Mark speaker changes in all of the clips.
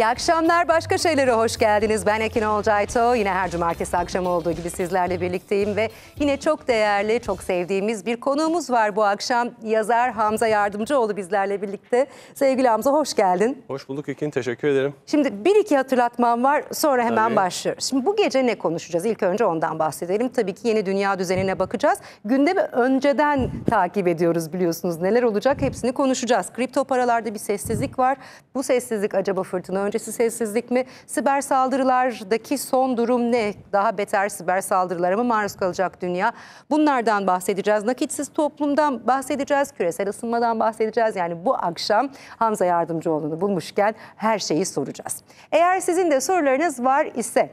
Speaker 1: İyi akşamlar, başka şeylere hoş geldiniz. Ben Ekin Olcayto. Yine her cumartesi akşamı olduğu gibi sizlerle birlikteyim ve yine çok değerli, çok sevdiğimiz bir konuğumuz var bu akşam. Yazar Hamza Yardımcıoğlu bizlerle birlikte. Sevgili Hamza hoş geldin.
Speaker 2: Hoş bulduk Ekin, teşekkür ederim.
Speaker 1: Şimdi bir iki hatırlatmam var, sonra hemen Tabii. başlıyoruz. Şimdi bu gece ne konuşacağız? İlk önce ondan bahsedelim. Tabii ki yeni dünya düzenine bakacağız. Gündemi önceden takip ediyoruz biliyorsunuz. Neler olacak hepsini konuşacağız. Kripto paralarda bir sessizlik var. Bu sessizlik acaba fırtına öncesi sessizlik mi? Siber saldırılardaki son durum ne? Daha beter siber saldırılara mı maruz kalacak dünya? Bunlardan bahsedeceğiz. Nakitsiz toplumdan bahsedeceğiz. Küresel ısınmadan bahsedeceğiz. Yani bu akşam Hamza Yardımcıoğlu'nu bulmuşken her şeyi soracağız. Eğer sizin de sorularınız var ise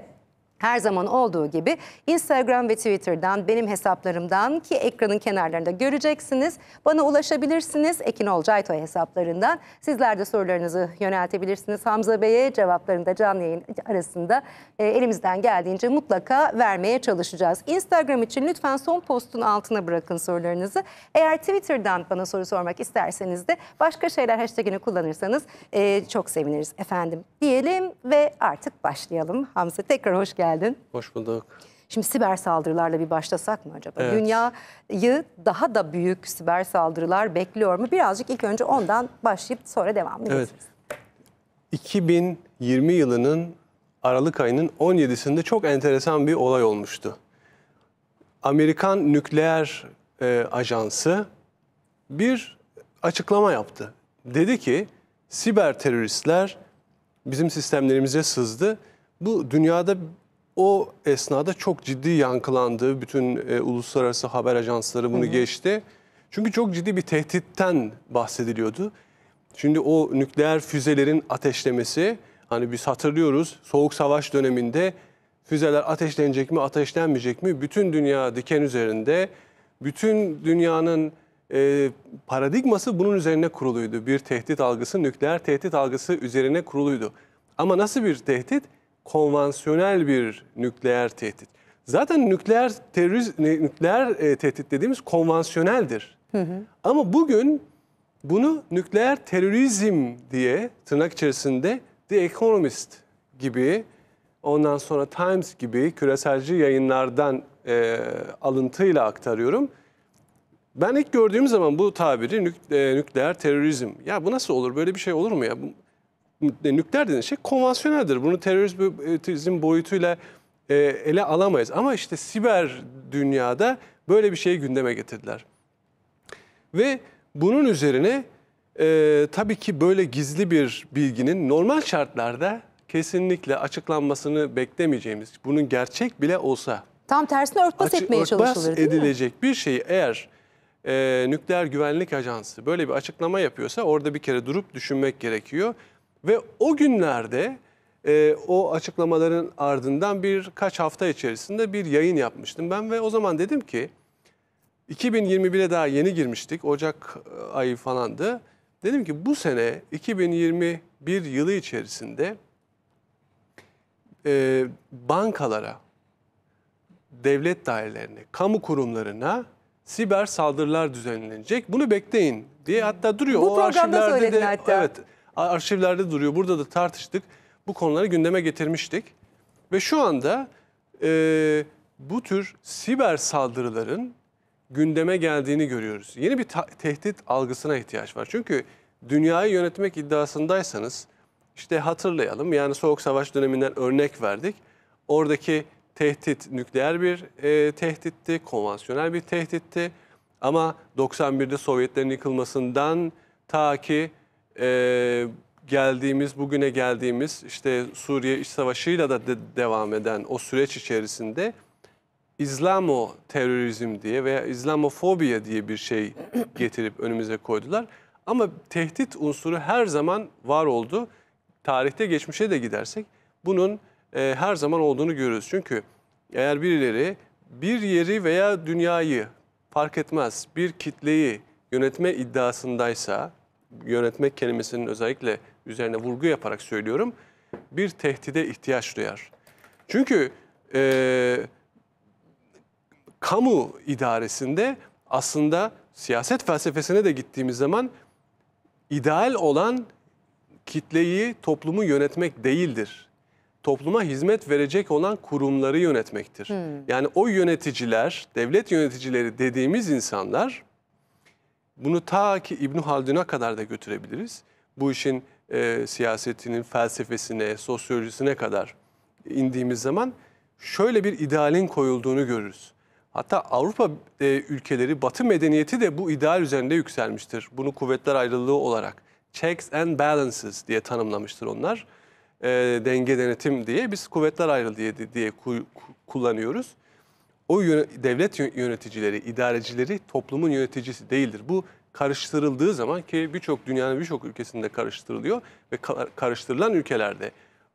Speaker 1: her zaman olduğu gibi Instagram ve Twitter'dan benim hesaplarımdan ki ekranın kenarlarında göreceksiniz. Bana ulaşabilirsiniz. Ekin Olcaytoy hesaplarından. Sizler de sorularınızı yöneltebilirsiniz Hamza Bey'e. Cevaplarını da canlı yayın arasında e, elimizden geldiğince mutlaka vermeye çalışacağız. Instagram için lütfen son postun altına bırakın sorularınızı. Eğer Twitter'dan bana soru sormak isterseniz de başka şeyler hashtagini kullanırsanız e, çok seviniriz efendim diyelim ve artık başlayalım. Hamza tekrar hoş geldiniz geldin. Hoş bulduk. Şimdi siber saldırılarla bir başlasak mı acaba? Evet. Dünyayı daha da büyük siber saldırılar bekliyor mu? Birazcık ilk önce ondan başlayıp sonra devam devamını evet.
Speaker 2: 2020 yılının Aralık ayının 17'sinde çok enteresan bir olay olmuştu. Amerikan nükleer e, ajansı bir açıklama yaptı. Dedi ki siber teröristler bizim sistemlerimize sızdı. Bu dünyada o esnada çok ciddi yankılandı. Bütün e, uluslararası haber ajansları bunu hı hı. geçti. Çünkü çok ciddi bir tehditten bahsediliyordu. Şimdi o nükleer füzelerin ateşlemesi, hani biz hatırlıyoruz Soğuk Savaş döneminde füzeler ateşlenecek mi, ateşlenmeyecek mi? Bütün dünya diken üzerinde, bütün dünyanın e, paradigması bunun üzerine kuruluydu. Bir tehdit algısı, nükleer tehdit algısı üzerine kuruluydu. Ama nasıl bir tehdit? konvansiyonel bir nükleer tehdit. Zaten nükleer teröriz nükleer e, tehdit dediğimiz konvansiyoneldir. Hı hı. Ama bugün bunu nükleer terörizm diye tırnak içerisinde The Economist gibi ondan sonra Times gibi küreselci yayınlardan e, alıntıyla aktarıyorum. Ben ilk gördüğüm zaman bu tabiri e, nükleer terörizm. Ya bu nasıl olur? Böyle bir şey olur mu ya? nükleer denen şey konvansiyoneldir. Bunu terörizm boyutuyla e, ele alamayız. Ama işte siber dünyada böyle bir şeyi gündeme getirdiler. Ve bunun üzerine e, tabii ki böyle gizli bir bilginin normal şartlarda kesinlikle açıklanmasını beklemeyeceğimiz, bunun gerçek bile olsa...
Speaker 1: Tam tersine örtbas açı, etmeye çalışılır örtbas değil mi?
Speaker 2: edilecek bir şeyi eğer e, nükleer güvenlik ajansı böyle bir açıklama yapıyorsa orada bir kere durup düşünmek gerekiyor. Ve o günlerde e, o açıklamaların ardından birkaç hafta içerisinde bir yayın yapmıştım ben ve o zaman dedim ki 2021'e daha yeni girmiştik. Ocak e, ayı falandı. Dedim ki bu sene 2021 yılı içerisinde e, bankalara, devlet dairelerine, kamu kurumlarına siber saldırılar düzenlenecek. Bunu bekleyin diye hatta duruyor. Bu o programda söyledin de, hatta. Evet arşivlerde duruyor. Burada da tartıştık. Bu konuları gündeme getirmiştik. Ve şu anda e, bu tür siber saldırıların gündeme geldiğini görüyoruz. Yeni bir tehdit algısına ihtiyaç var. Çünkü dünyayı yönetmek iddiasındaysanız işte hatırlayalım yani Soğuk Savaş döneminden örnek verdik. Oradaki tehdit nükleer bir e, tehditti, konvansiyonel bir tehditti. Ama 91'de Sovyetlerin yıkılmasından ta ki e, geldiğimiz, bugüne geldiğimiz işte Suriye iç savaşıyla da de, devam eden o süreç içerisinde İslamo terörizm diye veya İslamofobiye diye bir şey getirip önümüze koydular. Ama tehdit unsuru her zaman var oldu. Tarihte geçmişe de gidersek bunun e, her zaman olduğunu görürüz. Çünkü eğer birileri bir yeri veya dünyayı fark etmez bir kitleyi yönetme iddiasındaysa yönetmek kelimesinin özellikle üzerine vurgu yaparak söylüyorum. Bir tehdide ihtiyaç duyar. Çünkü e, kamu idaresinde aslında siyaset felsefesine de gittiğimiz zaman ideal olan kitleyi, toplumu yönetmek değildir. Topluma hizmet verecek olan kurumları yönetmektir. Hmm. Yani o yöneticiler, devlet yöneticileri dediğimiz insanlar bunu ta ki İbn Haldun'a kadar da götürebiliriz. Bu işin e, siyasetinin felsefesine, sosyolojisine kadar indiğimiz zaman şöyle bir idealin koyulduğunu görürüz. Hatta Avrupa e, ülkeleri, Batı medeniyeti de bu ideal üzerinde yükselmiştir. Bunu kuvvetler ayrılığı olarak checks and balances diye tanımlamıştır onlar. E, denge denetim diye biz kuvvetler ayrılığı diye, diye ku, kullanıyoruz o devlet yöneticileri, idarecileri toplumun yöneticisi değildir. Bu karıştırıldığı zaman ki birçok dünyanın birçok ülkesinde karıştırılıyor ve karıştırılan ülkelerde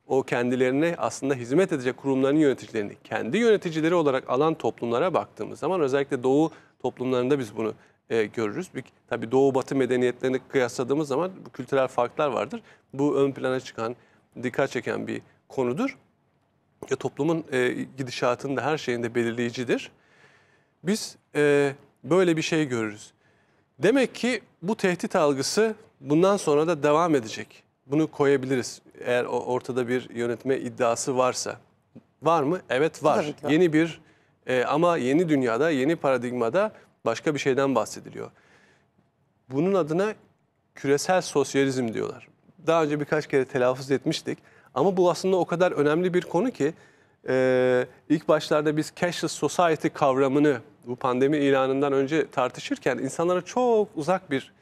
Speaker 2: o kendilerine aslında hizmet edecek kurumların yöneticilerini kendi yöneticileri olarak alan toplumlara baktığımız zaman özellikle doğu toplumlarında biz bunu e, görürüz. Bir, tabii doğu batı medeniyetlerini kıyasladığımız zaman bu kültürel farklar vardır. Bu ön plana çıkan, dikkat çeken bir konudur ya toplumun e, gidişatında her şeyinde belirleyicidir. Biz e, böyle bir şey görürüz. Demek ki bu tehdit algısı bundan sonra da devam edecek. Bunu koyabiliriz eğer ortada bir yönetme iddiası varsa. Var mı? Evet var. Tabii ki var. Yeni bir e, ama yeni dünyada, yeni paradigmada başka bir şeyden bahsediliyor. Bunun adına küresel sosyalizm diyorlar. Daha önce birkaç kere telaffuz etmiştik. Ama bu aslında o kadar önemli bir konu ki e, ilk başlarda biz cashless society kavramını bu pandemi ilanından önce tartışırken insanlara çok uzak bir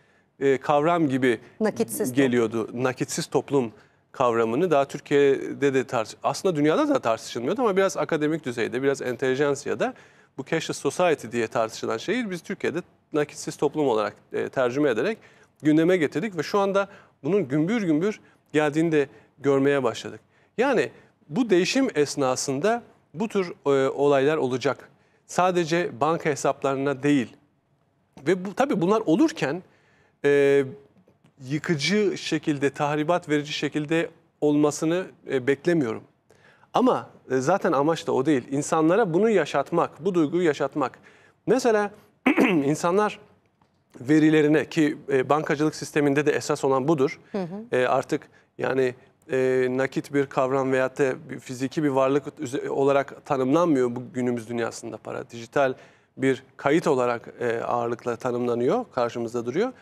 Speaker 2: e, kavram gibi Nakitsiz geliyordu. Toplum. Nakitsiz toplum kavramını daha Türkiye'de de tartış aslında dünyada da tartışılmıyordu ama biraz akademik düzeyde, biraz entelijansiyada bu cashless society diye tartışılan şeyi biz Türkiye'de nakitsiz toplum olarak e, tercüme ederek gündeme getirdik ve şu anda bunun gümbür gümbür geldiğinde görmeye başladık. Yani bu değişim esnasında bu tür e, olaylar olacak. Sadece banka hesaplarına değil. Ve bu, tabii bunlar olurken e, yıkıcı şekilde, tahribat verici şekilde olmasını e, beklemiyorum. Ama e, zaten amaç da o değil. İnsanlara bunu yaşatmak, bu duyguyu yaşatmak. Mesela insanlar verilerine ki e, bankacılık sisteminde de esas olan budur. Hı hı. E, artık yani e, nakit bir kavram veya da fiziki bir varlık olarak tanımlanmıyor bu günümüz dünyasında para. Dijital bir kayıt olarak e, ağırlıkla tanımlanıyor, karşımızda duruyor.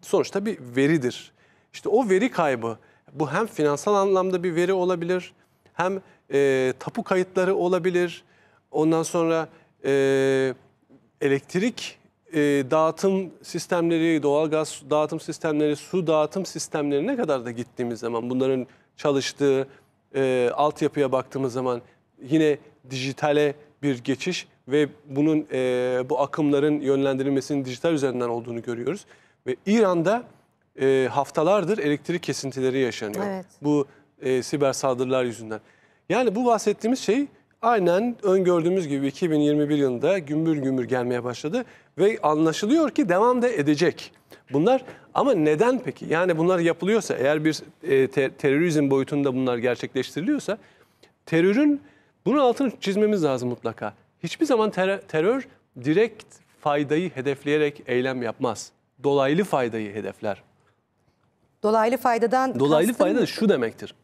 Speaker 2: Sonuçta bir veridir. İşte o veri kaybı, bu hem finansal anlamda bir veri olabilir, hem e, tapu kayıtları olabilir, ondan sonra e, elektrik e, dağıtım sistemleri, doğalgaz dağıtım sistemleri, su dağıtım sistemleri ne kadar da gittiğimiz zaman bunların çalıştığı e, altyapıya baktığımız zaman yine dijitale bir geçiş ve bunun e, bu akımların yönlendirilmesinin dijital üzerinden olduğunu görüyoruz. Ve İran'da e, haftalardır elektrik kesintileri yaşanıyor. Evet. Bu e, siber saldırılar yüzünden. Yani bu bahsettiğimiz şey aynen öngördüğümüz gibi 2021 yılında gümbür gümbür gelmeye başladı ve anlaşılıyor ki devam da edecek. Bunlar ama neden peki? Yani bunlar yapılıyorsa eğer bir e, ter terörizm boyutunda bunlar gerçekleştiriliyorsa terörün bunun altını çizmemiz lazım mutlaka. Hiçbir zaman ter terör direkt faydayı hedefleyerek eylem yapmaz. Dolaylı faydayı hedefler.
Speaker 1: Dolaylı faydadan Dolaylı kastım... fayda da
Speaker 2: şu demektir.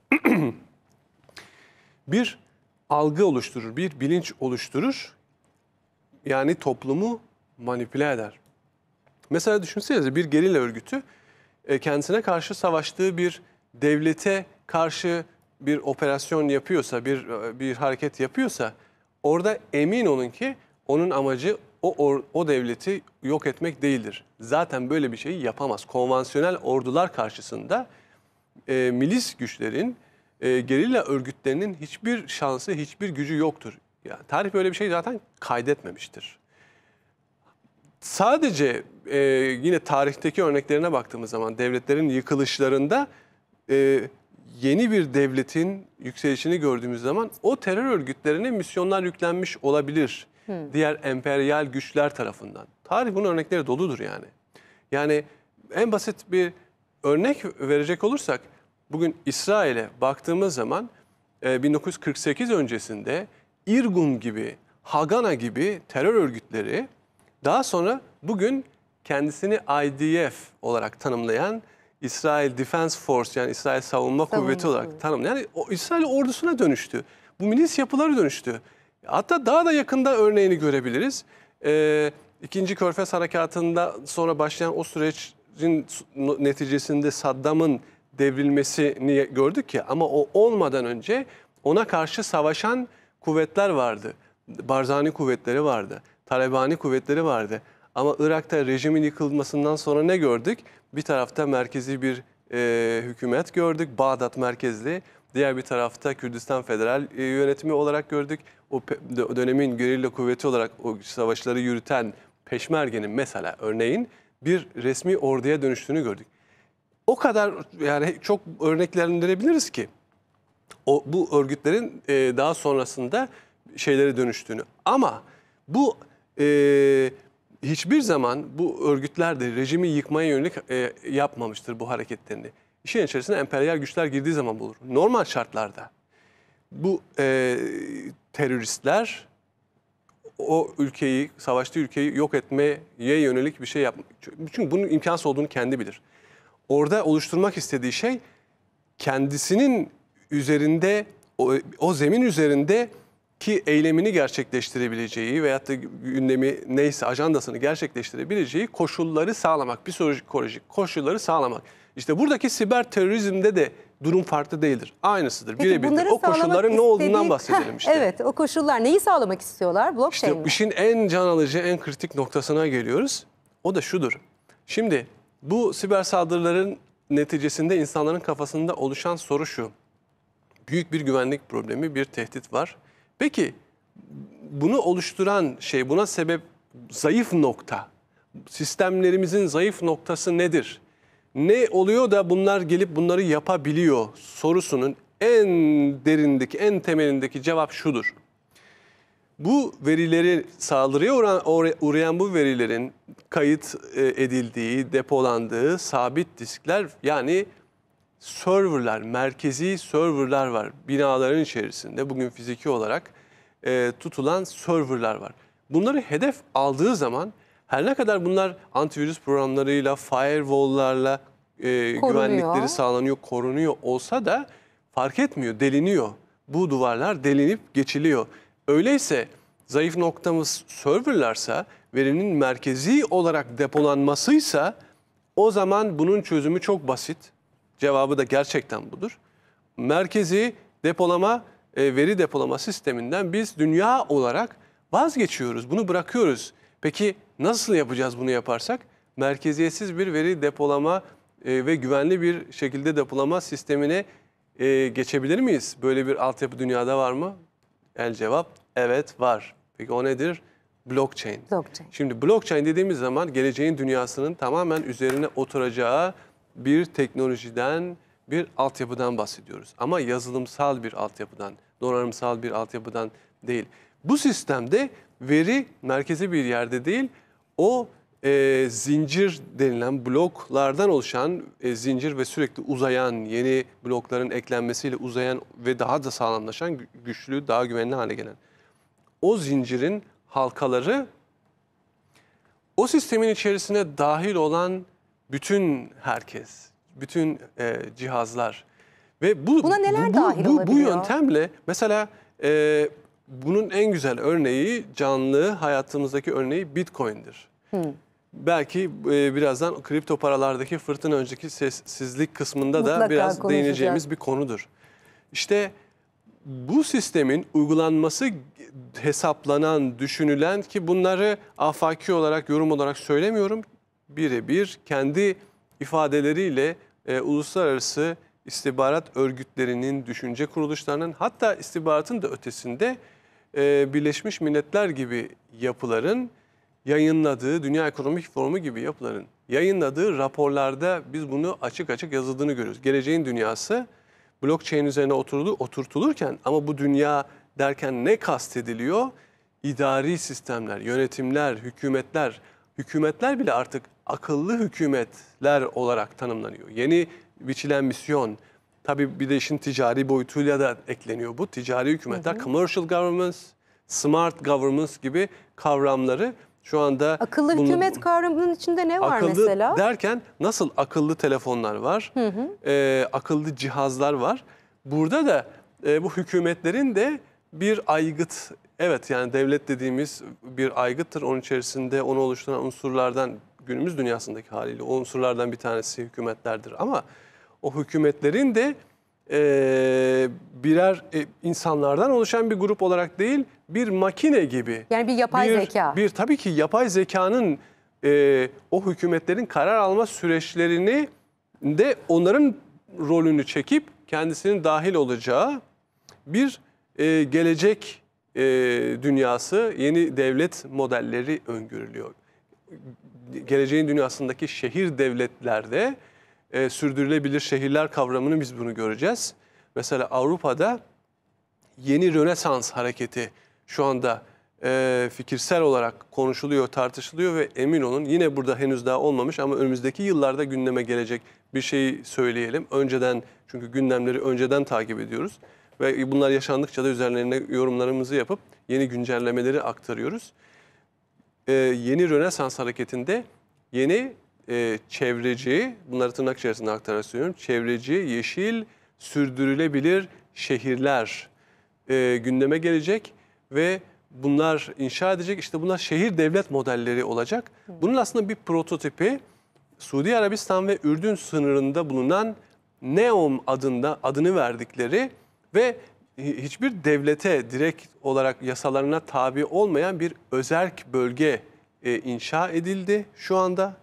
Speaker 2: bir algı oluşturur, bir bilinç oluşturur. Yani toplumu manipüle eder. Mesela düşünsenize bir gerilla örgütü e, kendisine karşı savaştığı bir devlete karşı bir operasyon yapıyorsa, bir e, bir hareket yapıyorsa orada emin olun ki onun amacı o, o, o devleti yok etmek değildir. Zaten böyle bir şeyi yapamaz. Konvansiyonel ordular karşısında e, milis güçlerin, e, gerilla örgütlerinin hiçbir şansı, hiçbir gücü yoktur. Yani tarih böyle bir şey zaten kaydetmemiştir. Sadece e, yine tarihteki örneklerine baktığımız zaman devletlerin yıkılışlarında e, yeni bir devletin yükselişini gördüğümüz zaman o terör örgütlerine misyonlar yüklenmiş olabilir. Hmm. Diğer emperyal güçler tarafından. Tarih bunun örnekleri doludur yani. Yani en basit bir örnek verecek olursak bugün İsrail'e baktığımız zaman 1948 e, öncesinde İrgun gibi, Hagana gibi terör örgütleri daha sonra bugün kendisini IDF olarak tanımlayan İsrail Defense Force yani İsrail Savunma, Savunma Kuvveti olarak tanımlayan o İsrail ordusuna dönüştü. Bu milis yapıları dönüştü. Hatta daha da yakında örneğini görebiliriz. Ee, İkinci Körfez Harekatı'nda sonra başlayan o sürecin neticesinde Saddam'ın devrilmesini gördük ya ama o olmadan önce ona karşı savaşan kuvvetler vardı. Barzani kuvvetleri vardı talebani kuvvetleri vardı. Ama Irak'ta rejimin yıkılmasından sonra ne gördük? Bir tarafta merkezi bir e, hükümet gördük, Bağdat merkezli. Diğer bir tarafta Kürdistan Federal e, Yönetimi olarak gördük. O dönemin gerilla kuvveti olarak o savaşları yürüten Peşmerge'nin mesela örneğin bir resmi orduya dönüştüğünü gördük. O kadar yani çok örneklendirebiliriz ki o, bu örgütlerin e, daha sonrasında şeylere dönüştüğünü. Ama bu e, hiçbir zaman bu örgütler de rejimi yıkmaya yönelik e, yapmamıştır bu hareketlerini. İşin içerisine emperyal güçler girdiği zaman bulur. Normal şartlarda bu e, teröristler o ülkeyi, savaştığı ülkeyi yok etmeye yönelik bir şey yapmıyor. Çünkü bunun imkansız olduğunu kendi bilir. Orada oluşturmak istediği şey kendisinin üzerinde, o, o zemin üzerinde ki eylemini gerçekleştirebileceği veyahut da gündemi neyse ajandasını gerçekleştirebileceği koşulları sağlamak, psikolojik koşulları sağlamak. İşte buradaki siber terörizmde de durum farklı değildir. Aynısıdır. Birebir. O koşulların istediği... ne olduğundan bahsedelim işte.
Speaker 1: evet, o koşullar neyi sağlamak istiyorlar? Blockchain işte
Speaker 2: işin en can alıcı, en kritik noktasına geliyoruz. O da şudur. Şimdi bu siber saldırıların neticesinde insanların kafasında oluşan soru şu. Büyük bir güvenlik problemi, bir tehdit var Peki bunu oluşturan şey, buna sebep zayıf nokta, sistemlerimizin zayıf noktası nedir? Ne oluyor da bunlar gelip bunları yapabiliyor sorusunun en derindeki, en temelindeki cevap şudur. Bu verileri saldırıya uğrayan bu verilerin kayıt e, edildiği, depolandığı sabit diskler yani Serverler, merkezi serverler var binaların içerisinde. Bugün fiziki olarak e, tutulan serverler var. Bunları hedef aldığı zaman her ne kadar bunlar antivirüs programlarıyla, firewall'larla e, güvenlikleri sağlanıyor, korunuyor olsa da fark etmiyor, deliniyor. Bu duvarlar delinip geçiliyor. Öyleyse zayıf noktamız serverlarsa, verinin merkezi olarak depolanmasıysa o zaman bunun çözümü çok basit Cevabı da gerçekten budur. Merkezi depolama, e, veri depolama sisteminden biz dünya olarak vazgeçiyoruz, bunu bırakıyoruz. Peki nasıl yapacağız bunu yaparsak? Merkeziyetsiz bir veri depolama e, ve güvenli bir şekilde depolama sistemine e, geçebilir miyiz? Böyle bir altyapı dünyada var mı? El cevap evet var. Peki o nedir? Blockchain. blockchain. Şimdi blockchain dediğimiz zaman geleceğin dünyasının tamamen üzerine oturacağı bir teknolojiden, bir altyapıdan bahsediyoruz. Ama yazılımsal bir altyapıdan, donanımsal bir altyapıdan değil. Bu sistemde veri merkezi bir yerde değil, o e, zincir denilen bloklardan oluşan e, zincir ve sürekli uzayan yeni blokların eklenmesiyle uzayan ve daha da sağlamlaşan güçlü, daha güvenli hale gelen o zincirin halkaları o sistemin içerisine dahil olan bütün herkes, bütün e, cihazlar ve bu Buna
Speaker 1: neler bu, dahil bu, bu, yöntemle
Speaker 2: mesela e, bunun en güzel örneği canlı hayatımızdaki örneği Bitcoin'dir. Hı. Hmm. Belki e, birazdan kripto paralardaki fırtına önceki sessizlik kısmında Mutlaka da biraz değineceğimiz bir konudur. İşte bu sistemin uygulanması hesaplanan, düşünülen ki bunları afaki olarak, yorum olarak söylemiyorum birebir kendi ifadeleriyle e, uluslararası istihbarat örgütlerinin, düşünce kuruluşlarının hatta istihbaratın da ötesinde e, Birleşmiş Milletler gibi yapıların yayınladığı, Dünya Ekonomik Forumu gibi yapıların yayınladığı raporlarda biz bunu açık açık yazıldığını görüyoruz. Geleceğin dünyası blockchain üzerine oturulu, oturtulurken ama bu dünya derken ne kastediliyor? İdari sistemler, yönetimler, hükümetler, hükümetler bile artık akıllı hükümetler olarak tanımlanıyor. Yeni biçilen misyon, tabii bir de işin ticari boyutuyla da ekleniyor bu. Ticari hükümetler, hı hı. commercial governments, smart governments gibi kavramları şu anda... Akıllı bunun, hükümet
Speaker 1: kavramının içinde ne var akıllı mesela?
Speaker 2: derken nasıl akıllı telefonlar var, hı hı. E, akıllı cihazlar var. Burada da e, bu hükümetlerin de bir aygıt, evet yani devlet dediğimiz bir aygıttır. Onun içerisinde onu oluşturan unsurlardan günümüz dünyasındaki haliyle o unsurlardan bir tanesi hükümetlerdir. Ama o hükümetlerin de e, birer e, insanlardan oluşan bir grup olarak değil bir makine gibi.
Speaker 1: Yani bir yapay bir, zeka.
Speaker 2: Bir tabii ki yapay zekanın e, o hükümetlerin karar alma süreçlerini de onların rolünü çekip kendisinin dahil olacağı bir e, gelecek e, dünyası, yeni devlet modelleri öngörülüyor geleceğin dünyasındaki şehir devletlerde e, sürdürülebilir şehirler kavramını biz bunu göreceğiz. Mesela Avrupa'da yeni Rönesans hareketi şu anda e, fikirsel olarak konuşuluyor, tartışılıyor ve emin olun yine burada henüz daha olmamış ama önümüzdeki yıllarda gündeme gelecek bir şeyi söyleyelim. Önceden çünkü gündemleri önceden takip ediyoruz ve bunlar yaşandıkça da üzerlerine yorumlarımızı yapıp yeni güncellemeleri aktarıyoruz e, yeni Rönesans hareketinde yeni e, çevreci, bunları tırnak içerisinde aktararak söylüyorum, çevreci, yeşil, sürdürülebilir şehirler e, gündeme gelecek ve bunlar inşa edecek. İşte bunlar şehir devlet modelleri olacak. Bunun aslında bir prototipi Suudi Arabistan ve Ürdün sınırında bulunan Neom adında adını verdikleri ve hiçbir devlete direkt olarak yasalarına tabi olmayan bir özerk bölge e, inşa edildi şu anda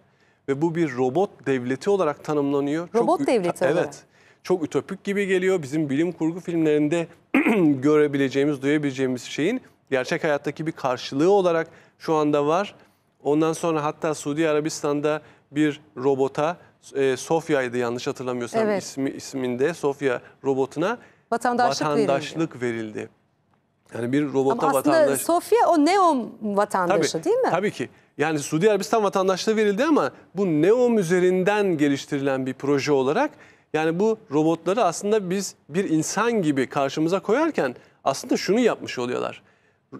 Speaker 2: ve bu bir robot devleti olarak tanımlanıyor. Robot çok, devleti olarak. Evet. Çok ütopik gibi geliyor. Bizim bilim kurgu filmlerinde görebileceğimiz, duyabileceğimiz şeyin gerçek hayattaki bir karşılığı olarak şu anda var. Ondan sonra hatta Suudi Arabistan'da bir robota, e, Sofya'ydı yanlış hatırlamıyorsam evet. ismi isminde, Sofya robotuna
Speaker 1: Vatandaşlık, vatandaşlık
Speaker 2: verildi. Yani bir robota Ama aslında vatandaş...
Speaker 1: Sofya o Neom vatandaşı tabii, değil mi?
Speaker 2: Tabii ki. Yani Suudi Arabistan vatandaşlığı verildi ama bu Neom üzerinden geliştirilen bir proje olarak yani bu robotları aslında biz bir insan gibi karşımıza koyarken aslında şunu yapmış oluyorlar.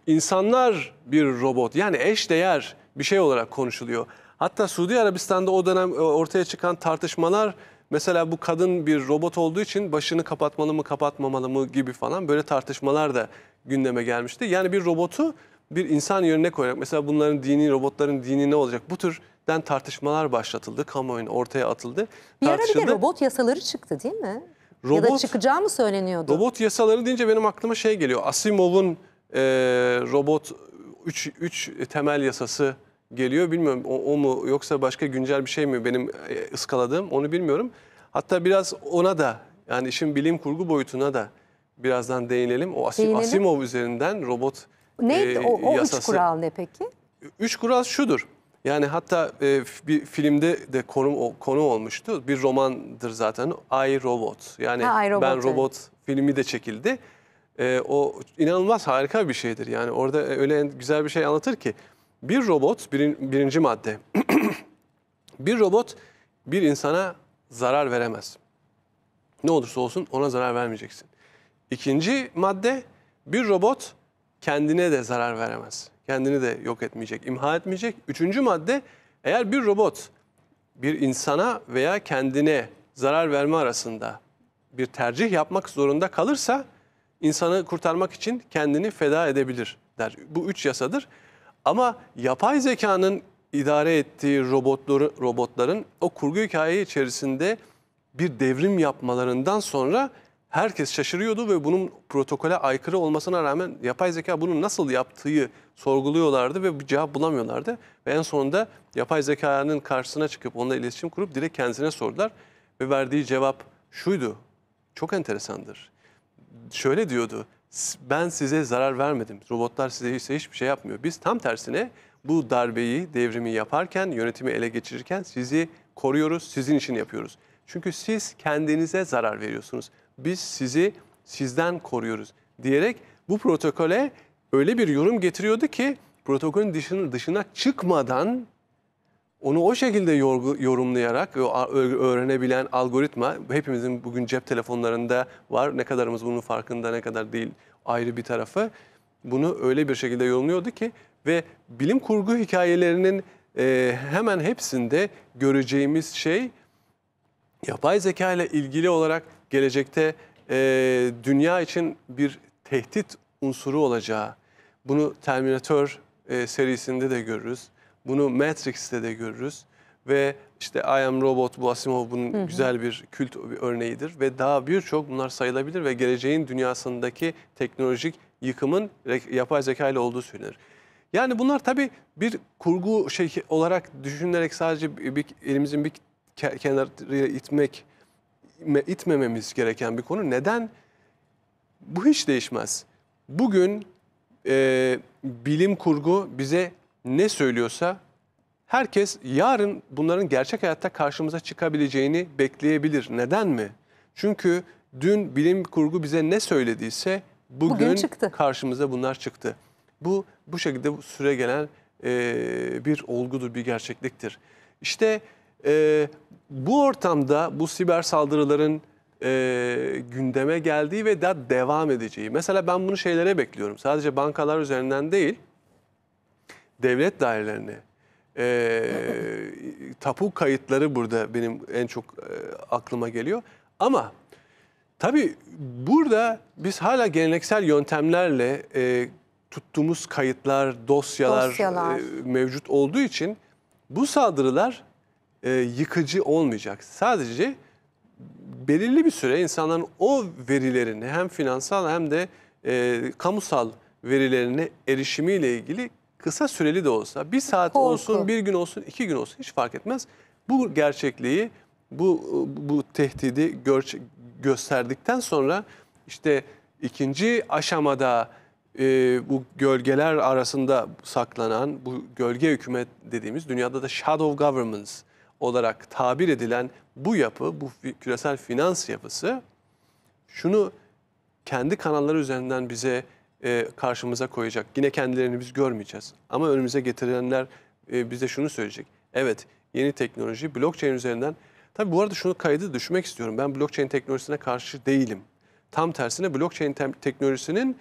Speaker 2: İnsanlar bir robot yani eş değer bir şey olarak konuşuluyor. Hatta Suudi Arabistan'da o dönem e, ortaya çıkan tartışmalar Mesela bu kadın bir robot olduğu için başını kapatmalı mı kapatmamalı mı gibi falan böyle tartışmalar da gündeme gelmişti. Yani bir robotu bir insan yerine koyarak mesela bunların dini robotların dini ne olacak bu türden tartışmalar başlatıldı. Kamuoyuna ortaya atıldı. Bir ara bir robot
Speaker 1: yasaları çıktı değil mi? Robot, ya da çıkacağı mı söyleniyordu?
Speaker 2: Robot yasaları deyince benim aklıma şey geliyor. Asimov'un e, robot 3 temel yasası geliyor. Bilmiyorum o, o mu yoksa başka güncel bir şey mi benim e, ıskaladığım onu bilmiyorum. Hatta biraz ona da yani işin bilim kurgu boyutuna da birazdan değinelim. O Asim, değinelim. Asimov üzerinden robot Neydi e, o, o yasası. üç kural ne peki? Üç kural şudur. Yani hatta e, bir filmde de konu o, konu olmuştu. Bir romandır zaten. I Robot. Yani ha, I, Robot, ben robot filmi de çekildi. E, o inanılmaz harika bir şeydir. Yani orada e, öyle güzel bir şey anlatır ki bir robot, bir, birinci madde, bir robot bir insana zarar veremez. Ne olursa olsun ona zarar vermeyeceksin. İkinci madde, bir robot kendine de zarar veremez. Kendini de yok etmeyecek, imha etmeyecek. Üçüncü madde, eğer bir robot bir insana veya kendine zarar verme arasında bir tercih yapmak zorunda kalırsa insanı kurtarmak için kendini feda edebilir der. Bu üç yasadır. Ama yapay zekanın idare ettiği robotları, robotların o kurgu hikayesi içerisinde bir devrim yapmalarından sonra herkes şaşırıyordu ve bunun protokole aykırı olmasına rağmen yapay zeka bunu nasıl yaptığı sorguluyorlardı ve bir cevap bulamıyorlardı. Ve en sonunda yapay zekanın karşısına çıkıp onunla iletişim kurup direkt kendisine sordular ve verdiği cevap şuydu. Çok enteresandır. Şöyle diyordu ben size zarar vermedim. Robotlar size ise hiçbir şey yapmıyor. Biz tam tersine bu darbeyi, devrimi yaparken, yönetimi ele geçirirken sizi koruyoruz, sizin için yapıyoruz. Çünkü siz kendinize zarar veriyorsunuz. Biz sizi sizden koruyoruz diyerek bu protokole öyle bir yorum getiriyordu ki protokolün dışına, dışına çıkmadan onu o şekilde yorumlayarak öğrenebilen algoritma hepimizin bugün cep telefonlarında var. Ne kadarımız bunun farkında ne kadar değil ayrı bir tarafı. Bunu öyle bir şekilde yorumluyordu ki ve bilim kurgu hikayelerinin e, hemen hepsinde göreceğimiz şey yapay zeka ile ilgili olarak gelecekte e, dünya için bir tehdit unsuru olacağı. Bunu Terminator e, serisinde de görürüz. Bunu Matrix'te de görürüz ve işte I Am Robot, bu Asimov bunun hı hı. güzel bir kült bir örneğidir ve daha birçok bunlar sayılabilir ve geleceğin dünyasındaki teknolojik yıkımın yapay zeka ile olduğu söylenir. Yani bunlar tabii bir kurgu şey olarak düşünülerek sadece bir, bir, elimizin bir kenarıya itmek itmememiz gereken bir konu. Neden? Bu hiç değişmez. Bugün e, bilim kurgu bize ne söylüyorsa herkes yarın bunların gerçek hayatta karşımıza çıkabileceğini bekleyebilir. Neden mi? Çünkü dün bilim kurgu bize ne söylediyse
Speaker 1: bugün, bugün çıktı.
Speaker 2: karşımıza bunlar çıktı. Bu bu şekilde süre gelen e, bir olgudur, bir gerçekliktir. İşte e, bu ortamda bu siber saldırıların e, gündeme geldiği ve daha devam edeceği. Mesela ben bunu şeylere bekliyorum. Sadece bankalar üzerinden değil, devlet dairelerine, e, tapu kayıtları burada benim en çok e, aklıma geliyor. Ama tabii burada biz hala geleneksel yöntemlerle e, tuttuğumuz kayıtlar, dosyalar, dosyalar. E, mevcut olduğu için bu saldırılar e, yıkıcı olmayacak. Sadece belirli bir süre insanların o verilerini hem finansal hem de e, kamusal verilerine erişimiyle ilgili kısa süreli de olsa bir saat Korku. olsun, bir gün olsun, iki gün olsun hiç fark etmez. Bu gerçekliği, bu, bu tehdidi gör, gösterdikten sonra işte ikinci aşamada e, bu gölgeler arasında saklanan bu gölge hükümet dediğimiz dünyada da shadow governments olarak tabir edilen bu yapı, bu küresel finans yapısı şunu kendi kanalları üzerinden bize e, karşımıza koyacak. Yine kendilerini biz görmeyeceğiz. Ama önümüze getirenler e, bize şunu söyleyecek. Evet yeni teknoloji blockchain üzerinden. Tabii bu arada şunu kaydı düşmek istiyorum. Ben blockchain teknolojisine karşı değilim. Tam tersine blockchain te teknolojisinin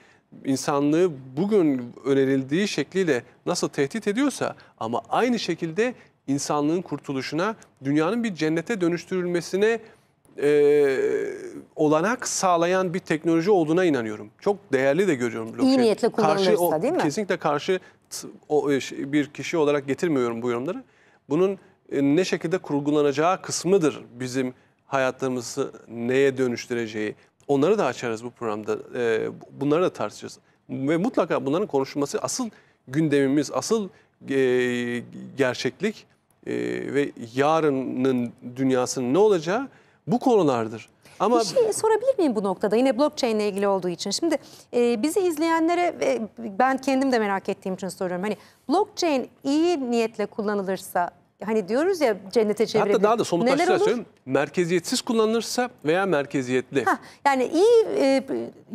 Speaker 2: insanlığı bugün önerildiği şekliyle nasıl tehdit ediyorsa ama aynı şekilde insanlığın kurtuluşuna, dünyanın bir cennete dönüştürülmesine e, olanak sağlayan bir teknoloji olduğuna inanıyorum. Çok değerli de görüyorum blockchain. İyi niyetle kullanılırsa karşı, o, değil mi? Kesinlikle karşı o, e, bir kişi olarak getirmiyorum bu yorumları. Bunun e, ne şekilde kurgulanacağı kısmıdır bizim hayatlarımızı neye dönüştüreceği. Onları da açarız bu programda. E, bunları da tartışacağız. Ve mutlaka bunların konuşulması asıl gündemimiz, asıl gerçeklik ve yarının dünyasının ne olacağı bu konulardır. Ama... Bir şey
Speaker 1: sorabilir miyim bu noktada yine blockchain ile ilgili olduğu için? Şimdi e, bizi izleyenlere ve ben kendim de merak ettiğim için soruyorum. Hani blockchain iyi niyetle kullanılırsa hani diyoruz ya cennete çevirebilir. Hatta daha da somutlaştırarak söyleyeyim.
Speaker 2: Merkeziyetsiz kullanılırsa veya merkeziyetli. Ha,
Speaker 1: yani iyi e,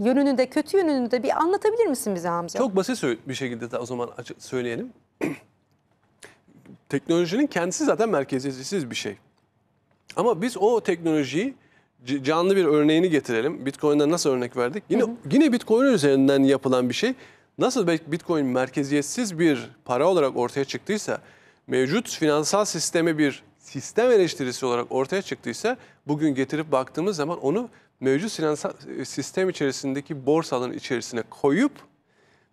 Speaker 1: yönünü de kötü yönünü de bir anlatabilir misin bize Hamza? Çok
Speaker 2: basit bir şekilde de o zaman söyleyelim. Teknolojinin kendisi zaten merkeziyetsiz bir şey. Ama biz o teknolojiyi canlı bir örneğini getirelim. Bitcoin'den nasıl örnek verdik? Yine hı hı. yine Bitcoin üzerinden yapılan bir şey. Nasıl Bitcoin merkeziyetsiz bir para olarak ortaya çıktıysa, mevcut finansal sistemi bir sistem eleştirisi olarak ortaya çıktıysa bugün getirip baktığımız zaman onu mevcut finansal e, sistem içerisindeki borsaların içerisine koyup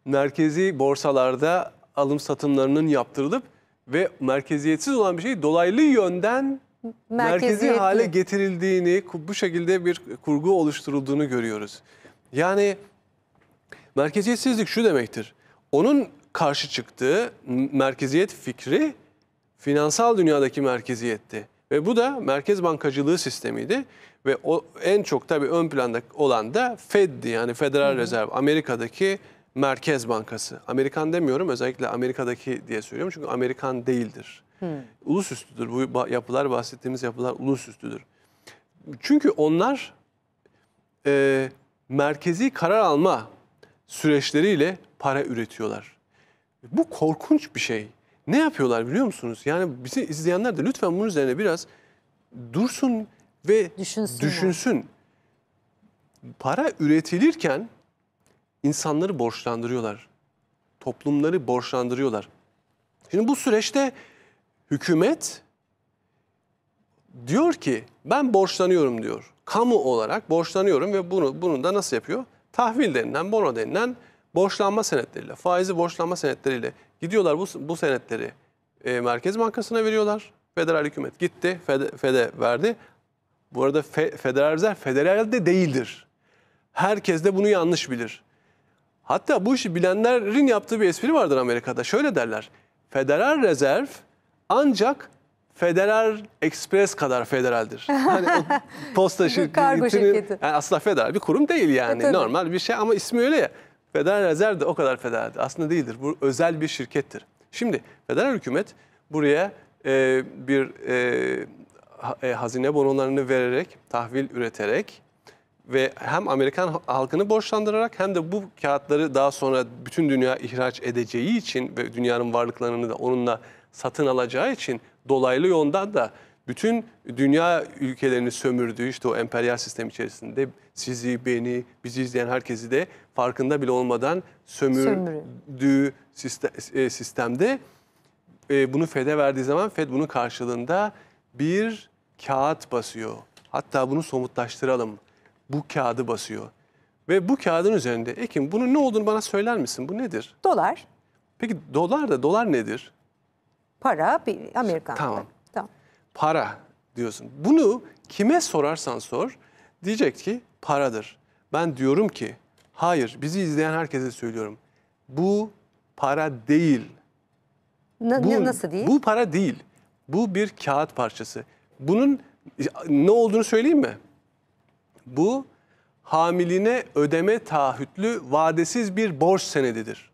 Speaker 2: merkezi borsalarda alım satımlarının yaptırılıp ve merkeziyetsiz olan bir şeyi dolaylı yönden
Speaker 1: merkezi hale
Speaker 2: getirildiğini, bu şekilde bir kurgu oluşturulduğunu görüyoruz. Yani merkeziyetsizlik şu demektir. Onun karşı çıktığı merkeziyet fikri finansal dünyadaki merkeziyetti. Ve bu da merkez bankacılığı sistemiydi. Ve o en çok tabii ön planda olan da Fed'di yani Federal Reserve Amerika'daki Merkez Bankası. Amerikan demiyorum özellikle Amerika'daki diye söylüyorum çünkü Amerikan değildir. Hmm. Ulusüstüdür. Bu yapılar bahsettiğimiz yapılar ulusüstüdür. Çünkü onlar e, merkezi karar alma süreçleriyle para üretiyorlar. Bu korkunç bir şey. Ne yapıyorlar biliyor musunuz? Yani bizi izleyenler de lütfen bunun üzerine biraz dursun ve düşünsün. düşünsün. Para üretilirken insanları borçlandırıyorlar. Toplumları borçlandırıyorlar. Şimdi bu süreçte hükümet diyor ki ben borçlanıyorum diyor. Kamu olarak borçlanıyorum ve bunu bunun da nasıl yapıyor? Tahvil denilen, bono denilen borçlanma senetleriyle, faizi borçlanma senetleriyle gidiyorlar bu, bu senetleri e, Merkez Bankası'na veriyorlar. Federal hükümet gitti, Fed, Fed'e verdi. Bu arada fe, Federal Rezerv federal de değildir. Herkes de bunu yanlış bilir. Hatta bu işi bilenlerin yaptığı bir espri vardır Amerika'da. Şöyle derler. Federal Rezerv ancak Federal Express kadar federaldir. Hani posta şirketinin yani aslında federal bir kurum değil yani. E, Normal bir şey ama ismi öyle ya. Federal Rezerv de o kadar federaldir. Aslında değildir. Bu özel bir şirkettir. Şimdi federal hükümet buraya e, bir e, ha, e, hazine bonolarını vererek, tahvil üreterek ve hem Amerikan halkını borçlandırarak hem de bu kağıtları daha sonra bütün dünya ihraç edeceği için ve dünyanın varlıklarını da onunla satın alacağı için dolaylı yoldan da bütün dünya ülkelerini sömürdüğü işte o emperyal sistem içerisinde sizi, beni, bizi izleyen herkesi de farkında bile olmadan sömürdüğü sistem, e, sistemde e, bunu FED'e verdiği zaman FED bunun karşılığında bir kağıt basıyor. Hatta bunu somutlaştıralım. Bu kağıdı basıyor. Ve bu kağıdın üzerinde Ekim bunun ne olduğunu bana söyler misin? Bu nedir? Dolar. Peki dolar da dolar nedir?
Speaker 1: Para bir Amerikan. Tamam. tamam.
Speaker 2: Para diyorsun. Bunu kime sorarsan sor diyecek ki paradır. Ben diyorum ki hayır bizi izleyen herkese söylüyorum. Bu para değil.
Speaker 1: Na, bu, nasıl değil? Bu
Speaker 2: para değil. Bu bir kağıt parçası. Bunun ne olduğunu söyleyeyim mi? Bu hamiline ödeme taahhütlü vadesiz bir borç senedidir.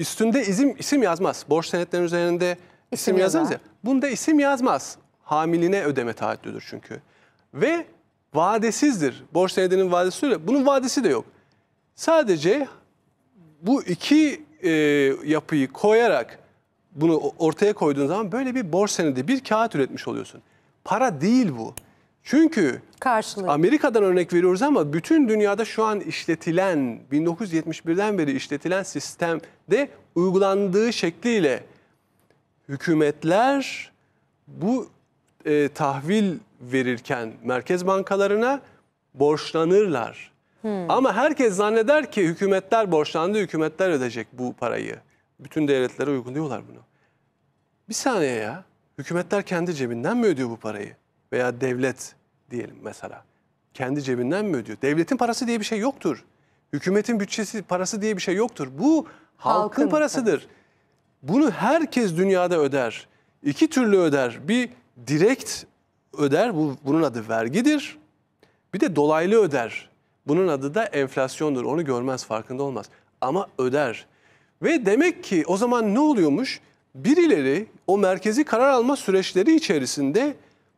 Speaker 2: Üstünde izim, isim yazmaz. Borç senetlerinin üzerinde İsim yazarız ya. Bunda isim yazmaz. Hamiline ödeme taahhüdüdür çünkü. Ve vadesizdir. Borç senedinin vadesi öyle. Bunun vadesi de yok. Sadece bu iki e, yapıyı koyarak bunu ortaya koyduğun zaman böyle bir borç senedi, bir kağıt üretmiş oluyorsun. Para değil bu. Çünkü Karşılığı. Amerika'dan örnek veriyoruz ama bütün dünyada şu an işletilen 1971'den beri işletilen sistemde uygulandığı şekliyle hükümetler bu e, tahvil verirken merkez bankalarına borçlanırlar. Hmm. Ama herkes zanneder ki hükümetler borçlandı, hükümetler ödeyecek bu parayı. Bütün devletlere uyguluyorlar bunu. Bir saniye ya. Hükümetler kendi cebinden mi ödüyor bu parayı? Veya devlet diyelim mesela. Kendi cebinden mi ödüyor? Devletin parası diye bir şey yoktur. Hükümetin bütçesi parası diye bir şey yoktur. Bu halkın, halkın parasıdır. Tabii. Bunu herkes dünyada öder. İki türlü öder. Bir direkt öder, bu, bunun adı vergidir. Bir de dolaylı öder. Bunun adı da enflasyondur. Onu görmez, farkında olmaz. Ama öder. Ve demek ki o zaman ne oluyormuş? Birileri o merkezi karar alma süreçleri içerisinde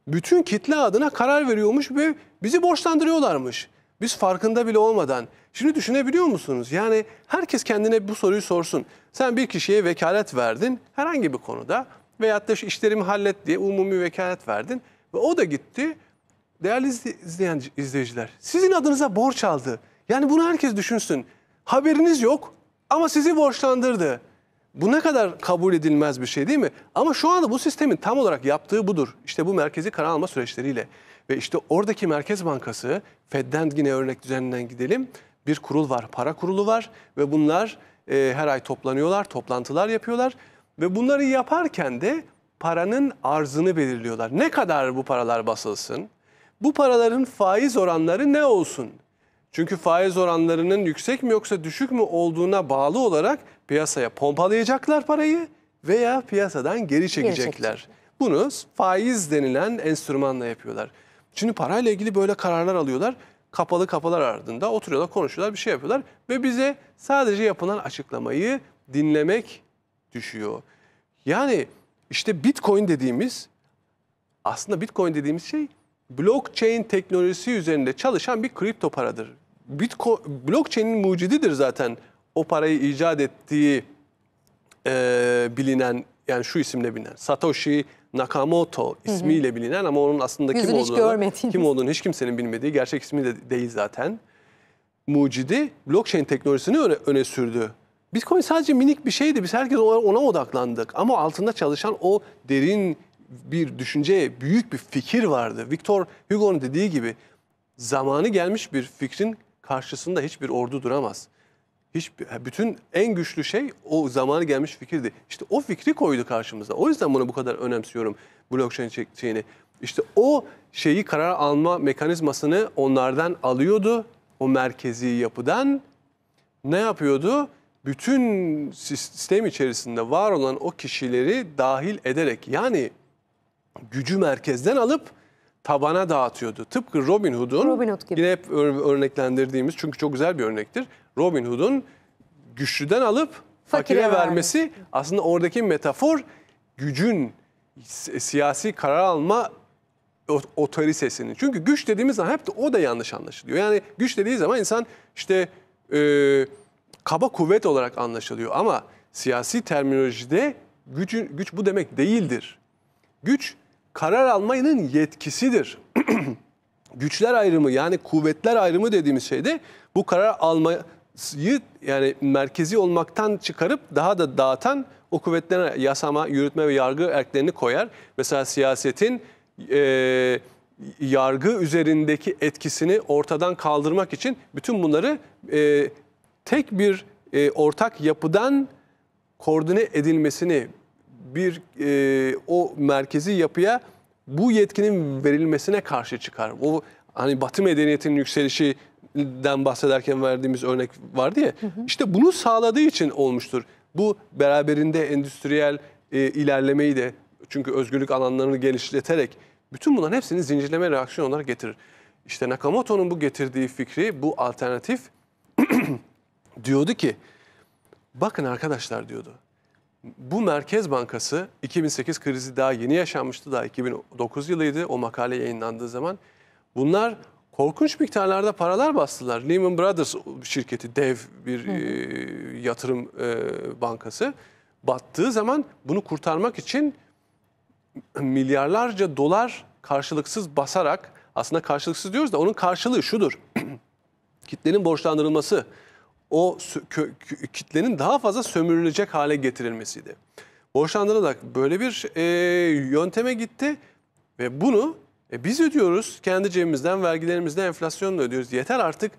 Speaker 2: bütün kitle adına karar veriyormuş ve bizi borçlandırıyorlarmış. Biz farkında bile olmadan. Şimdi düşünebiliyor musunuz? Yani herkes kendine bu soruyu sorsun. Sen bir kişiye vekalet verdin herhangi bir konuda veyahut da şu işlerimi hallet diye umumi vekalet verdin ve o da gitti. Değerli izleyen izleyiciler sizin adınıza borç aldı. Yani bunu herkes düşünsün. Haberiniz yok ama sizi borçlandırdı. Bu ne kadar kabul edilmez bir şey değil mi? Ama şu anda bu sistemin tam olarak yaptığı budur. İşte bu merkezi karar alma süreçleriyle. Ve işte oradaki Merkez Bankası, Fed'den yine örnek düzeninden gidelim. Bir kurul var, para kurulu var ve bunlar e, her ay toplanıyorlar, toplantılar yapıyorlar ve bunları yaparken de paranın arzını belirliyorlar. Ne kadar bu paralar basılsın? Bu paraların faiz oranları ne olsun? Çünkü faiz oranlarının yüksek mi yoksa düşük mü olduğuna bağlı olarak piyasaya pompalayacaklar parayı veya piyasadan geri çekecekler. Geri Bunu faiz denilen enstrümanla yapıyorlar. Şimdi parayla ilgili böyle kararlar alıyorlar kapalı kapılar ardında oturuyorlar, konuşuyorlar, bir şey yapıyorlar ve bize sadece yapılan açıklamayı dinlemek düşüyor. Yani işte Bitcoin dediğimiz aslında Bitcoin dediğimiz şey blockchain teknolojisi üzerinde çalışan bir kripto paradır. Bitcoin blockchain'in mucididir zaten o parayı icat ettiği e, bilinen yani şu isimle bilinen Satoshi Nakamoto ismiyle bilinen ama onun aslında Yüzünü kim hiç olduğunu, kim olduğunu hiç kimsenin bilmediği gerçek ismi de değil zaten. Mucidi blockchain teknolojisini öne, öne sürdü. Bitcoin sadece minik bir şeydi. Biz herkes ona, ona odaklandık. Ama altında çalışan o derin bir düşünce, büyük bir fikir vardı. Victor Hugo'nun dediği gibi zamanı gelmiş bir fikrin karşısında hiçbir ordu duramaz. Hiç, bütün en güçlü şey o zamanı gelmiş fikirdi. İşte o fikri koydu karşımıza. O yüzden bunu bu kadar önemsiyorum blockchain çektiğini. İşte o şeyi karar alma mekanizmasını onlardan alıyordu. O merkezi yapıdan ne yapıyordu? Bütün sistem içerisinde var olan o kişileri dahil ederek yani gücü merkezden alıp tabana dağıtıyordu. Tıpkı Robin Hood'un Robin Hood gibi. yine hep örneklendirdiğimiz çünkü çok güzel bir örnektir. Robin Hood'un güçlüden alıp fakire, fakire vermesi verdi. aslında oradaki metafor gücün siyasi karar alma otoritesini. Çünkü güç dediğimiz zaman hep de o da yanlış anlaşılıyor. Yani güç dediği zaman insan işte e, kaba kuvvet olarak anlaşılıyor ama siyasi terminolojide güç, güç bu demek değildir. Güç karar almayının yetkisidir. Güçler ayrımı yani kuvvetler ayrımı dediğimiz şeyde bu karar almayı yani merkezi olmaktan çıkarıp daha da dağıtan o kuvvetlere yasama, yürütme ve yargı erklerini koyar. Mesela siyasetin e, yargı üzerindeki etkisini ortadan kaldırmak için bütün bunları e, tek bir e, ortak yapıdan koordine edilmesini bir e, o merkezi yapıya bu yetkinin verilmesine karşı çıkar. O hani Batı medeniyetinin yükselişinden bahsederken verdiğimiz örnek vardı ya. Hı hı. İşte bunu sağladığı için olmuştur. Bu beraberinde endüstriyel e, ilerlemeyi de çünkü özgürlük alanlarını genişleterek bütün bunların hepsini zincirleme reaksiyon olarak getirir. İşte Nakamoto'nun bu getirdiği fikri bu alternatif diyordu ki bakın arkadaşlar diyordu bu Merkez Bankası 2008 krizi daha yeni yaşanmıştı daha 2009 yılıydı o makale yayınlandığı zaman. Bunlar korkunç miktarlarda paralar bastılar. Lehman Brothers şirketi dev bir hı hı. E, yatırım e, bankası battığı zaman bunu kurtarmak için milyarlarca dolar karşılıksız basarak aslında karşılıksız diyoruz da onun karşılığı şudur. Kitlenin borçlandırılması, o kitlenin daha fazla sömürülecek hale getirilmesiydi. Borçlandırarak böyle bir e, yönteme gitti ve bunu e, biz ödüyoruz kendi cebimizden, vergilerimizden, enflasyonla ödüyoruz. Yeter artık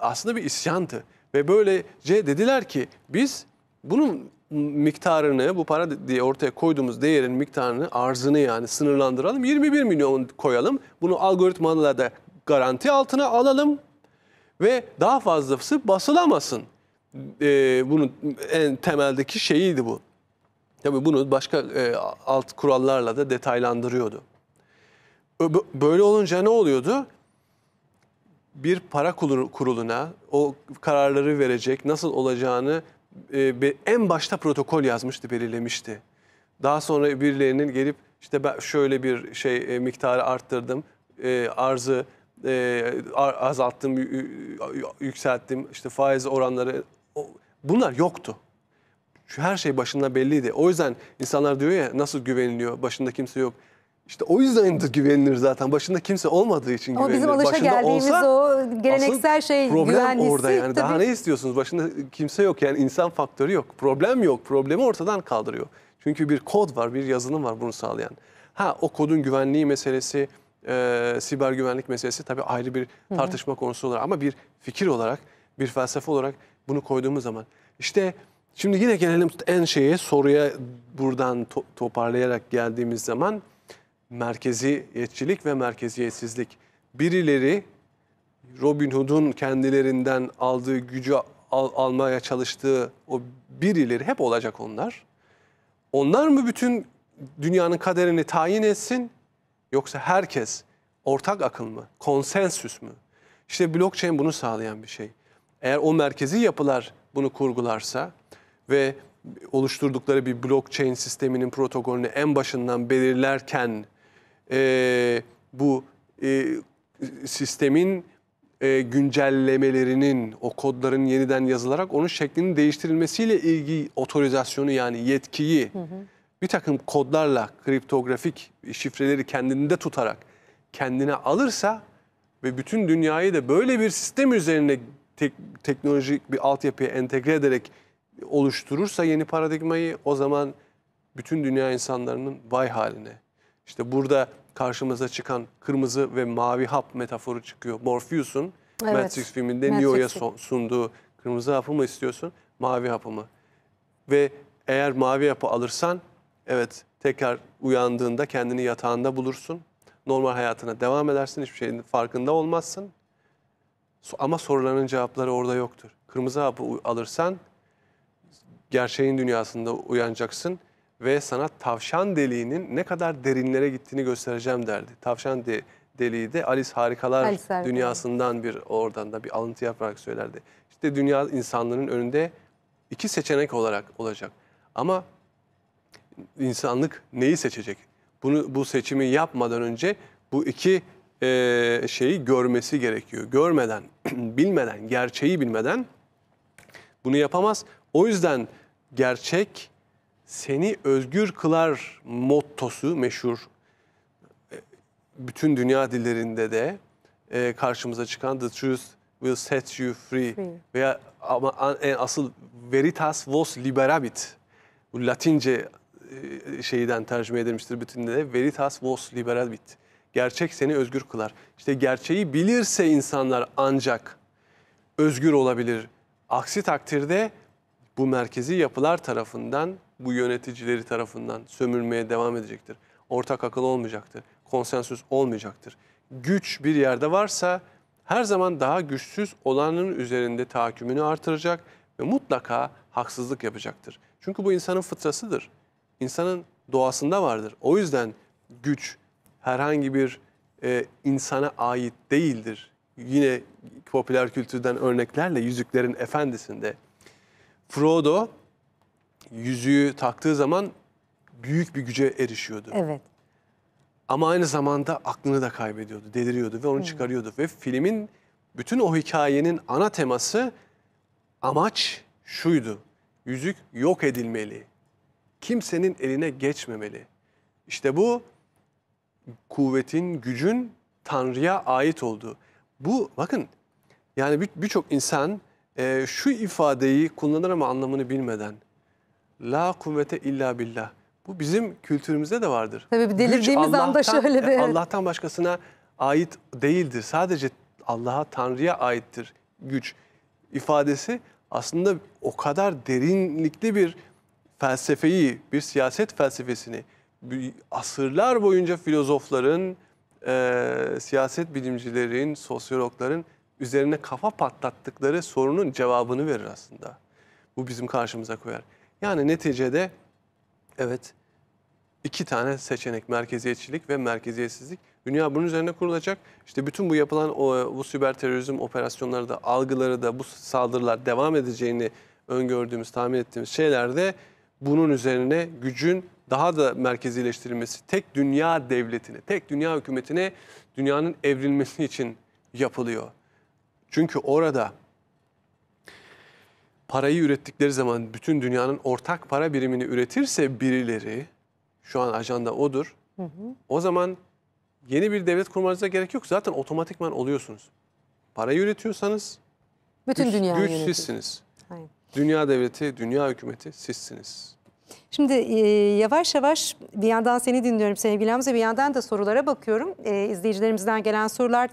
Speaker 2: aslında bir isyantı ve böylece dediler ki biz bunun miktarını bu para diye ortaya koyduğumuz değerin miktarını arzını yani sınırlandıralım 21 milyon koyalım bunu algoritmalarda garanti altına alalım ve daha fazlası basılamasın. E, ee, bunun en temeldeki şeyiydi bu. Tabii bunu başka e, alt kurallarla da detaylandırıyordu. Böyle olunca ne oluyordu? Bir para kuruluna o kararları verecek, nasıl olacağını e, en başta protokol yazmıştı, belirlemişti. Daha sonra birilerinin gelip işte ben şöyle bir şey e, miktarı arttırdım, e, arzı e, azalttım, yükselttim, işte faiz oranları bunlar yoktu. Şu her şey başında belliydi. O yüzden insanlar diyor ya nasıl güveniliyor? Başında kimse yok. İşte o yüzden de güvenilir zaten. Başında kimse olmadığı için Ama güvenilir. Ama bizim alışa geldiğimiz olsa,
Speaker 1: o geleneksel şey problem güvenlisi. orada yani.
Speaker 2: Tabii. Daha ne istiyorsunuz? Başında kimse yok yani insan faktörü yok. Problem yok. Problemi ortadan kaldırıyor. Çünkü bir kod var, bir yazılım var bunu sağlayan. Ha o kodun güvenliği meselesi, e, siber güvenlik meselesi tabii ayrı bir tartışma konusu olarak ama bir fikir olarak, bir felsefe olarak bunu koyduğumuz zaman işte şimdi yine gelelim en şeye soruya buradan to toparlayarak geldiğimiz zaman merkezi merkeziyetçilik ve merkeziyetsizlik. Birileri Robin Hood'un kendilerinden aldığı gücü al, almaya çalıştığı o birileri hep olacak onlar. Onlar mı bütün dünyanın kaderini tayin etsin Yoksa herkes ortak akıl mı? Konsensüs mü? İşte blockchain bunu sağlayan bir şey. Eğer o merkezi yapılar bunu kurgularsa ve oluşturdukları bir blockchain sisteminin protokolünü en başından belirlerken e, bu e, sistemin e, güncellemelerinin, o kodların yeniden yazılarak onun şeklinin değiştirilmesiyle ilgili otorizasyonu yani yetkiyi hı hı bir takım kodlarla kriptografik şifreleri kendinde tutarak kendine alırsa ve bütün dünyayı da böyle bir sistem üzerine tek, teknolojik bir altyapıya entegre ederek oluşturursa yeni paradigmayı o zaman bütün dünya insanlarının vay haline. İşte burada karşımıza çıkan kırmızı ve mavi hap metaforu çıkıyor. Morpheus'un evet. Matrix filminde Neo'ya sunduğu kırmızı hapı mı istiyorsun, mavi hapı mı? Ve eğer mavi hapı alırsan Evet tekrar uyandığında kendini yatağında bulursun. Normal hayatına devam edersin. Hiçbir şeyin farkında olmazsın. Ama soruların cevapları orada yoktur. Kırmızı hapı alırsan gerçeğin dünyasında uyanacaksın ve sana tavşan deliğinin ne kadar derinlere gittiğini göstereceğim derdi. Tavşan de, deliği de Alice Harikalar Alice dünyasından bir oradan da bir alıntı yaparak söylerdi. İşte dünya insanların önünde iki seçenek olarak olacak. Ama insanlık neyi seçecek? Bunu bu seçimi yapmadan önce bu iki e, şeyi görmesi gerekiyor. Görmeden, bilmeden, gerçeği bilmeden bunu yapamaz. O yüzden gerçek seni özgür kılar mottosu meşhur. E, bütün dünya dillerinde de e, karşımıza çıkan The Truth Will Set You Free, free. veya ama en asıl Veritas Vos Liberabit. Bu Latince e, şeyden tercüme edilmiştir de Veritas vos liberabit. Gerçek seni özgür kılar. İşte gerçeği bilirse insanlar ancak özgür olabilir. Aksi takdirde bu merkezi yapılar tarafından, bu yöneticileri tarafından sömürmeye devam edecektir. Ortak akıl olmayacaktır. Konsensüs olmayacaktır. Güç bir yerde varsa her zaman daha güçsüz olanın üzerinde tahakkümünü artıracak ve mutlaka haksızlık yapacaktır. Çünkü bu insanın fıtrasıdır insanın doğasında vardır. O yüzden güç herhangi bir e, insana ait değildir. Yine popüler kültürden örneklerle Yüzüklerin Efendisi'nde Frodo yüzüğü taktığı zaman büyük bir güce erişiyordu. Evet. Ama aynı zamanda aklını da kaybediyordu, deliriyordu ve onu çıkarıyordu. Hı. Ve filmin bütün o hikayenin ana teması amaç şuydu. Yüzük yok edilmeli kimsenin eline geçmemeli. İşte bu kuvvetin, gücün Tanrı'ya ait olduğu. Bu bakın yani birçok bir insan e, şu ifadeyi kullanır ama anlamını bilmeden La kuvvete illa billah. Bu bizim kültürümüzde de vardır. Tabii bir delirdiğimiz anda şöyle bir... E, Allah'tan başkasına ait değildir. Sadece Allah'a, Tanrı'ya aittir güç ifadesi aslında o kadar derinlikli bir felsefeyi, bir siyaset felsefesini asırlar boyunca filozofların, e, siyaset bilimcilerin, sosyologların üzerine kafa patlattıkları sorunun cevabını verir aslında. Bu bizim karşımıza koyar. Yani neticede evet iki tane seçenek merkeziyetçilik ve merkeziyetsizlik. Dünya bunun üzerine kurulacak. İşte bütün bu yapılan o, bu siber terörizm operasyonları da algıları da bu saldırılar devam edeceğini öngördüğümüz, tahmin ettiğimiz şeylerde bunun üzerine gücün daha da merkezileştirilmesi tek dünya devletine, tek dünya hükümetine dünyanın evrilmesi için yapılıyor. Çünkü orada parayı ürettikleri zaman bütün dünyanın ortak para birimini üretirse birileri, şu an ajanda odur, hı hı. o zaman yeni bir devlet kurmanıza gerek yok. Zaten otomatikman oluyorsunuz. Parayı üretiyorsanız
Speaker 1: bütün güç, dünya güç
Speaker 2: sizsiniz. Dünya devleti, dünya hükümeti sizsiniz.
Speaker 1: Şimdi e, yavaş yavaş bir yandan seni dinliyorum sevgili Hamza bir yandan da sorulara bakıyorum. E, izleyicilerimizden gelen sorular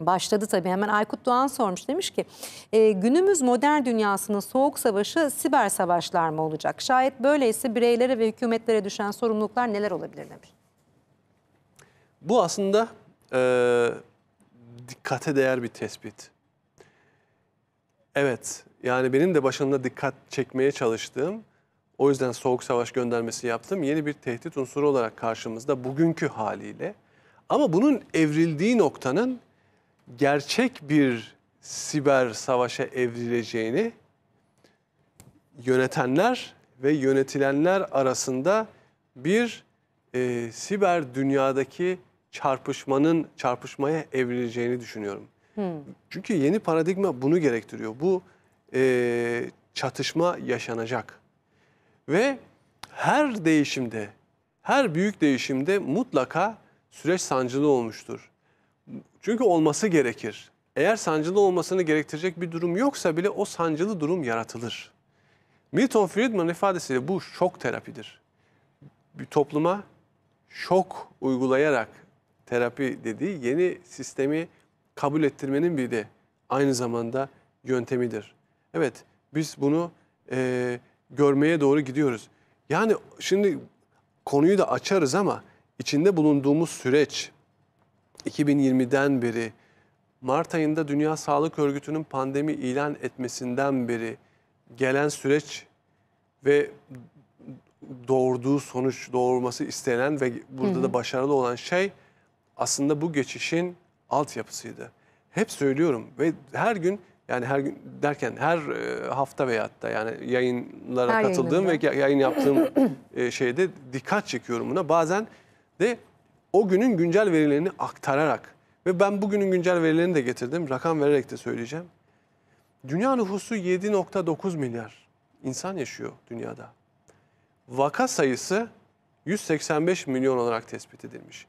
Speaker 1: başladı tabii. Hemen Aykut Doğan sormuş demiş ki e, günümüz modern dünyasının soğuk savaşı siber savaşlar mı olacak? Şayet böyleyse bireylere ve hükümetlere düşen sorumluluklar neler olabilir demiş.
Speaker 2: Bu aslında e, dikkate değer bir tespit. Evet. Yani benim de başında dikkat çekmeye çalıştığım, o yüzden soğuk savaş göndermesi yaptım. Yeni bir tehdit unsuru olarak karşımızda bugünkü haliyle. Ama bunun evrildiği noktanın gerçek bir siber savaşa evrileceğini yönetenler ve yönetilenler arasında bir e, siber dünyadaki çarpışmanın çarpışmaya evrileceğini düşünüyorum. Çünkü yeni paradigma bunu gerektiriyor. Bu e, çatışma yaşanacak. Ve her değişimde, her büyük değişimde mutlaka süreç sancılı olmuştur. Çünkü olması gerekir. Eğer sancılı olmasını gerektirecek bir durum yoksa bile o sancılı durum yaratılır. Milton Friedman ifadesiyle bu şok terapidir. Bir topluma şok uygulayarak terapi dediği yeni sistemi kabul ettirmenin bir de aynı zamanda yöntemidir. Evet biz bunu e, görmeye doğru gidiyoruz. Yani şimdi konuyu da açarız ama içinde bulunduğumuz süreç 2020'den beri Mart ayında Dünya Sağlık Örgütü'nün pandemi ilan etmesinden beri gelen süreç ve doğurduğu sonuç doğurması istenen ve burada hı hı. da başarılı olan şey aslında bu geçişin altyapısıydı. Hep söylüyorum ve her gün yani her gün derken her e, hafta veya da yani yayınlara her katıldığım yayınında. ve yayın yaptığım e, şeyde dikkat çekiyorum buna. Bazen de o günün güncel verilerini aktararak ve ben bugünün güncel verilerini de getirdim. Rakam vererek de söyleyeceğim. Dünya nüfusu 7.9 milyar insan yaşıyor dünyada. Vaka sayısı 185 milyon olarak tespit edilmiş.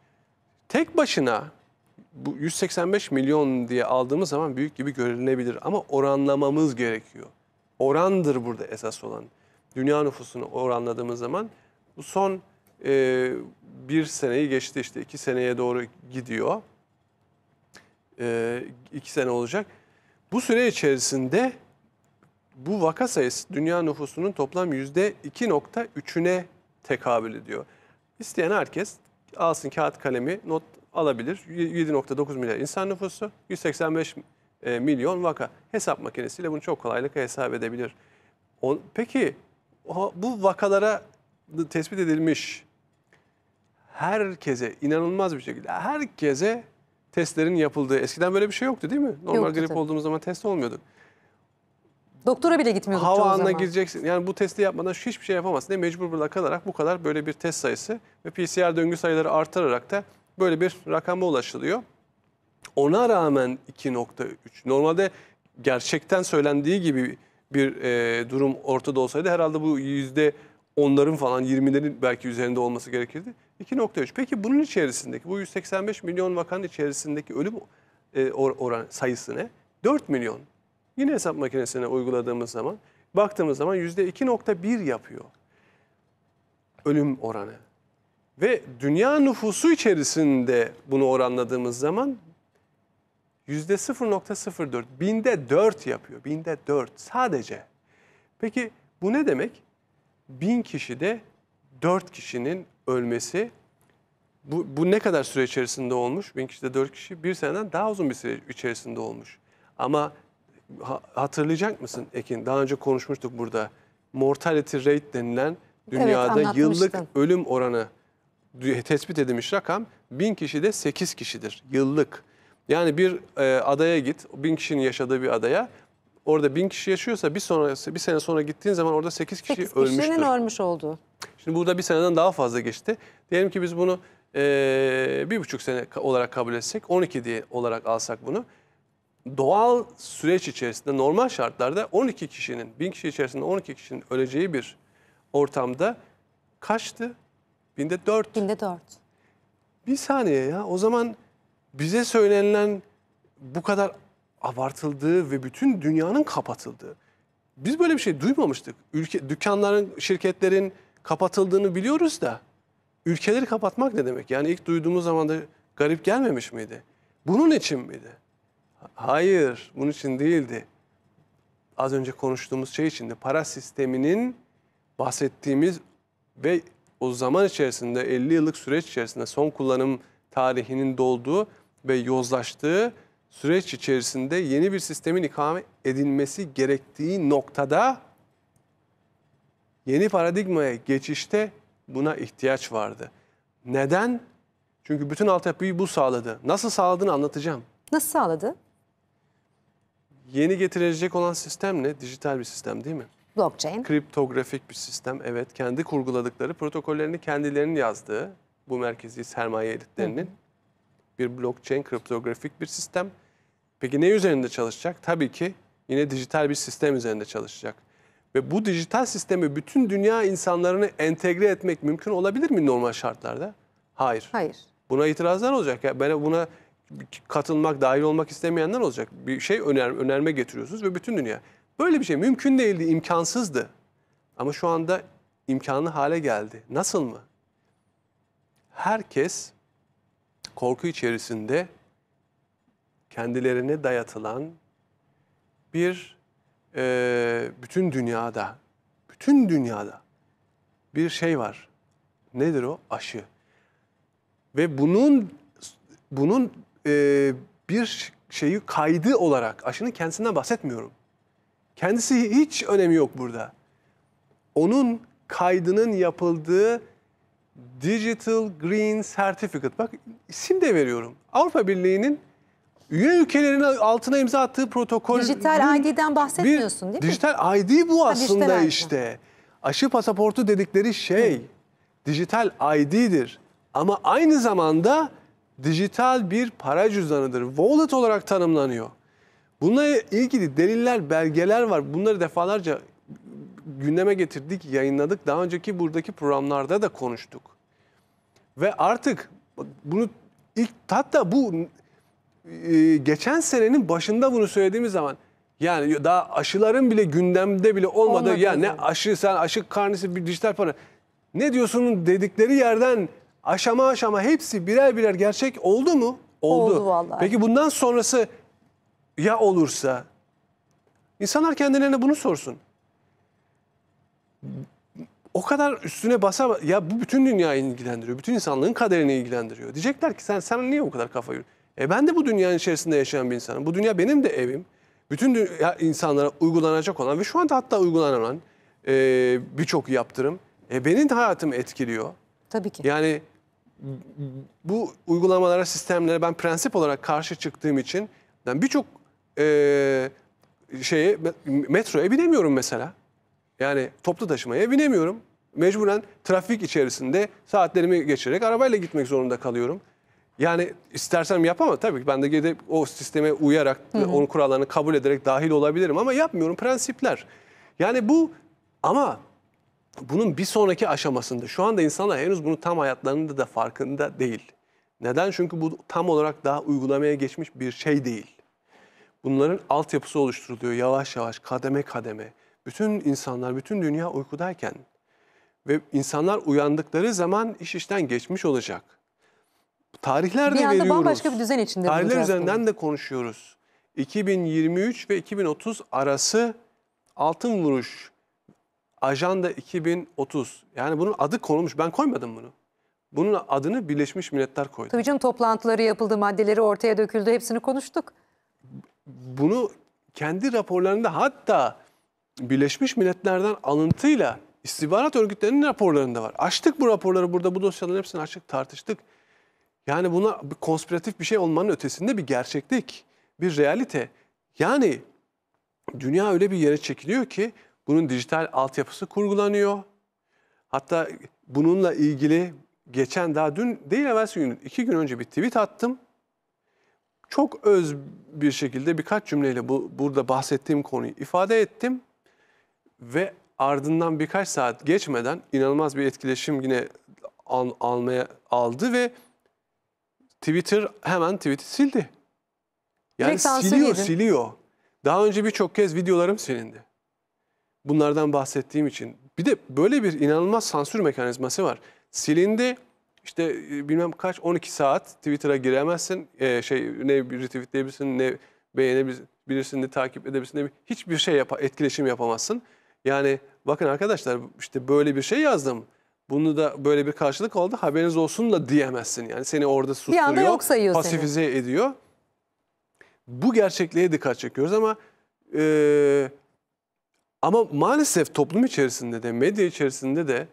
Speaker 2: Tek başına bu 185 milyon diye aldığımız zaman büyük gibi görünebilir ama oranlamamız gerekiyor. Orandır burada esas olan. Dünya nüfusunu oranladığımız zaman bu son e, bir seneyi geçti işte iki seneye doğru gidiyor. E, iki sene olacak. Bu süre içerisinde bu vaka sayısı dünya nüfusunun toplam yüzde 2.3'üne tekabül ediyor. İsteyen herkes alsın kağıt kalemi not alabilir. 7.9 milyar insan nüfusu, 185 e, milyon vaka. Hesap makinesiyle bunu çok kolaylıkla hesap edebilir. Peki bu vakalara tespit edilmiş herkese inanılmaz bir şekilde herkese testlerin yapıldığı eskiden böyle bir şey yoktu değil mi? Normal yoktu grip tabii. olduğumuz zaman test olmuyordu.
Speaker 1: Doktora bile gitmiyorduk Hava anına zaman.
Speaker 2: gireceksin. Yani bu testi yapmadan hiçbir şey yapamazsın. Ne mecbur bırakarak bu kadar böyle bir test sayısı ve PCR döngü sayıları artırarak da böyle bir rakama ulaşılıyor. Ona rağmen 2.3. Normalde gerçekten söylendiği gibi bir e, durum ortada olsaydı herhalde bu yüzde onların falan 20'lerin belki üzerinde olması gerekirdi. 2.3. Peki bunun içerisindeki bu 185 milyon vakanın içerisindeki ölüm e, or, oran sayısı ne? 4 milyon. Yine hesap makinesine uyguladığımız zaman baktığımız zaman yüzde %2.1 yapıyor ölüm oranı. Ve dünya nüfusu içerisinde bunu oranladığımız zaman yüzde 0.04, binde 4 yapıyor. Binde 4 sadece. Peki bu ne demek? Bin kişide 4 kişinin ölmesi bu, bu ne kadar süre içerisinde olmuş? Bin kişide 4 kişi bir seneden daha uzun bir süre içerisinde olmuş. Ama ha, hatırlayacak mısın Ekin? Daha önce konuşmuştuk burada. Mortality rate denilen dünyada evet, yıllık ölüm oranı tespit edilmiş rakam 1000 kişide 8 kişidir yıllık. Yani bir e, adaya git, 1000 kişinin yaşadığı bir adaya. Orada 1000 kişi yaşıyorsa bir sonrası bir sene sonra gittiğin zaman orada 8 kişi 8 ölmüştür. 8 kişinin ölmüş olduğu. Şimdi burada bir seneden daha fazla geçti. Diyelim ki biz bunu e, bir buçuk sene olarak kabul etsek, 12 diye olarak alsak bunu. Doğal süreç içerisinde normal şartlarda 12 kişinin, 1000 kişi içerisinde 12 kişinin öleceği bir ortamda kaçtı? Binde dört. Binde dört. Bir saniye ya o zaman bize söylenilen bu kadar abartıldığı ve bütün dünyanın kapatıldığı. Biz böyle bir şey duymamıştık. Ülke, dükkanların, şirketlerin kapatıldığını biliyoruz da ülkeleri kapatmak ne demek? Yani ilk duyduğumuz zaman da garip gelmemiş miydi? Bunun için miydi? Hayır, bunun için değildi. Az önce konuştuğumuz şey içinde para sisteminin bahsettiğimiz ve o zaman içerisinde 50 yıllık süreç içerisinde son kullanım tarihinin dolduğu ve yozlaştığı süreç içerisinde yeni bir sistemin ikame edilmesi gerektiği noktada yeni paradigmaya geçişte buna ihtiyaç vardı. Neden? Çünkü bütün altyapıyı bu sağladı. Nasıl sağladığını anlatacağım.
Speaker 1: Nasıl sağladı?
Speaker 2: Yeni getirilecek olan sistem ne? Dijital bir sistem değil mi? Blockchain. Kriptografik bir sistem evet. Kendi kurguladıkları protokollerini kendilerinin yazdığı bu merkezi sermaye elitlerinin bir blockchain kriptografik bir sistem. Peki ne üzerinde çalışacak? Tabii ki yine dijital bir sistem üzerinde çalışacak. Ve bu dijital sistemi bütün dünya insanlarını entegre etmek mümkün olabilir mi normal şartlarda? Hayır. Hayır. Buna itirazlar olacak. Ya ben buna katılmak, dahil olmak istemeyenler olacak. Bir şey öner önerme getiriyorsunuz ve bütün dünya. Böyle bir şey mümkün değildi, imkansızdı. Ama şu anda imkanlı hale geldi. Nasıl mı? Herkes korku içerisinde kendilerine dayatılan bir e, bütün dünyada, bütün dünyada bir şey var. Nedir o? Aşı. Ve bunun bunun e, bir şeyi kaydı olarak aşının kendisinden bahsetmiyorum. Kendisi hiç önemi yok burada. Onun kaydının yapıldığı Digital Green Certificate. Bak isim de veriyorum. Avrupa Birliği'nin üye ülkelerinin altına imza attığı protokol. Dijital
Speaker 1: ID'den bahsetmiyorsun değil mi?
Speaker 2: Dijital ID bu aslında ha, işte. Aşı pasaportu dedikleri şey Hı. dijital ID'dir. Ama aynı zamanda dijital bir para cüzdanıdır. Wallet olarak tanımlanıyor. Bununla ilgili deliller, belgeler var. Bunları defalarca gündeme getirdik, yayınladık. Daha önceki buradaki programlarda da konuştuk. Ve artık bunu ilk hatta bu e, geçen senenin başında bunu söylediğimiz zaman yani daha aşıların bile gündemde bile Olmadı ya yani. ne aşı sen aşı karnesi bir dijital para ne diyorsun dedikleri yerden aşama aşama hepsi birer birer gerçek oldu mu? Oldu. oldu vallahi. Peki bundan sonrası ya olursa? İnsanlar kendilerine bunu sorsun. O kadar üstüne basa ya bu bütün dünyayı ilgilendiriyor. Bütün insanlığın kaderini ilgilendiriyor. Diyecekler ki sen sen niye bu kadar kafa yürü? E ben de bu dünyanın içerisinde yaşayan bir insanım. Bu dünya benim de evim. Bütün dünya, insanlara uygulanacak olan ve şu anda hatta uygulanan e, birçok yaptırım e, benim de hayatımı etkiliyor. Tabii ki. Yani bu uygulamalara, sistemlere ben prensip olarak karşı çıktığım için yani birçok e, şeye metroya binemiyorum mesela. Yani toplu taşımaya binemiyorum. Mecburen trafik içerisinde saatlerimi geçirerek arabayla gitmek zorunda kalıyorum. Yani istersem yapamam tabii ki ben de gidip o sisteme uyarak hı hı. onun kurallarını kabul ederek dahil olabilirim ama yapmıyorum prensipler. Yani bu ama bunun bir sonraki aşamasında şu anda insanlar henüz bunu tam hayatlarında da farkında değil. Neden? Çünkü bu tam olarak daha uygulamaya geçmiş bir şey değil bunların altyapısı oluşturuluyor yavaş yavaş kademe kademe. Bütün insanlar, bütün dünya uykudayken ve insanlar uyandıkları zaman iş işten geçmiş olacak. Tarihler de veriyoruz. Bir anda bambaşka
Speaker 1: bir düzen içinde Tarihler üzerinden
Speaker 2: bunu. de konuşuyoruz. 2023 ve 2030 arası altın vuruş ajanda 2030. Yani bunun adı konulmuş. Ben koymadım bunu. Bunun adını Birleşmiş Milletler koydu.
Speaker 1: Tabii canım toplantıları yapıldı, maddeleri ortaya döküldü.
Speaker 2: Hepsini konuştuk bunu kendi raporlarında hatta Birleşmiş Milletler'den alıntıyla istihbarat örgütlerinin raporlarında var. Açtık bu raporları burada bu dosyaların hepsini açtık tartıştık. Yani buna bir konspiratif bir şey olmanın ötesinde bir gerçeklik, bir realite. Yani dünya öyle bir yere çekiliyor ki bunun dijital altyapısı kurgulanıyor. Hatta bununla ilgili geçen daha dün değil evvelsi gün iki gün önce bir tweet attım çok öz bir şekilde birkaç cümleyle bu, burada bahsettiğim konuyu ifade ettim. Ve ardından birkaç saat geçmeden inanılmaz bir etkileşim yine al, almaya aldı ve Twitter hemen tweet'i sildi. Yani siliyor, yedin. siliyor. Daha önce birçok kez videolarım silindi. Bunlardan bahsettiğim için. Bir de böyle bir inanılmaz sansür mekanizması var. Silindi işte e, bilmem kaç 12 saat Twitter'a giremezsin. E, şey ne retweetleyebilirsin ne beğenebilirsin ne takip edebilirsin ne hiçbir şey yap etkileşim yapamazsın. Yani bakın arkadaşlar işte böyle bir şey yazdım. Bunu da böyle bir karşılık oldu. Haberiniz olsun da diyemezsin. Yani seni orada susturuyor. yok pasifize seni. ediyor. Bu gerçekliğe dikkat çekiyoruz ama e, ama maalesef toplum içerisinde de medya içerisinde de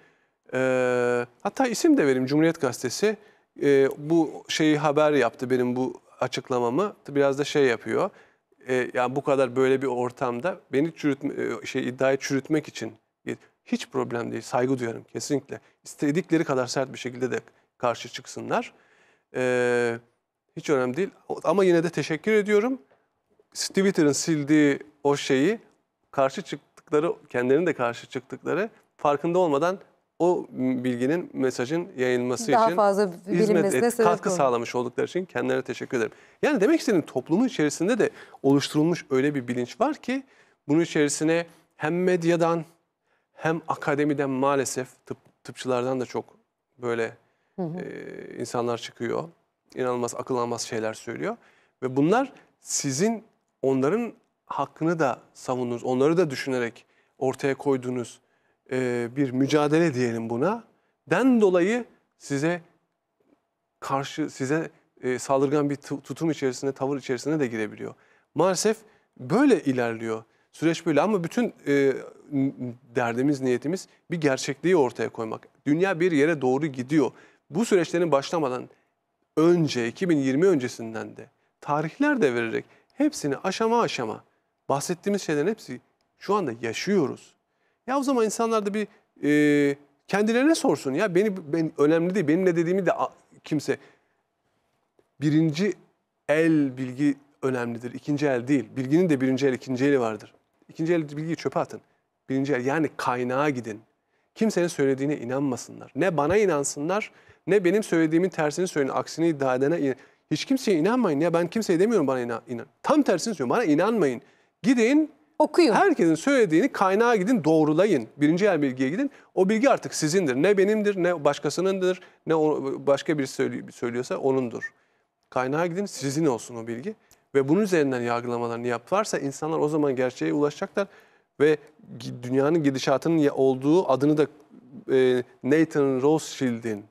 Speaker 2: e, hatta isim de vereyim Cumhuriyet Gazetesi e, bu şeyi haber yaptı benim bu açıklamamı. Biraz da şey yapıyor. E, yani bu kadar böyle bir ortamda beni çürütme, e, şey iddiayı çürütmek için hiç problem değil. Saygı duyarım kesinlikle. İstedikleri kadar sert bir şekilde de karşı çıksınlar. Ee, hiç önemli değil. Ama yine de teşekkür ediyorum. Twitter'ın sildiği o şeyi karşı çıktıkları, kendilerinin de karşı çıktıkları farkında olmadan o bilginin, mesajın yayılması Daha için fazla hizmet et, katkı sağlamış oldukları için kendilerine teşekkür ederim. Yani demek istediğim toplumun içerisinde de oluşturulmuş öyle bir bilinç var ki bunun içerisine hem medyadan hem akademiden maalesef tıp, tıpçılardan da çok böyle hı hı. E, insanlar çıkıyor. İnanılmaz akıl almaz şeyler söylüyor. Ve bunlar sizin onların hakkını da savundunuz, onları da düşünerek ortaya koyduğunuz e, bir mücadele diyelim buna. Den dolayı size karşı size e, saldırgan bir tutum içerisinde, tavır içerisinde de girebiliyor. Maalesef böyle ilerliyor. Süreç böyle ama bütün e, derdimiz, niyetimiz bir gerçekliği ortaya koymak. Dünya bir yere doğru gidiyor. Bu süreçlerin başlamadan önce, 2020 öncesinden de tarihler de vererek hepsini aşama aşama bahsettiğimiz şeylerin hepsi şu anda yaşıyoruz. Ya o zaman insanlar da bir e, kendilerine sorsun ya beni ben önemli değil benim ne dediğimi de kimse birinci el bilgi önemlidir. İkinci el değil. Bilginin de birinci el, ikinci eli vardır. İkinci el bilgiyi çöpe atın. Birinci el yani kaynağa gidin. Kimsenin söylediğine inanmasınlar. Ne bana inansınlar ne benim söylediğimin tersini söyleyin, aksini iddia edene in hiç kimseye inanmayın ya ben kimseye demiyorum bana inan. inan. Tam tersini söylüyorum bana inanmayın. Gidin Okuyun. Herkesin söylediğini kaynağa gidin doğrulayın. Birinci el bilgiye gidin. O bilgi artık sizindir. Ne benimdir, ne başkasınındır, ne başka biri söylüyorsa onundur. Kaynağa gidin sizin olsun o bilgi. Ve bunun üzerinden yargılamalarını yaparsa insanlar o zaman gerçeğe ulaşacaklar. Ve dünyanın gidişatının olduğu adını da e, Nathan Rothschild'in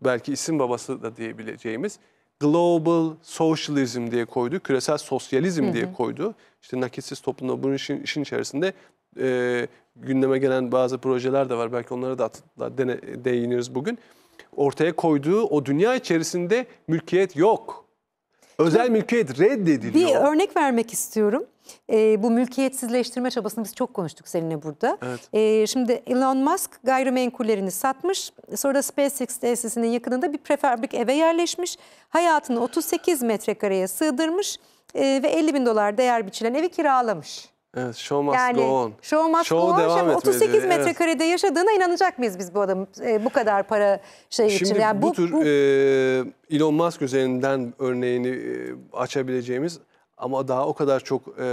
Speaker 2: belki isim babası da diyebileceğimiz Global Socialism diye koydu, küresel sosyalizm hı hı. diye koydu. İşte nakitsiz toplumda bunun işin, işin içerisinde e, gündeme gelen bazı projeler de var. Belki onlara da atla, dene, değiniriz bugün. Ortaya koyduğu o dünya içerisinde mülkiyet yok. Özel mülkiyet reddediliyor. Bir
Speaker 1: örnek vermek istiyorum e, bu mülkiyetsizleştirme çabasını biz çok konuştuk seninle burada. Evet. E, şimdi Elon Musk gayrimenkullerini satmış. Sonra da SpaceX tesisinin yakınında bir prefabrik eve yerleşmiş. Hayatını 38 metrekareye sığdırmış e, ve 50 bin dolar değer biçilen evi kiralamış.
Speaker 2: Evet, show must yani, go on. Show must show go on. Devam Şimdi 38 etmedi. metrekarede
Speaker 1: yaşadığına inanacak mıyız biz bu adam e, bu kadar para şey Şimdi için? Yani bu, bu tür bu...
Speaker 2: E, Elon Musk üzerinden örneğini e, açabileceğimiz ama daha o kadar çok e,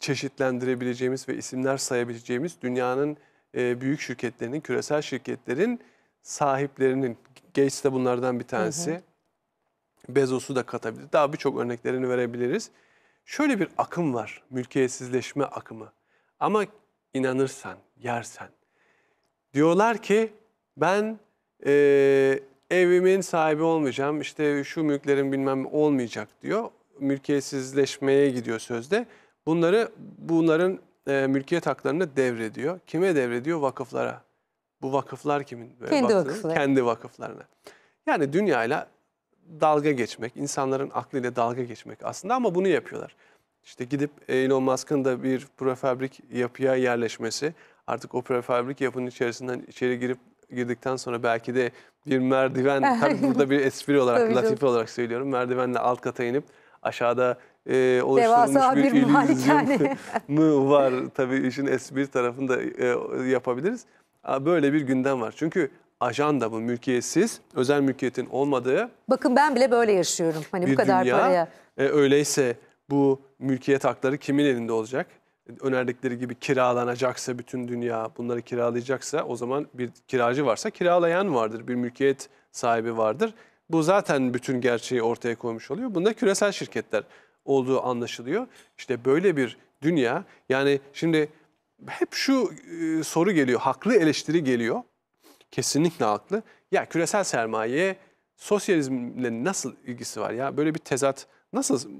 Speaker 2: çeşitlendirebileceğimiz ve isimler sayabileceğimiz dünyanın e, büyük şirketlerinin, küresel şirketlerin sahiplerinin, Gates de bunlardan bir tanesi, hı hı. Bezos'u da katabilir. Daha birçok örneklerini verebiliriz. Şöyle bir akım var, mülkiyetsizleşme akımı. Ama inanırsan, yersen. Diyorlar ki ben e, evimin sahibi olmayacağım, işte şu mülklerin bilmem olmayacak diyor mülkiyetsizleşmeye gidiyor sözde. Bunları bunların e, mülkiyet haklarını devrediyor. Kime devrediyor? Vakıflara. Bu vakıflar kimin? Kendi vakıfları. Kendi vakıflarına. Yani dünyayla dalga geçmek, insanların aklıyla dalga geçmek aslında ama bunu yapıyorlar. İşte gidip Elon Musk'ın da bir prefabrik yapıya yerleşmesi, artık o prefabrik yapının içerisinden içeri girip girdikten sonra belki de bir merdiven, tabii burada bir espri olarak, latife olarak söylüyorum, merdivenle alt kata inip aşağıda e, oluşturulmuş Devasa bir, bir illüzyon mu var? Tabii işin espri tarafını da e, yapabiliriz. Böyle bir gündem var. Çünkü ajanda bu mülkiyetsiz, özel mülkiyetin olmadığı.
Speaker 1: Bakın ben bile böyle yaşıyorum. Hani bu kadar dünya, paraya.
Speaker 2: E, öyleyse bu mülkiyet hakları kimin elinde olacak? Önerdikleri gibi kiralanacaksa bütün dünya bunları kiralayacaksa o zaman bir kiracı varsa kiralayan vardır, bir mülkiyet sahibi vardır. Bu zaten bütün gerçeği ortaya koymuş oluyor. Bunda küresel şirketler olduğu anlaşılıyor. İşte böyle bir dünya yani şimdi hep şu e, soru geliyor, haklı eleştiri geliyor. Kesinlikle haklı. Ya küresel sermaye sosyalizmle nasıl ilgisi var ya? Böyle bir tezat nasıl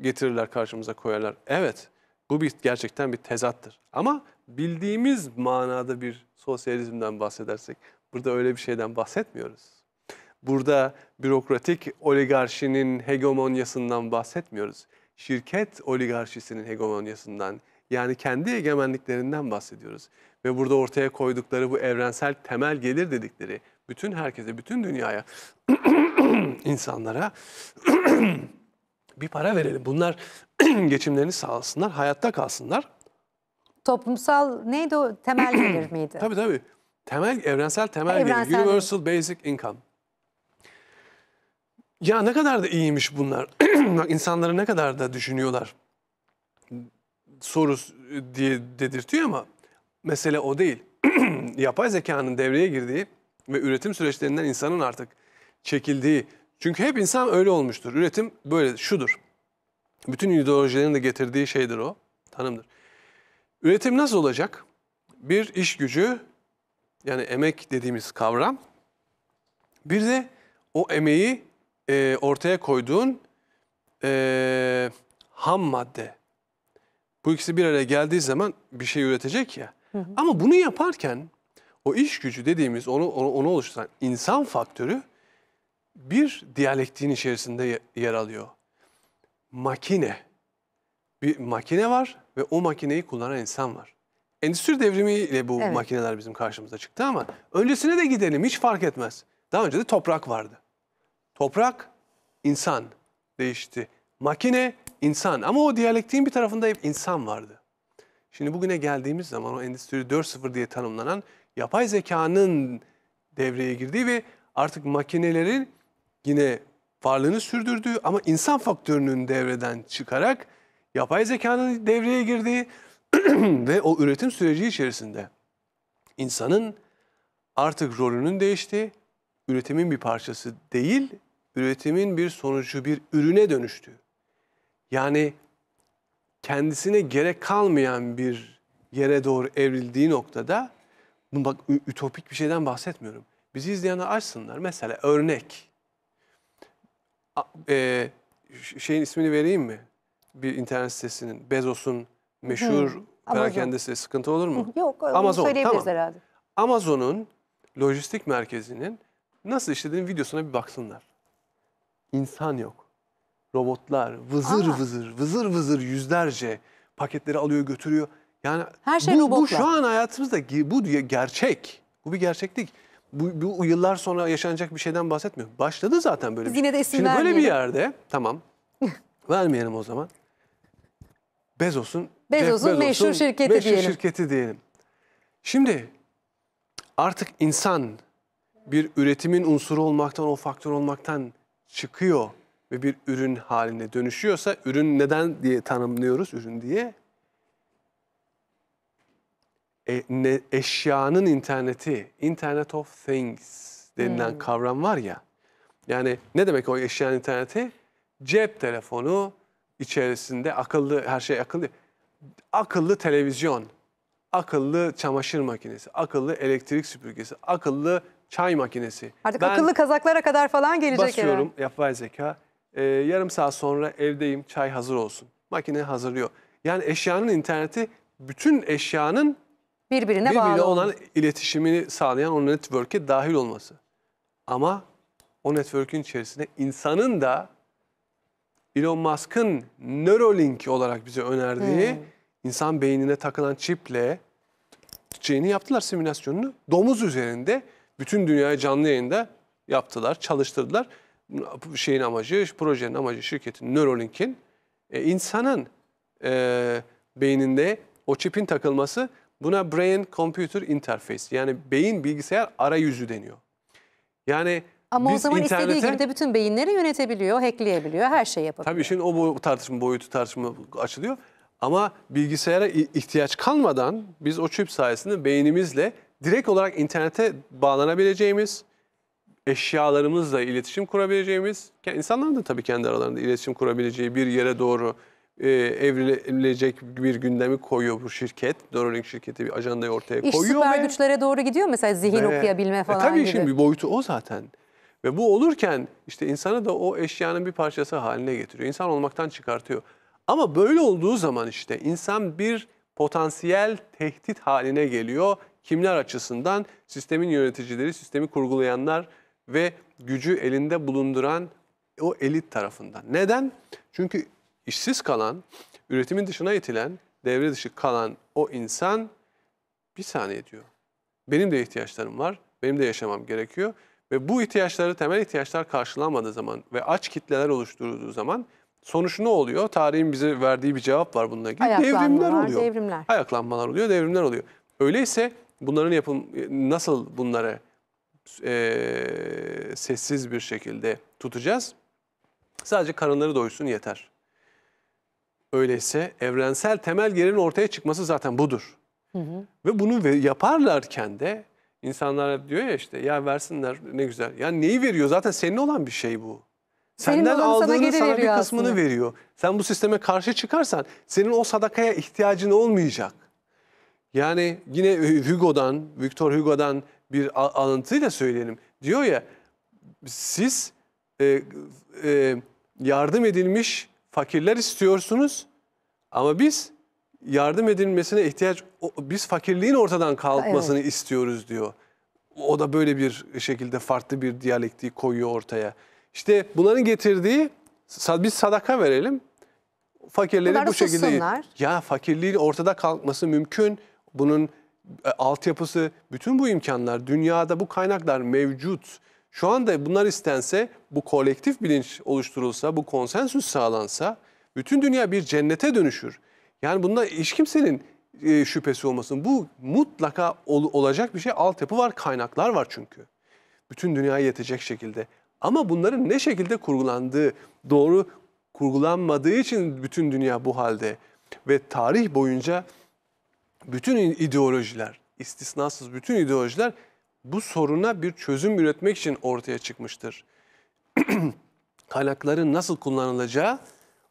Speaker 2: getirirler karşımıza koyarlar? Evet bu bir gerçekten bir tezattır. Ama bildiğimiz manada bir sosyalizmden bahsedersek burada öyle bir şeyden bahsetmiyoruz. Burada bürokratik oligarşinin hegemonyasından bahsetmiyoruz. Şirket oligarşisinin hegemonyasından yani kendi egemenliklerinden bahsediyoruz. Ve burada ortaya koydukları bu evrensel temel gelir dedikleri bütün herkese, bütün dünyaya, insanlara bir para verelim. Bunlar geçimlerini sağlasınlar, hayatta kalsınlar.
Speaker 1: Toplumsal neydi o temel gelir miydi?
Speaker 2: tabii tabii. Temel, evrensel temel evrensel gelir. Universal Basic Income ya ne kadar da iyiymiş bunlar. İnsanları ne kadar da düşünüyorlar soru diye dedirtiyor ama mesele o değil. Yapay zekanın devreye girdiği ve üretim süreçlerinden insanın artık çekildiği. Çünkü hep insan öyle olmuştur. Üretim böyle şudur. Bütün ideolojilerin de getirdiği şeydir o. Tanımdır. Üretim nasıl olacak? Bir iş gücü yani emek dediğimiz kavram. Bir de o emeği e, ortaya koyduğun e, ham madde. Bu ikisi bir araya geldiği zaman bir şey üretecek ya. Hı hı. Ama bunu yaparken o iş gücü dediğimiz onu, onu, onu oluşturan insan faktörü bir diyalektiğin içerisinde yer alıyor. Makine. Bir makine var ve o makineyi kullanan insan var. Endüstri devrimiyle bu evet. makineler bizim karşımıza çıktı ama öncesine de gidelim hiç fark etmez. Daha önce de toprak vardı. Toprak, insan değişti. Makine, insan. Ama o diyalektiğin bir tarafında hep insan vardı. Şimdi bugüne geldiğimiz zaman o Endüstri 4.0 diye tanımlanan yapay zekanın devreye girdiği ve artık makinelerin yine varlığını sürdürdüğü ama insan faktörünün devreden çıkarak yapay zekanın devreye girdiği ve o üretim süreci içerisinde insanın artık rolünün değiştiği, üretimin bir parçası değil, üretimin bir sonucu bir ürüne dönüştü. Yani kendisine gerek kalmayan bir yere doğru evrildiği noktada bunu bak ütopik bir şeyden bahsetmiyorum. Bizi izleyenler açsınlar. Mesela örnek. e, şeyin ismini vereyim mi? Bir internet sitesinin. Bezos'un
Speaker 1: meşhur Hı, hmm, perakendesi.
Speaker 2: Sıkıntı olur mu?
Speaker 1: Yok. Amazon. Söyleyebiliriz tamam. herhalde.
Speaker 2: Amazon'un lojistik merkezinin nasıl işlediğini videosuna bir baksınlar insan yok. Robotlar vızır Aa. vızır, vızır vızır yüzlerce paketleri alıyor götürüyor. Yani Her şey bu, robotlar. bu şu an hayatımızda bu gerçek. Bu bir gerçeklik. Bu, bu yıllar sonra yaşanacak bir şeyden bahsetmiyor. Başladı zaten böyle. Biz şey. yine de isim Şimdi vermeyelim. böyle bir yerde tamam vermeyelim o zaman. Bezos'un Bezos'un Bezos meşhur şirketi meşhur diyelim. şirketi diyelim. Şimdi artık insan bir üretimin unsuru olmaktan, o faktör olmaktan çıkıyor ve bir ürün haline dönüşüyorsa ürün neden diye tanımlıyoruz ürün diye? E, ne, eşyanın interneti, Internet of Things denilen hmm. kavram var ya. Yani ne demek o eşyanın interneti? Cep telefonu içerisinde akıllı her şey akıllı. Akıllı televizyon, akıllı çamaşır makinesi, akıllı elektrik süpürgesi, akıllı çay makinesi. Artık ben akıllı
Speaker 1: kazaklara kadar falan gelecek basıyorum
Speaker 2: herhalde. yapay zeka. E, yarım saat sonra evdeyim çay hazır olsun. Makine hazırlıyor. Yani eşyanın interneti bütün eşyanın
Speaker 1: birbirine, birbirine bağlı olan olması.
Speaker 2: iletişimini sağlayan o network'e dahil olması. Ama o network'ün içerisinde insanın da Elon Musk'ın Neuralink olarak bize önerdiği hmm. insan beynine takılan çiple şeyini yaptılar simülasyonunu. Domuz üzerinde bütün dünyaya canlı yayında yaptılar, çalıştırdılar. Şeyin amacı, projenin amacı şirketin Neuralink'in e, insanın e, beyninde o çipin takılması buna Brain Computer Interface yani beyin bilgisayar arayüzü deniyor. Yani ama Biz o zaman internete, istediği gibi de
Speaker 1: bütün beyinleri yönetebiliyor, hackleyebiliyor, her şeyi yapabiliyor.
Speaker 2: Tabii şimdi o bu tartışma boyutu tartışma açılıyor. Ama bilgisayara ihtiyaç kalmadan biz o çip sayesinde beynimizle direkt olarak internete bağlanabileceğimiz, eşyalarımızla iletişim kurabileceğimiz, insanlar da tabii kendi aralarında iletişim kurabileceği bir yere doğru e, evrilecek bir gündemi koyuyor bu şirket. Neuralink şirketi bir ajandayı ortaya İş koyuyor. İş süper ve,
Speaker 1: güçlere doğru gidiyor mesela zihin ve, okuyabilme e, falan e, tabii gibi. Tabii şimdi
Speaker 2: boyutu o zaten. Ve bu olurken işte insanı da o eşyanın bir parçası haline getiriyor. İnsan olmaktan çıkartıyor. Ama böyle olduğu zaman işte insan bir potansiyel tehdit haline geliyor. Kimler açısından? Sistemin yöneticileri, sistemi kurgulayanlar ve gücü elinde bulunduran o elit tarafından. Neden? Çünkü işsiz kalan, üretimin dışına itilen, devre dışı kalan o insan bir saniye diyor. Benim de ihtiyaçlarım var, benim de yaşamam gerekiyor. Ve bu ihtiyaçları, temel ihtiyaçlar karşılanmadığı zaman ve aç kitleler oluşturulduğu zaman Sonuç ne oluyor? Tarihin bize verdiği bir cevap var bununla ilgili. Devrimler oluyor. Devrimler. Ayaklanmalar oluyor, devrimler oluyor. Öyleyse bunların yapım nasıl bunları e, sessiz bir şekilde tutacağız? Sadece karınları doysun yeter. Öyleyse evrensel temel gerimin ortaya çıkması zaten budur. Hı hı. Ve bunu yaparlarken de insanlar diyor ya işte ya versinler ne güzel. Ya neyi veriyor zaten senin olan bir şey bu. Senin Senden malın sana sana, bir kısmını aslında. veriyor. Sen bu sisteme karşı çıkarsan senin o sadakaya ihtiyacın olmayacak. Yani yine Hugo'dan, Victor Hugo'dan bir alıntıyla söyleyelim. Diyor ya siz e, e, yardım edilmiş fakirler istiyorsunuz ama biz yardım edilmesine ihtiyaç biz fakirliğin ortadan kalkmasını evet. istiyoruz diyor. O da böyle bir şekilde farklı bir diyalektiği koyuyor ortaya. İşte bunların getirdiği biz sadaka verelim. Fakirleri bu şekilde susunlar. ya fakirliğin ortada kalkması mümkün. Bunun e, altyapısı bütün bu imkanlar dünyada bu kaynaklar mevcut. Şu anda bunlar istense bu kolektif bilinç oluşturulsa bu konsensüs sağlansa bütün dünya bir cennete dönüşür. Yani bunda hiç kimsenin e, şüphesi olmasın. Bu mutlaka ol, olacak bir şey. Altyapı var, kaynaklar var çünkü. Bütün dünyaya yetecek şekilde. Ama bunların ne şekilde kurgulandığı doğru kurgulanmadığı için bütün dünya bu halde ve tarih boyunca bütün ideolojiler, istisnasız bütün ideolojiler bu soruna bir çözüm üretmek için ortaya çıkmıştır. Kaynakların nasıl kullanılacağı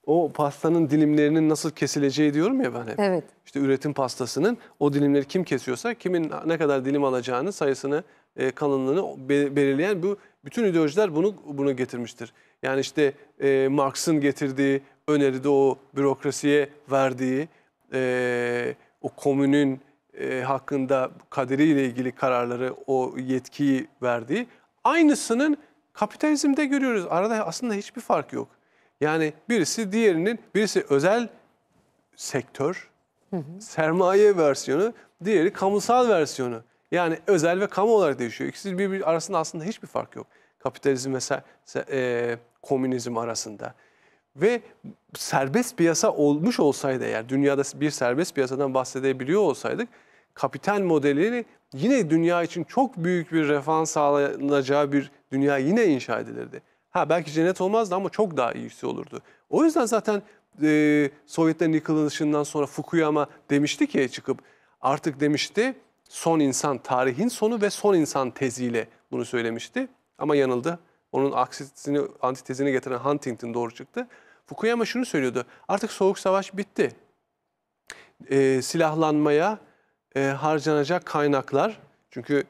Speaker 2: o pastanın dilimlerinin nasıl kesileceği diyorum ya ben hep. Evet. İşte üretim pastasının o dilimleri kim kesiyorsa kimin ne kadar dilim alacağını sayısını e, kalınlığını be, belirleyen bu bütün ideolojiler bunu bunu getirmiştir. Yani işte e, Marx'ın getirdiği öneride o bürokrasiye verdiği e, o komünün e, hakkında kaderiyle ilgili kararları o yetkiyi verdiği aynısının kapitalizmde görüyoruz. Arada aslında hiçbir fark yok. Yani birisi diğerinin, birisi özel sektör, sermaye versiyonu, diğeri kamusal versiyonu. Yani özel ve kamu olarak değişiyor. İkisi birbiri arasında aslında hiçbir fark yok. Kapitalizm ve e, komünizm arasında. Ve serbest piyasa olmuş olsaydı eğer, dünyada bir serbest piyasadan bahsedebiliyor olsaydık, kapital modelini yine dünya için çok büyük bir refah sağlanacağı bir dünya yine inşa edilirdi. Ha belki cennet olmazdı ama çok daha iyisi olurdu. O yüzden zaten e, Sovyetlerin yıkılışından sonra Fukuyama demişti ki çıkıp artık demişti son insan tarihin sonu ve son insan teziyle bunu söylemişti. Ama yanıldı. Onun aksisini, antitezini getiren Huntington doğru çıktı. Fukuyama şunu söylüyordu. Artık soğuk savaş bitti. E, silahlanmaya e, harcanacak kaynaklar, çünkü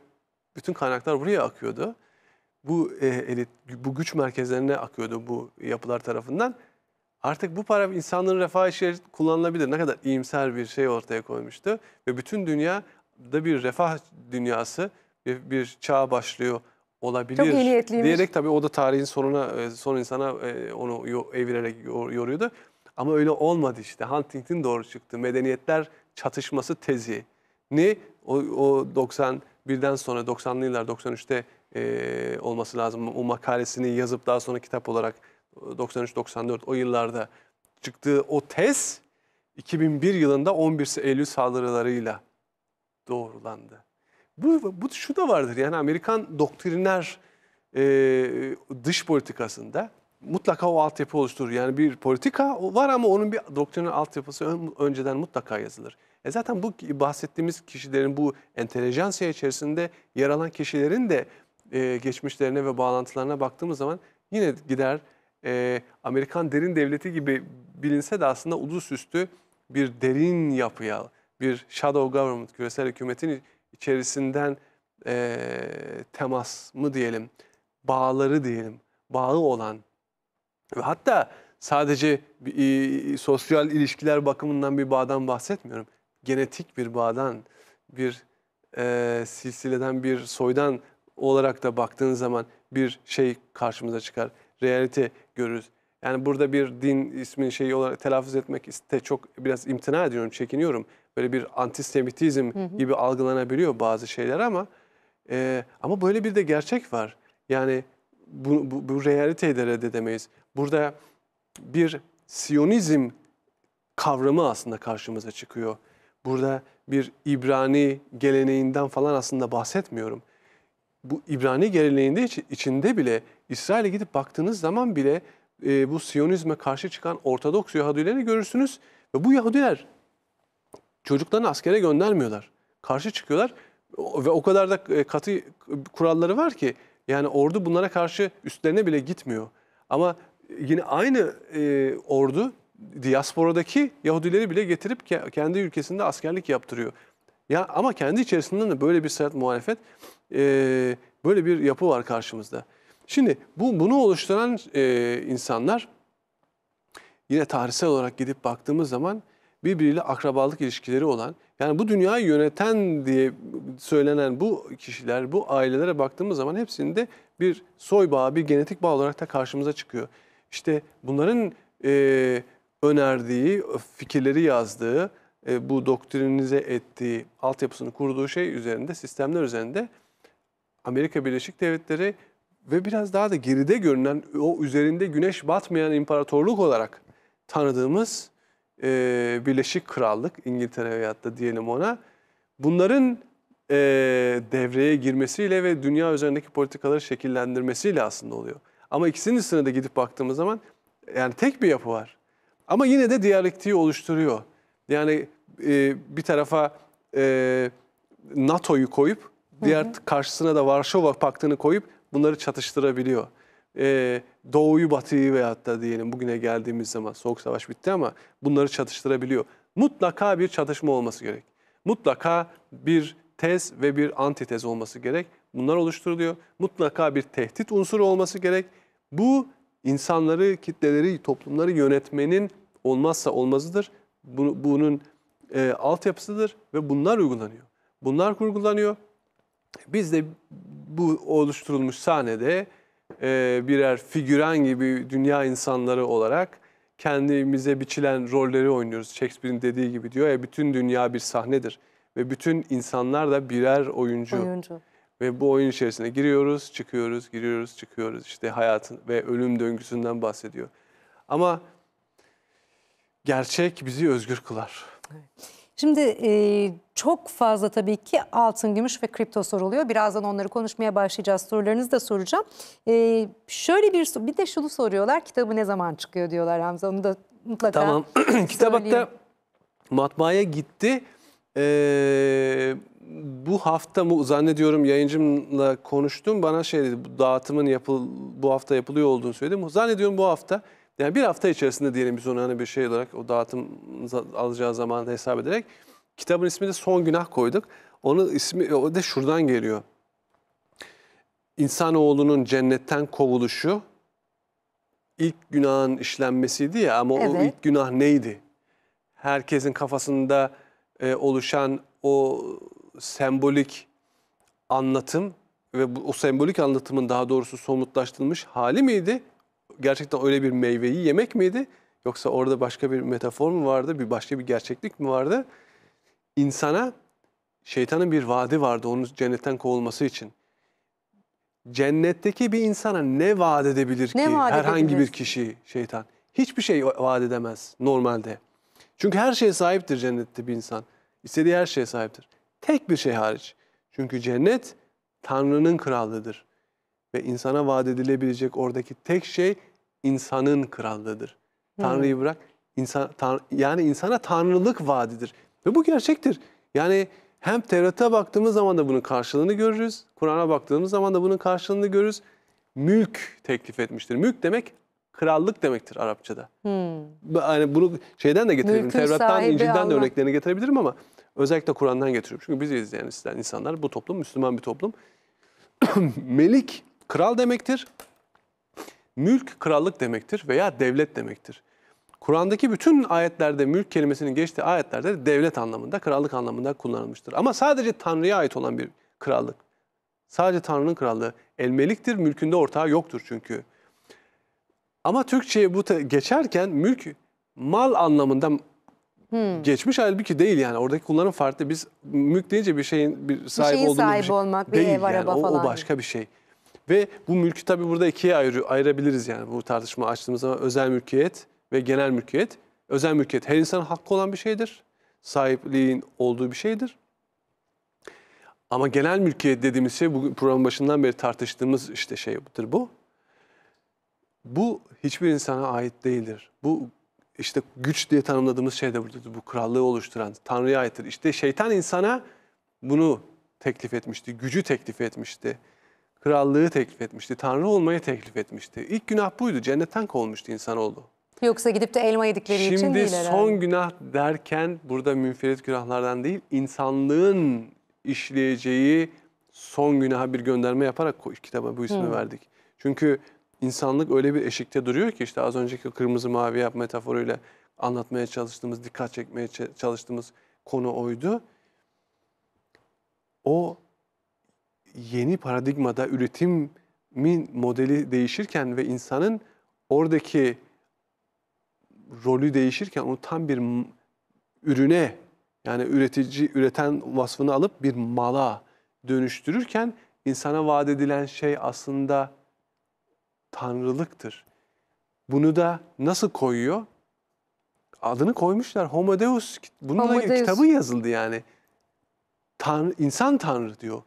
Speaker 2: bütün kaynaklar buraya akıyordu bu e, elit, bu güç merkezlerine akıyordu bu yapılar tarafından. Artık bu para insanların refah için şey kullanılabilir. Ne kadar iyimser bir şey ortaya koymuştu. Ve bütün dünya da bir refah dünyası, bir, e, bir çağ başlıyor olabilir Çok iyi diyerek tabii o da tarihin sonuna e, son insana e, onu evirerek yoruyordu. Ama öyle olmadı işte. Huntington doğru çıktı. Medeniyetler çatışması tezi ne o, o 91'den sonra 90'lı yıllar 93'te e, olması lazım. O makalesini yazıp daha sonra kitap olarak 93-94 e, o yıllarda çıktığı o tez 2001 yılında 11 Eylül saldırılarıyla doğrulandı. Bu, bu şu da vardır yani Amerikan doktriner e, dış politikasında mutlaka o altyapı oluşturur. Yani bir politika var ama onun bir doktriner altyapısı ön, önceden mutlaka yazılır. E zaten bu bahsettiğimiz kişilerin bu entelejansiya içerisinde yer alan kişilerin de e, geçmişlerine ve bağlantılarına baktığımız zaman yine gider e, Amerikan derin devleti gibi bilinse de aslında ulusüstü bir derin yapıya, bir shadow government, küresel hükümetin içerisinden e, temas mı diyelim, bağları diyelim, bağı olan ve hatta sadece e, sosyal ilişkiler bakımından bir bağdan bahsetmiyorum. Genetik bir bağdan, bir e, silsileden, bir soydan olarak da baktığın zaman bir şey karşımıza çıkar. Realite görürüz. Yani burada bir din ismin şeyi olarak telaffuz etmek iste çok biraz imtina ediyorum, çekiniyorum. Böyle bir antisemitizm hı hı. gibi algılanabiliyor bazı şeyler ama e, ama böyle bir de gerçek var. Yani bu, bu, bu realiteyi de reddedemeyiz. Burada bir siyonizm kavramı aslında karşımıza çıkıyor. Burada bir İbrani geleneğinden falan aslında bahsetmiyorum bu İbrani geleneğinde içinde bile İsrail'e gidip baktığınız zaman bile e, bu Siyonizme karşı çıkan Ortodoks Yahudi'leri görürsünüz. Ve bu Yahudiler çocuklarını askere göndermiyorlar. Karşı çıkıyorlar ve o kadar da e, katı kuralları var ki yani ordu bunlara karşı üstlerine bile gitmiyor. Ama yine aynı e, ordu diasporadaki Yahudileri bile getirip kendi ülkesinde askerlik yaptırıyor. Ya ama kendi içerisinden de böyle bir sert muhalefet, e, böyle bir yapı var karşımızda. Şimdi bu bunu oluşturan e, insanlar yine tarihsel olarak gidip baktığımız zaman birbiriyle akrabalık ilişkileri olan yani bu dünyayı yöneten diye söylenen bu kişiler, bu ailelere baktığımız zaman hepsinde bir soy bağı, bir genetik bağ olarak da karşımıza çıkıyor. İşte bunların e, önerdiği, fikirleri yazdığı, e, bu doktrinize ettiği, altyapısını kurduğu şey üzerinde, sistemler üzerinde Amerika Birleşik Devletleri ve biraz daha da geride görünen, o üzerinde güneş batmayan imparatorluk olarak tanıdığımız e, Birleşik Krallık, İngiltere veyahut da diyelim ona, bunların e, devreye girmesiyle ve dünya üzerindeki politikaları şekillendirmesiyle aslında oluyor. Ama ikisinin üstüne de gidip baktığımız zaman yani tek bir yapı var. Ama yine de diyalektiği oluşturuyor. Yani e, bir tarafa e, NATO'yu koyup diğer hı hı. karşısına da Varşova Paktı'nı koyup bunları çatıştırabiliyor. E, doğuyu batıyı veyahut da diyelim bugüne geldiğimiz zaman soğuk savaş bitti ama bunları çatıştırabiliyor. Mutlaka bir çatışma olması gerek. Mutlaka bir tez ve bir antitez olması gerek. Bunlar oluşturuluyor. Mutlaka bir tehdit unsuru olması gerek. Bu insanları, kitleleri, toplumları yönetmenin olmazsa olmazıdır. Bu, bunun e, altyapısıdır ve bunlar uygulanıyor. Bunlar kurgulanıyor. Biz de bu oluşturulmuş sahnede e, birer figüran gibi dünya insanları olarak kendimize biçilen rolleri oynuyoruz. Shakespeare'in dediği gibi diyor ya e, bütün dünya bir sahnedir ve bütün insanlar da birer oyuncu. oyuncu. Ve bu oyun içerisine giriyoruz, çıkıyoruz, giriyoruz, çıkıyoruz. İşte hayatın ve ölüm döngüsünden bahsediyor. Ama gerçek bizi özgür kılar. Evet.
Speaker 1: Şimdi e, çok fazla tabii ki altın, gümüş ve kripto soruluyor. Birazdan onları konuşmaya başlayacağız. Sorularınızı da soracağım. E, şöyle bir bir de şunu soruyorlar. Kitabı ne zaman çıkıyor diyorlar Hamza. Onu da mutlaka Tamam.
Speaker 2: Kitap hatta matbaaya gitti. Ee, bu hafta mı zannediyorum yayıncımla konuştum. Bana şey dedi dağıtımın yapıl, bu hafta yapılıyor olduğunu söyledim. Zannediyorum bu hafta yani bir hafta içerisinde diyelim biz onu hani bir şey olarak o dağıtım alacağı zaman hesap ederek kitabın ismini de Son Günah koyduk. Onu ismi o da şuradan geliyor. İnsanoğlunun cennetten kovuluşu ilk günahın işlenmesiydi ya ama evet. o ilk günah neydi? Herkesin kafasında e, oluşan o sembolik anlatım ve bu, o sembolik anlatımın daha doğrusu somutlaştırılmış hali miydi? gerçekten öyle bir meyveyi yemek miydi? Yoksa orada başka bir metafor mu vardı, bir başka bir gerçeklik mi vardı? İnsana şeytanın bir vaadi vardı onun cennetten kovulması için. Cennetteki bir insana ne vaat edebilir ne ki vaat herhangi bir kişi şeytan? Hiçbir şey vaat edemez normalde. Çünkü her şeye sahiptir cennette bir insan. İstediği her şeye sahiptir. Tek bir şey hariç. Çünkü cennet Tanrı'nın krallığıdır ve insana vaat edilebilecek oradaki tek şey insanın krallığıdır. Tanrı'yı bırak. Insan, tan, yani insana tanrılık vaadidir. Ve bu gerçektir. Yani hem Tevrat'a baktığımız zaman da bunun karşılığını görürüz. Kur'an'a baktığımız zaman da bunun karşılığını görürüz. Mülk teklif etmiştir. Mülk demek krallık demektir Arapçada. Hmm. Yani bunu şeyden de getirebilirim. Mülkün Tevrat'tan, İncil'den de örneklerini getirebilirim ama özellikle Kur'an'dan getiriyorum. Çünkü biz izleyen insanlar bu toplum Müslüman bir toplum. Melik kral demektir. Mülk krallık demektir veya devlet demektir. Kur'an'daki bütün ayetlerde mülk kelimesinin geçtiği ayetlerde devlet anlamında, krallık anlamında kullanılmıştır. Ama sadece Tanrı'ya ait olan bir krallık. Sadece Tanrı'nın krallığı elmeliktir, mülkünde ortağı yoktur çünkü. Ama Türkçe'ye bu geçerken mülk mal anlamında Hmm. Geçmiş halbuki değil yani. Oradaki kullanım farklı. Biz mülk deyince bir şeyin bir sahibi olduğumuz bir şey olmak, değil bir ev, araba o, falan. O başka bir şey. Ve bu mülkü tabii burada ikiye ayrı, ayırabiliriz yani bu tartışma açtığımız zaman özel mülkiyet ve genel mülkiyet. Özel mülkiyet her insanın hakkı olan bir şeydir. Sahipliğin olduğu bir şeydir. Ama genel mülkiyet dediğimiz şey bugün programın başından beri tartıştığımız işte şeydir bu. Bu hiçbir insana ait değildir. Bu işte güç diye tanımladığımız şey de buradadır. Bu krallığı oluşturan Tanrı'ya aittir. İşte şeytan insana bunu teklif etmişti, gücü teklif etmişti krallığı teklif etmişti. Tanrı olmayı teklif etmişti. İlk günah buydu. Cennetten kovulmuştu insanoğlu.
Speaker 1: Yoksa gidip de elma yedikleri Şimdi için değil herhalde. Şimdi son
Speaker 2: günah derken burada münferit günahlardan değil, insanlığın işleyeceği son günaha bir gönderme yaparak kitaba bu ismi hmm. verdik. Çünkü insanlık öyle bir eşikte duruyor ki işte az önceki kırmızı mavi yap metaforuyla anlatmaya çalıştığımız, dikkat çekmeye çalıştığımız konu oydu. O yeni paradigmada üretimin modeli değişirken ve insanın oradaki rolü değişirken onu tam bir ürüne yani üretici üreten vasfını alıp bir mala dönüştürürken insana vaat edilen şey aslında tanrılıktır. Bunu da nasıl koyuyor? Adını koymuşlar Homo Deus. Bununla Homo Deus. kitabı yazıldı yani. Tanrı, insan tanrı diyor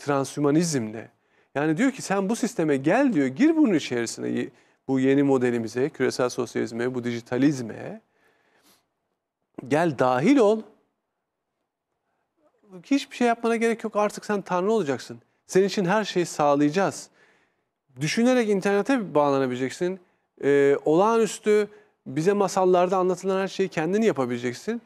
Speaker 2: transhumanizmle. Yani diyor ki sen bu sisteme gel diyor, gir bunun içerisine bu yeni modelimize, küresel sosyalizme, bu dijitalizme. Gel dahil ol. Hiçbir şey yapmana gerek yok artık sen tanrı olacaksın. Senin için her şeyi sağlayacağız. Düşünerek internete bağlanabileceksin. Ee, olağanüstü bize masallarda anlatılan her şeyi kendini yapabileceksin.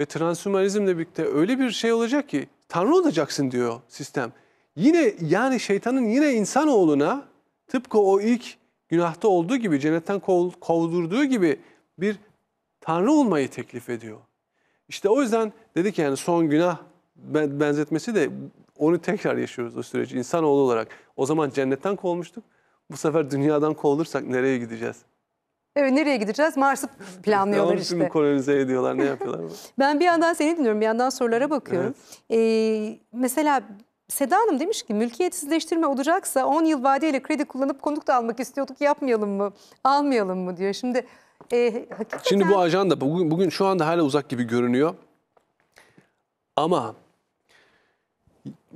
Speaker 2: Ve transhumanizmle birlikte öyle bir şey olacak ki tanrı olacaksın diyor sistem. Yine yani şeytanın yine insanoğluna tıpkı o ilk günahta olduğu gibi cennetten kovdurduğu gibi bir tanrı olmayı teklif ediyor. İşte o yüzden dedik yani son günah benzetmesi de onu tekrar yaşıyoruz o süreci insanoğlu olarak. O zaman cennetten kovulmuştuk. Bu sefer dünyadan kovulursak nereye gideceğiz?
Speaker 1: Evet nereye gideceğiz? Mars'ı planlıyorlar işte. Şimdi
Speaker 2: kolonize ediyorlar ne yapıyorlar?
Speaker 1: ben bir yandan seni dinliyorum bir yandan sorulara bakıyorum. Evet. Ee, mesela Seda Hanım demiş ki mülkiyetsizleştirme olacaksa 10 yıl vadeyle kredi kullanıp konut da almak istiyorduk yapmayalım mı? Almayalım mı diyor. Şimdi e, hakikaten...
Speaker 2: Şimdi bu ajanda bugün, bugün şu anda hala uzak gibi görünüyor. Ama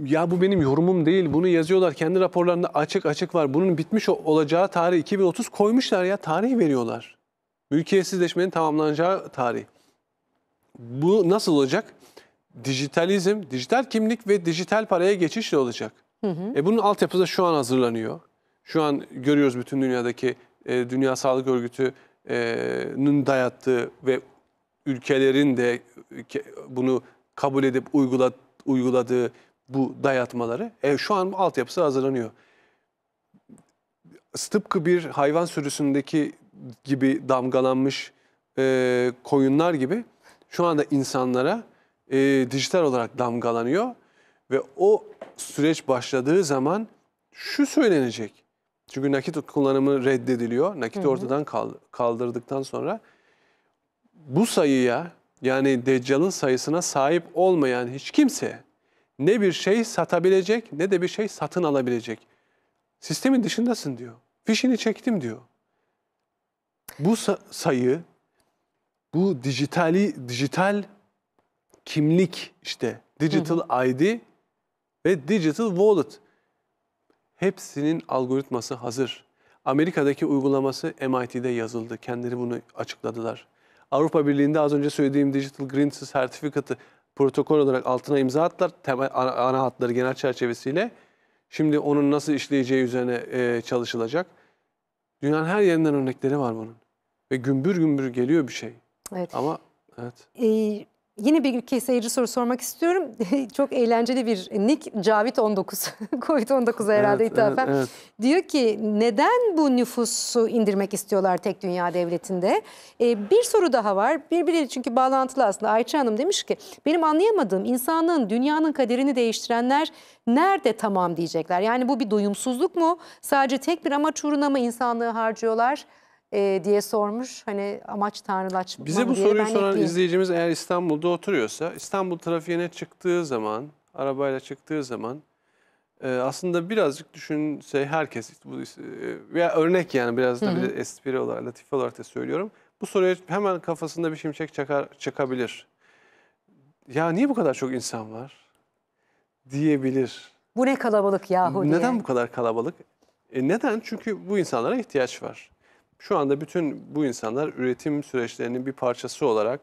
Speaker 2: ya bu benim yorumum değil bunu yazıyorlar kendi raporlarında açık açık var. Bunun bitmiş olacağı tarih 2030 koymuşlar ya tarih veriyorlar. Mülkiyetsizleşmenin tamamlanacağı tarih. Bu nasıl olacak? dijitalizm, dijital kimlik ve dijital paraya geçişle olacak. Hı hı. E bunun altyapısı şu an hazırlanıyor. Şu an görüyoruz bütün dünyadaki e, Dünya Sağlık Örgütü'nün e, dayattığı ve ülkelerin de bunu kabul edip uygulat, uyguladığı bu dayatmaları. E, şu an altyapısı hazırlanıyor. Tıpkı bir hayvan sürüsündeki gibi damgalanmış e, koyunlar gibi şu anda insanlara e, dijital olarak damgalanıyor ve o süreç başladığı zaman şu söylenecek. Çünkü nakit kullanımı reddediliyor. Nakit ortadan kaldırdıktan sonra bu sayıya yani Deccal'ın sayısına sahip olmayan hiç kimse ne bir şey satabilecek ne de bir şey satın alabilecek. Sistemin dışındasın diyor. Fişini çektim diyor. Bu sayı bu dijitali dijital kimlik işte digital ID ve digital wallet hepsinin algoritması hazır. Amerika'daki uygulaması MIT'de yazıldı. Kendileri bunu açıkladılar. Avrupa Birliği'nde az önce söylediğim Digital Green Certificate'ı protokol olarak altına imza attılar. Temel ana, hatları genel çerçevesiyle. Şimdi onun nasıl işleyeceği üzerine e, çalışılacak. Dünyanın her yerinden örnekleri var bunun. Ve gümbür gümbür geliyor bir şey. Evet. Ama evet.
Speaker 1: Ee, Yine bir keseyici soru sormak istiyorum. Çok eğlenceli bir nick Cavit 19. covid 19'a herhalde evet, ithafen. Evet, evet. Diyor ki neden bu nüfusu indirmek istiyorlar tek dünya devletinde? Ee, bir soru daha var. Birbiriyle çünkü bağlantılı aslında. Ayça Hanım demiş ki benim anlayamadığım insanlığın dünyanın kaderini değiştirenler nerede tamam diyecekler. Yani bu bir doyumsuzluk mu? Sadece tek bir amaç uğruna mı insanlığı harcıyorlar? e, diye sormuş. Hani amaç tanrılaşmak Bize bu diye. soruyu ben soran ekleyeyim.
Speaker 2: izleyicimiz eğer İstanbul'da oturuyorsa İstanbul trafiğine çıktığı zaman, arabayla çıktığı zaman e, aslında birazcık düşünse herkes bu veya örnek yani biraz da bir espri olarak, latife olarak da söylüyorum. Bu soruya hemen kafasında bir şimşek çakar, çıkabilir. Ya niye bu kadar çok insan var? Diyebilir.
Speaker 1: Bu ne kalabalık yahu diye. Neden bu
Speaker 2: kadar kalabalık? E neden? Çünkü bu insanlara ihtiyaç var. Şu anda bütün bu insanlar üretim süreçlerinin bir parçası olarak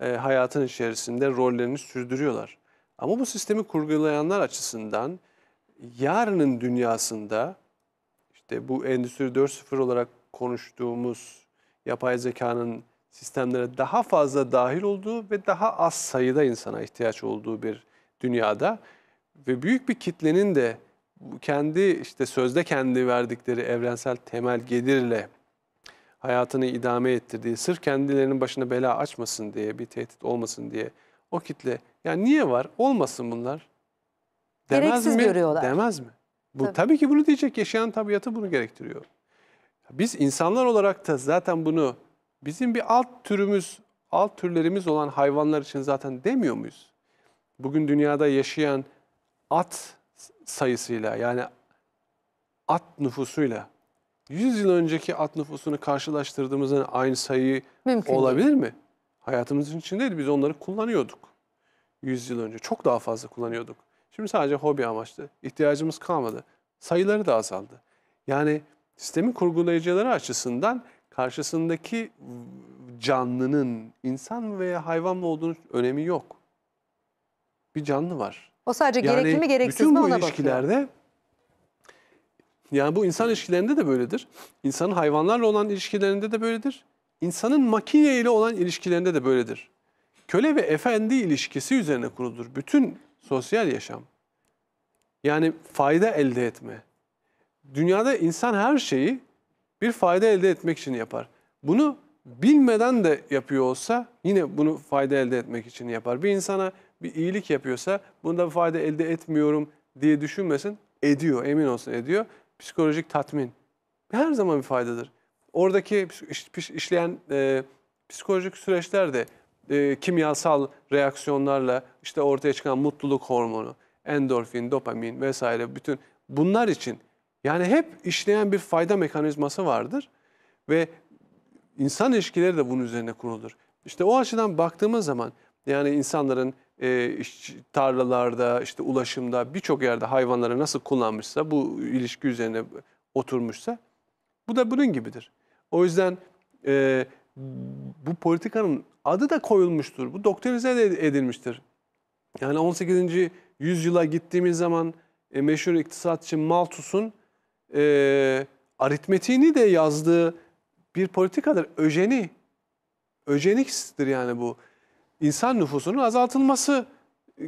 Speaker 2: e, hayatın içerisinde rollerini sürdürüyorlar. Ama bu sistemi kurgulayanlar açısından yarının dünyasında işte bu Endüstri 4.0 olarak konuştuğumuz yapay zekanın sistemlere daha fazla dahil olduğu ve daha az sayıda insana ihtiyaç olduğu bir dünyada ve büyük bir kitlenin de kendi işte sözde kendi verdikleri evrensel temel gelirle hayatını idame ettirdiği, sırf kendilerinin başına bela açmasın diye, bir tehdit olmasın diye o kitle ya niye var? Olmasın bunlar. Demez Gereksiz mi? görüyorlar. Demez mi? Bu tabii. tabii ki bunu diyecek yaşayan tabiatı bunu gerektiriyor. Biz insanlar olarak da zaten bunu bizim bir alt türümüz, alt türlerimiz olan hayvanlar için zaten demiyor muyuz? Bugün dünyada yaşayan at sayısıyla yani at nüfusuyla 100 yıl önceki at nüfusunu karşılaştırdığımızda aynı sayı Mümkün olabilir değil. mi? Hayatımızın içindeydi. Biz onları kullanıyorduk. 100 yıl önce çok daha fazla kullanıyorduk. Şimdi sadece hobi amaçlı. İhtiyacımız kalmadı. Sayıları da azaldı. Yani sistemin kurgulayıcıları açısından karşısındaki canlının insan veya hayvan mı olduğunu önemi yok. Bir canlı var. O sadece yani gerekli mi gereksiz mi ona bakıyor. Bütün bu ilişkilerde yani bu insan ilişkilerinde de böyledir. İnsanın hayvanlarla olan ilişkilerinde de böyledir. İnsanın makine ile olan ilişkilerinde de böyledir. Köle ve efendi ilişkisi üzerine kurulur Bütün sosyal yaşam. Yani fayda elde etme. Dünyada insan her şeyi bir fayda elde etmek için yapar. Bunu bilmeden de yapıyor olsa yine bunu fayda elde etmek için yapar. Bir insana bir iyilik yapıyorsa bunda fayda elde etmiyorum diye düşünmesin. Ediyor, emin olsun ediyor psikolojik tatmin her zaman bir faydadır. Oradaki işleyen e, psikolojik süreçler de e, kimyasal reaksiyonlarla işte ortaya çıkan mutluluk hormonu, endorfin, dopamin vesaire bütün bunlar için yani hep işleyen bir fayda mekanizması vardır ve insan ilişkileri de bunun üzerine kurulur. İşte o açıdan baktığımız zaman yani insanların e, tarlalarda, işte ulaşımda birçok yerde hayvanları nasıl kullanmışsa, bu ilişki üzerine oturmuşsa bu da bunun gibidir. O yüzden e, bu politikanın adı da koyulmuştur. Bu doktorize edilmiştir. Yani 18. yüzyıla gittiğimiz zaman e, meşhur iktisatçı Malthus'un e, aritmetiğini de yazdığı bir politikadır. Öjeni. Öjenikstir yani bu insan nüfusunun azaltılması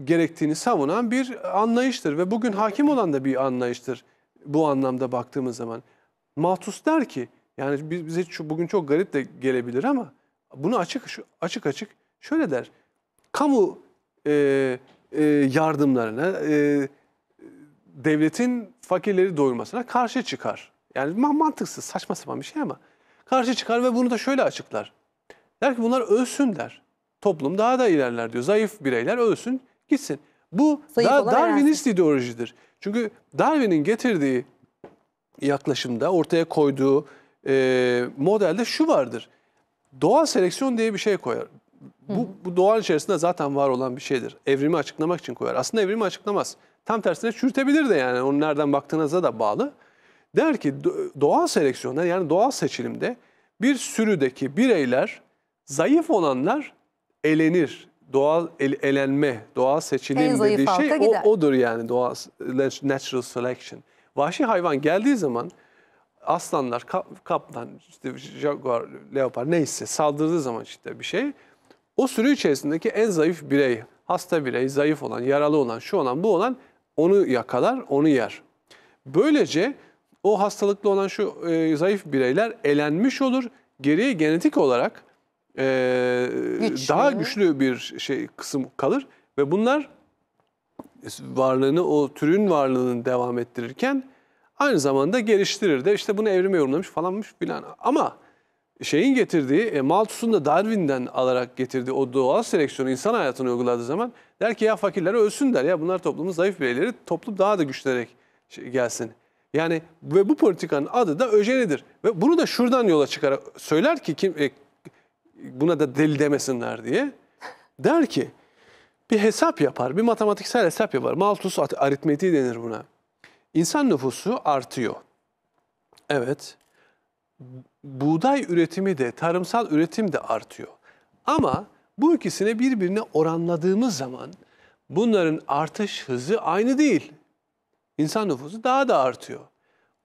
Speaker 2: gerektiğini savunan bir anlayıştır ve bugün hakim olan da bir anlayıştır bu anlamda baktığımız zaman. Mahtus der ki yani bize şu, bugün çok garip de gelebilir ama bunu açık açık açık şöyle der. Kamu e, e, yardımlarına, e, devletin fakirleri doyurmasına karşı çıkar. Yani mantıksız, saçma sapan bir şey ama karşı çıkar ve bunu da şöyle açıklar. Der ki bunlar ölsün der toplum daha da ilerler diyor. Zayıf bireyler ölsün gitsin. Bu da, Darwinist yani. ideolojidir. Çünkü Darwin'in getirdiği yaklaşımda ortaya koyduğu e, modelde şu vardır. Doğal seleksiyon diye bir şey koyar. Bu, bu doğal içerisinde zaten var olan bir şeydir. Evrimi açıklamak için koyar. Aslında evrimi açıklamaz. Tam tersine çürütebilir de yani onu nereden baktığınıza da bağlı. Der ki doğal seleksiyonda yani doğal seçilimde bir sürüdeki bireyler zayıf olanlar elenir. Doğal el, elenme, doğal En seçilim dediği şey gider. o, odur yani doğal natural selection. Vahşi hayvan geldiği zaman aslanlar, ka- kaplan, işte jaguar, leopar neyse saldırdığı zaman işte bir şey o sürü içerisindeki en zayıf birey, hasta birey, zayıf olan, yaralı olan, şu olan, bu olan onu yakalar, onu yer. Böylece o hastalıklı olan şu e, zayıf bireyler elenmiş olur. Geriye genetik olarak e, güçlü. daha güçlü bir şey kısım kalır ve bunlar varlığını o türün varlığını devam ettirirken aynı zamanda geliştirir de işte bunu evrime yorumlamış falanmış filan ama şeyin getirdiği e, Malthus'un da Darwin'den alarak getirdiği o doğal seleksiyonu insan hayatına uyguladığı zaman der ki ya fakirler ölsün der ya bunlar toplumun zayıf bireyleri toplum daha da güçlenerek şey, gelsin. Yani ve bu politikanın adı da öjenidir. Ve bunu da şuradan yola çıkarak söyler ki kim e, buna da deli demesinler diye. Der ki bir hesap yapar, bir matematiksel hesap yapar. Malthus aritmetiği denir buna. İnsan nüfusu artıyor. Evet. Buğday üretimi de, tarımsal üretim de artıyor. Ama bu ikisini birbirine oranladığımız zaman bunların artış hızı aynı değil. İnsan nüfusu daha da artıyor.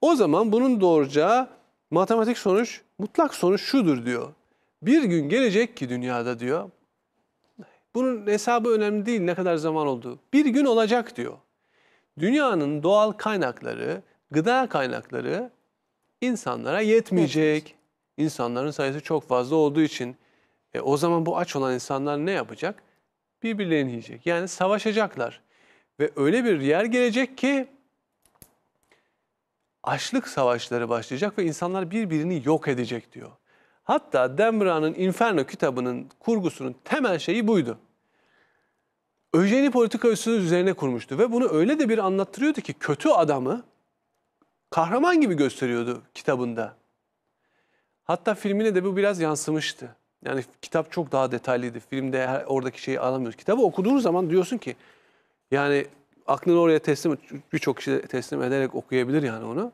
Speaker 2: O zaman bunun doğuracağı matematik sonuç, mutlak sonuç şudur diyor. Bir gün gelecek ki dünyada diyor. Bunun hesabı önemli değil ne kadar zaman olduğu. Bir gün olacak diyor. Dünyanın doğal kaynakları, gıda kaynakları insanlara yetmeyecek. İnsanların sayısı çok fazla olduğu için e, o zaman bu aç olan insanlar ne yapacak? Birbirlerini yiyecek. Yani savaşacaklar. Ve öyle bir yer gelecek ki açlık savaşları başlayacak ve insanlar birbirini yok edecek diyor. Hatta Dembra'nın Inferno kitabının kurgusunun temel şeyi buydu. Öjeni politikası üzerine kurmuştu ve bunu öyle de bir anlattırıyordu ki kötü adamı kahraman gibi gösteriyordu kitabında. Hatta filmine de bu biraz yansımıştı. Yani kitap çok daha detaylıydı. Filmde her oradaki şeyi alamıyoruz. Kitabı okuduğun zaman diyorsun ki yani aklını oraya teslim birçok kişi teslim ederek okuyabilir yani onu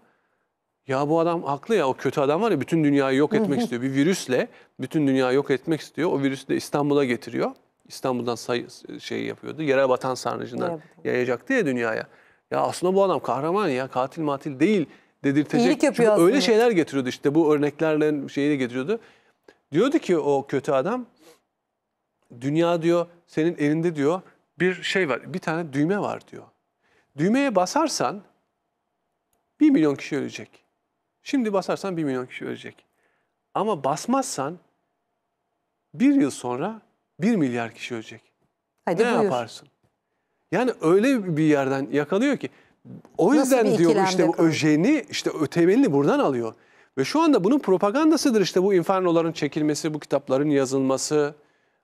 Speaker 2: ya bu adam haklı ya o kötü adam var ya bütün dünyayı yok etmek istiyor. Bir virüsle bütün dünyayı yok etmek istiyor. O virüsü de İstanbul'a getiriyor. İstanbul'dan say şey yapıyordu. Yerel vatan sarnıcından evet. yayacaktı ya dünyaya. Ya aslında bu adam kahraman ya katil matil değil dedirtecek. İyilik yapıyor Çünkü öyle şeyler getiriyordu işte bu örneklerle şeyi de getiriyordu. Diyordu ki o kötü adam dünya diyor senin elinde diyor bir şey var bir tane düğme var diyor. Düğmeye basarsan bir milyon kişi ölecek. Şimdi basarsan 1 milyon kişi ölecek. Ama basmazsan bir yıl sonra 1 milyar kişi ölecek. Hadi ne buyur. yaparsın? Yani öyle bir yerden yakalıyor ki. O Nasıl yüzden diyor işte bu öjeni, işte ötevelini buradan alıyor. Ve şu anda bunun propagandasıdır işte bu infernoların çekilmesi, bu kitapların yazılması.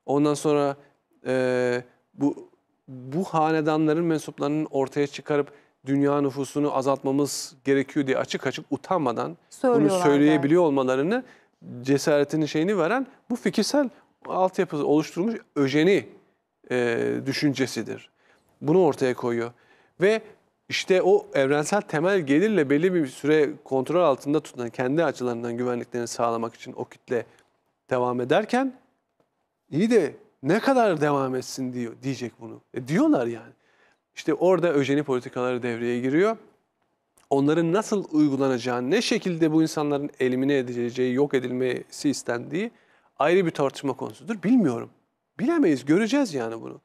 Speaker 2: Ondan sonra e, bu bu hanedanların mensuplarının ortaya çıkarıp dünya nüfusunu azaltmamız gerekiyor diye açık açık utanmadan bunu söyleyebiliyor olmalarını cesaretini şeyini veren bu fikirsel altyapı oluşturmuş öjeni e, düşüncesidir. Bunu ortaya koyuyor. Ve işte o evrensel temel gelirle belli bir süre kontrol altında tutan kendi açılarından güvenliklerini sağlamak için o kitle devam ederken iyi de ne kadar devam etsin diyor diyecek bunu. E diyorlar yani. İşte orada öjeni politikaları devreye giriyor. Onların nasıl uygulanacağı, ne şekilde bu insanların elimine edileceği, yok edilmesi istendiği ayrı bir tartışma konusudur. Bilmiyorum. Bilemeyiz, göreceğiz yani bunu.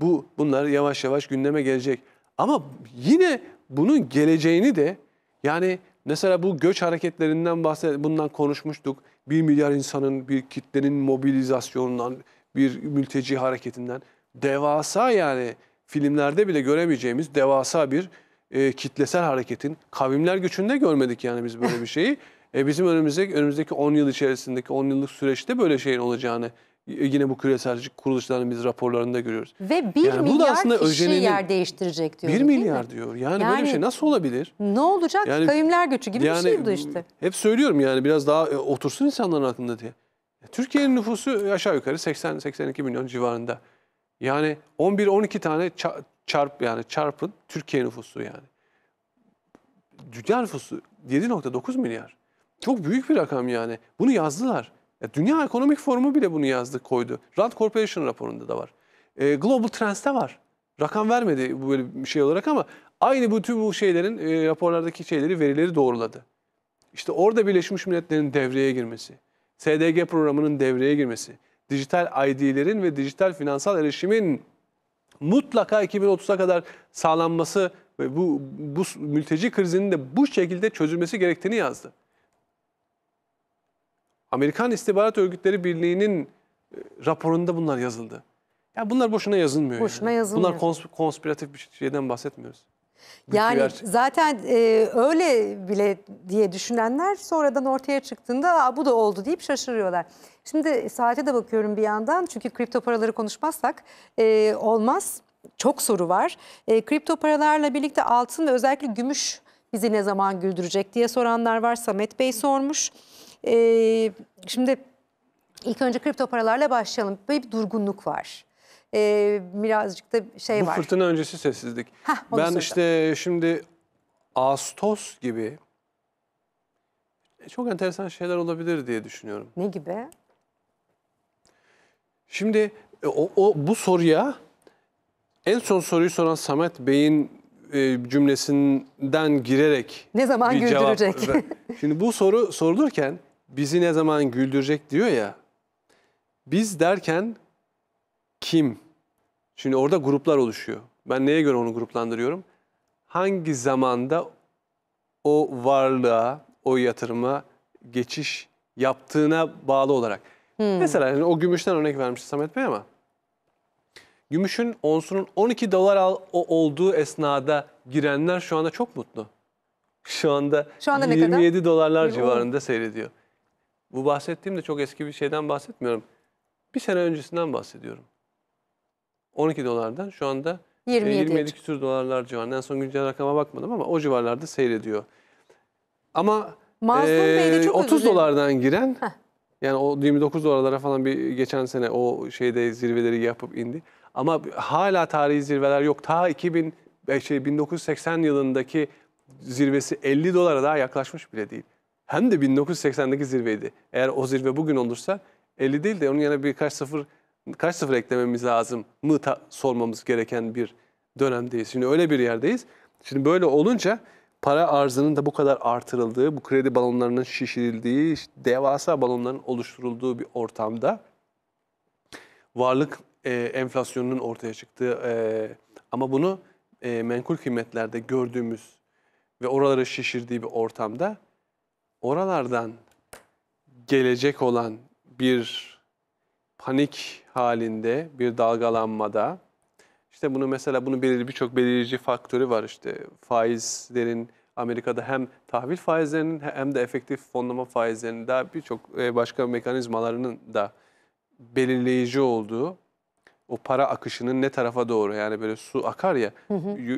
Speaker 2: Bu bunlar yavaş yavaş gündeme gelecek. Ama yine bunun geleceğini de yani mesela bu göç hareketlerinden bahsed bundan konuşmuştuk. Bir milyar insanın bir kitlenin mobilizasyonundan, bir mülteci hareketinden devasa yani filmlerde bile göremeyeceğimiz devasa bir e, kitlesel hareketin kavimler gücünde görmedik yani biz böyle bir şeyi. E, bizim önümüzdeki önümüzdeki 10 yıl içerisindeki 10 yıllık süreçte böyle şeyin olacağını yine bu küreselci kuruluşların biz raporlarında görüyoruz.
Speaker 1: Ve 1 yani milyar aslında kişi yer değiştirecek diyor. 1 milyar mi?
Speaker 2: diyor. Yani, yani böyle bir şey nasıl olabilir?
Speaker 1: Ne olacak? Yani, Kavimler göçü gibi yani, bir şey işte.
Speaker 2: Hep söylüyorum yani biraz daha e, otursun insanların aklında diye. Türkiye'nin nüfusu aşağı yukarı 80-82 milyon civarında. Yani 11-12 tane çarp yani çarpın Türkiye nüfusu yani. Dünya nüfusu 7.9 milyar. Çok büyük bir rakam yani. Bunu yazdılar. Ya e, Dünya Ekonomik Forumu bile bunu yazdı, koydu. Rand Corporation raporunda da var. E, Global Trends'te var. Rakam vermedi bu böyle bir şey olarak ama aynı bu tüm bu şeylerin e, raporlardaki şeyleri, verileri doğruladı. İşte orada Birleşmiş Milletler'in devreye girmesi, SDG programının devreye girmesi, dijital ID'lerin ve dijital finansal erişimin mutlaka 2030'a kadar sağlanması ve bu, bu mülteci krizinin de bu şekilde çözülmesi gerektiğini yazdı. Amerikan İstihbarat Örgütleri Birliği'nin e, raporunda bunlar yazıldı. Ya bunlar boşuna yazılmıyor. Boşuna yani. yazılmıyor. Bunlar kons konspiratif bir şeyden bahsetmiyoruz.
Speaker 1: Yani Bütüler. zaten e, öyle bile diye düşünenler sonradan ortaya çıktığında bu da oldu deyip şaşırıyorlar. Şimdi saate de bakıyorum bir yandan çünkü kripto paraları konuşmazsak e, olmaz. Çok soru var. E, kripto paralarla birlikte altın ve özellikle gümüş bizi ne zaman güldürecek diye soranlar var. Samet Bey sormuş. E, şimdi ilk önce kripto paralarla başlayalım. Böyle bir durgunluk var e, birazcık da şey Bu var. Bu fırtına
Speaker 2: öncesi sessizlik. Heh, ben söyledim. işte şimdi Ağustos gibi e, çok enteresan şeyler olabilir diye düşünüyorum. Ne gibi? Şimdi e, o, o bu soruya en son soruyu soran Samet Bey'in e, cümlesinden girerek
Speaker 1: ne zaman bir güldürecek? Cevap.
Speaker 2: Şimdi bu soru sorulurken bizi ne zaman güldürecek diyor ya. Biz derken kim? Şimdi orada gruplar oluşuyor. Ben neye göre onu gruplandırıyorum? Hangi zamanda o varlığa, o yatırıma geçiş yaptığına bağlı olarak. Hmm. Mesela yani o gümüşten örnek vermişti Samet Bey ama gümüşün onsunun 12 dolar al, o, olduğu esnada girenler şu anda çok mutlu. Şu anda, şu anda 27 dolarlar civarında seyrediyor. Bu bahsettiğim de çok eski bir şeyden bahsetmiyorum. Bir sene öncesinden bahsediyorum. 12 dolardan şu anda 27, 27 küsur dolarlar civarında. En son güncel rakama bakmadım ama o civarlarda seyrediyor. Ama
Speaker 1: e, 30 üzüldüm. dolardan
Speaker 2: giren Heh. yani o 29 dolarlara falan bir geçen sene o şeyde zirveleri yapıp indi. Ama hala tarihi zirveler yok. Ta 2000 şey 1980 yılındaki zirvesi 50 dolara daha yaklaşmış bile değil. Hem de 1980'deki zirveydi. Eğer o zirve bugün olursa 50 değil de onun yerine birkaç sıfır kaç sıfır eklememiz lazım mı ta, sormamız gereken bir dönemdeyiz. Şimdi öyle bir yerdeyiz. Şimdi böyle olunca para arzının da bu kadar artırıldığı, bu kredi balonlarının şişirildiği, devasa balonların oluşturulduğu bir ortamda varlık e, enflasyonunun ortaya çıktığı e, ama bunu e, menkul kıymetlerde gördüğümüz ve oraları şişirdiği bir ortamda oralardan gelecek olan bir panik halinde bir dalgalanmada işte bunu mesela bunun belirli birçok belirleyici faktörü var işte faizlerin Amerika'da hem tahvil faizlerinin hem de efektif fonlama faizlerinin daha birçok e, başka mekanizmalarının da belirleyici olduğu o para akışının ne tarafa doğru yani böyle su akar ya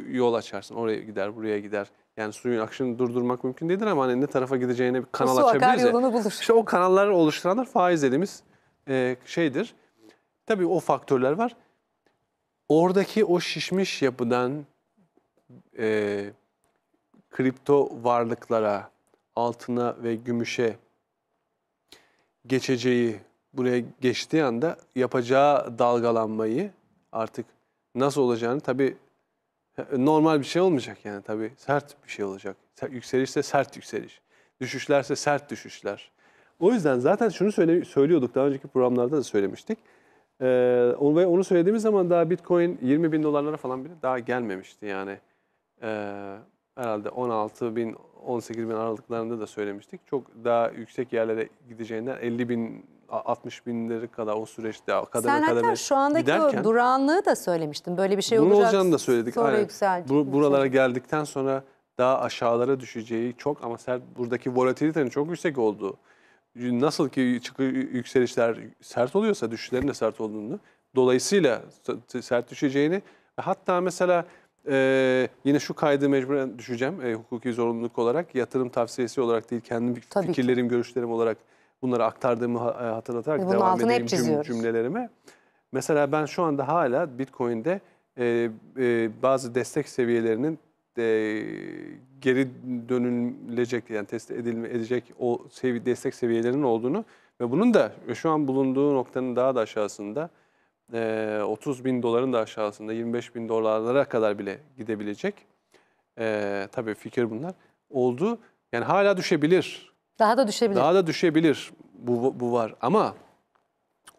Speaker 2: yol açarsın oraya gider buraya gider. Yani suyun akışını durdurmak mümkün değildir ama hani ne tarafa gideceğine bir kanal o su akar ya. yolunu bulur. İşte o kanalları oluşturanlar faiz dediğimiz e, şeydir. Tabii o faktörler var. Oradaki o şişmiş yapıdan e, kripto varlıklara, altına ve gümüşe geçeceği, buraya geçtiği anda yapacağı dalgalanmayı artık nasıl olacağını tabii e, normal bir şey olmayacak yani tabii sert bir şey olacak. Yükselişse sert yükseliş, düşüşlerse sert düşüşler. O yüzden zaten şunu söyle, söylüyorduk daha önceki programlarda da söylemiştik. Ee, onu, ve onu söylediğimiz zaman daha Bitcoin 20 bin dolarlara falan bile daha gelmemişti yani. Ee, herhalde 16 bin, 18 bin aralıklarında da söylemiştik. Çok daha yüksek yerlere gideceğinden 50 bin 60 binleri kadar o süreçte kademe Sen kademe hatta şu andaki giderken, o
Speaker 1: durağanlığı da söylemiştin. Böyle bir şey bunun olacak. olacağını da
Speaker 2: söyledik. Sonra Aynen. yükselecek. Bu, buralara geldikten sonra daha aşağılara düşeceği çok ama sert buradaki volatilitenin çok yüksek olduğu nasıl ki çıkı yükselişler sert oluyorsa düşüşlerin de sert olduğunu dolayısıyla sert düşeceğini hatta mesela ee, yine şu kaydı mecburen düşeceğim e, hukuki zorunluluk olarak yatırım tavsiyesi olarak değil kendi fikirlerim ki. görüşlerim olarak bunları aktardığımı e, hatırlatarak e, Bunun devam edeyim cüm, cümlelerime. Mesela ben şu anda hala Bitcoin'de e, e, bazı destek seviyelerinin e, geri dönülecek yani test edilme edecek o sevi destek seviyelerinin olduğunu ve bunun da şu an bulunduğu noktanın daha da aşağısında 30 bin doların da aşağısında 25 bin dolarlara kadar bile gidebilecek. E, tabii fikir bunlar. Oldu. Yani hala düşebilir.
Speaker 1: Daha da düşebilir.
Speaker 2: Daha da düşebilir. Bu, bu var. Ama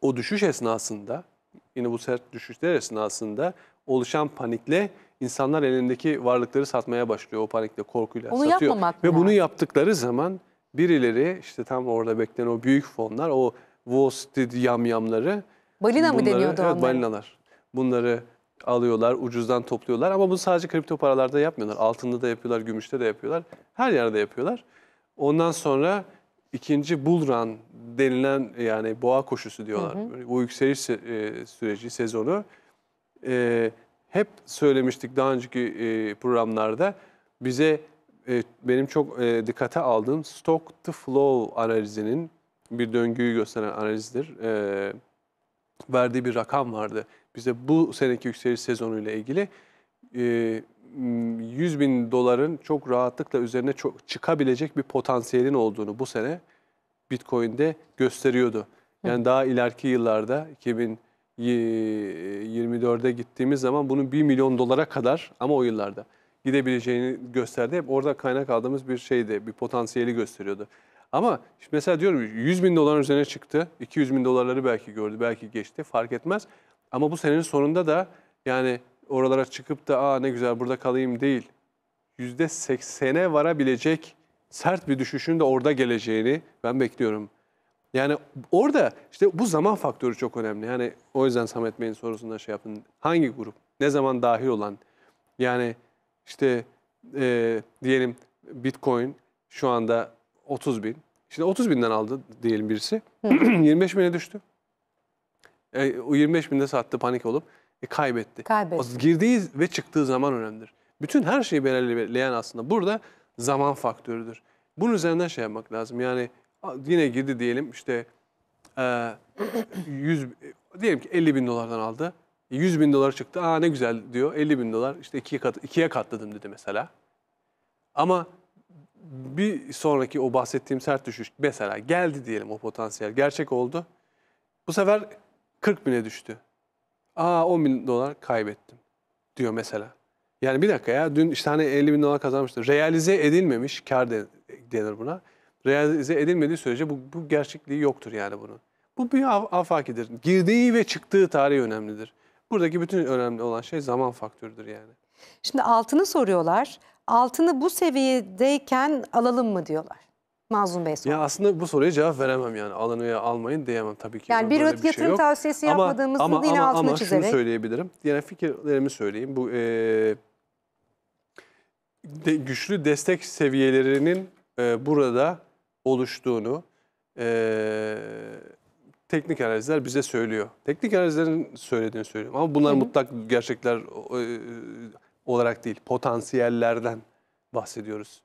Speaker 2: o düşüş esnasında yine bu sert düşüşler esnasında oluşan panikle insanlar elindeki varlıkları satmaya başlıyor o panikle, korkuyla Onu satıyor. yapmamak Ve mı? bunu yaptıkları zaman birileri işte tam orada beklenen o büyük fonlar, o Wall Street yamyamları
Speaker 1: Balina mı deniyordu evet,
Speaker 2: balinalar. Bunları alıyorlar, ucuzdan topluyorlar ama bunu sadece kripto paralarda yapmıyorlar. Altında da yapıyorlar, gümüşte de yapıyorlar. Her yerde yapıyorlar. Ondan sonra ikinci bull run denilen yani boğa koşusu diyorlar. Böyle Bu yükseliş e, süreci, sezonu e, hep söylemiştik daha önceki e, programlarda bize e, benim çok e, dikkate aldığım stock to flow analizinin bir döngüyü gösteren analizdir. E, verdiği bir rakam vardı. Bize bu seneki yükseliş sezonuyla ilgili e, 100 bin doların çok rahatlıkla üzerine çok çıkabilecek bir potansiyelin olduğunu bu sene Bitcoin'de gösteriyordu. Yani daha ileriki yıllarda 2000 24'e gittiğimiz zaman bunun 1 milyon dolara kadar ama o yıllarda gidebileceğini gösterdi. Hep orada kaynak aldığımız bir şeydi, bir potansiyeli gösteriyordu. Ama işte mesela diyorum 100 bin doların üzerine çıktı, 200 bin dolarları belki gördü, belki geçti fark etmez. Ama bu senenin sonunda da yani oralara çıkıp da aa ne güzel burada kalayım değil, %80'e varabilecek sert bir düşüşün de orada geleceğini ben bekliyorum. Yani orada işte bu zaman faktörü çok önemli. Yani o yüzden Samet Bey'in sorusunda şey yapın. Hangi grup? Ne zaman dahil olan? Yani işte e, diyelim Bitcoin şu anda 30 bin. Şimdi 30 binden aldı diyelim birisi. 25 bine düştü. E, o 25 binde sattı panik olup e, kaybetti. kaybetti. O girdiği ve çıktığı zaman önemlidir. Bütün her şeyi belirleyen aslında burada zaman faktörüdür. Bunun üzerinden şey yapmak lazım. Yani yine girdi diyelim işte e, 100 diyelim ki 50 bin dolardan aldı. 100 bin dolar çıktı. Aa ne güzel diyor. 50 bin dolar işte ikiye, kat, ikiye katladım dedi mesela. Ama bir sonraki o bahsettiğim sert düşüş mesela geldi diyelim o potansiyel gerçek oldu. Bu sefer 40 bine düştü. Aa 10 bin dolar kaybettim diyor mesela. Yani bir dakika ya dün işte hani 50 bin dolar kazanmıştı. Realize edilmemiş kar denir buna realize edilmediği sürece bu, bu gerçekliği yoktur yani bunun. Bu bir af afakidir. Girdiği ve çıktığı tarih önemlidir. Buradaki bütün önemli olan şey zaman faktörüdür yani.
Speaker 1: Şimdi altını soruyorlar. Altını bu seviyedeyken alalım mı diyorlar. Mazlum Bey soruyor.
Speaker 2: Ya aslında bu soruya cevap veremem yani. Alın veya almayın diyemem tabii ki. Yani bir, bir şey yatırım şey tavsiyesi ama, ama, yine ama, altını ama çizerek. Ama şunu söyleyebilirim. Yani fikirlerimi söyleyeyim. Bu e, de, güçlü destek seviyelerinin e, burada oluştuğunu e, teknik analizler bize söylüyor. Teknik analizlerin söylediğini söylüyorum ama bunlar Hı -hı. mutlak gerçekler e, olarak değil, potansiyellerden bahsediyoruz.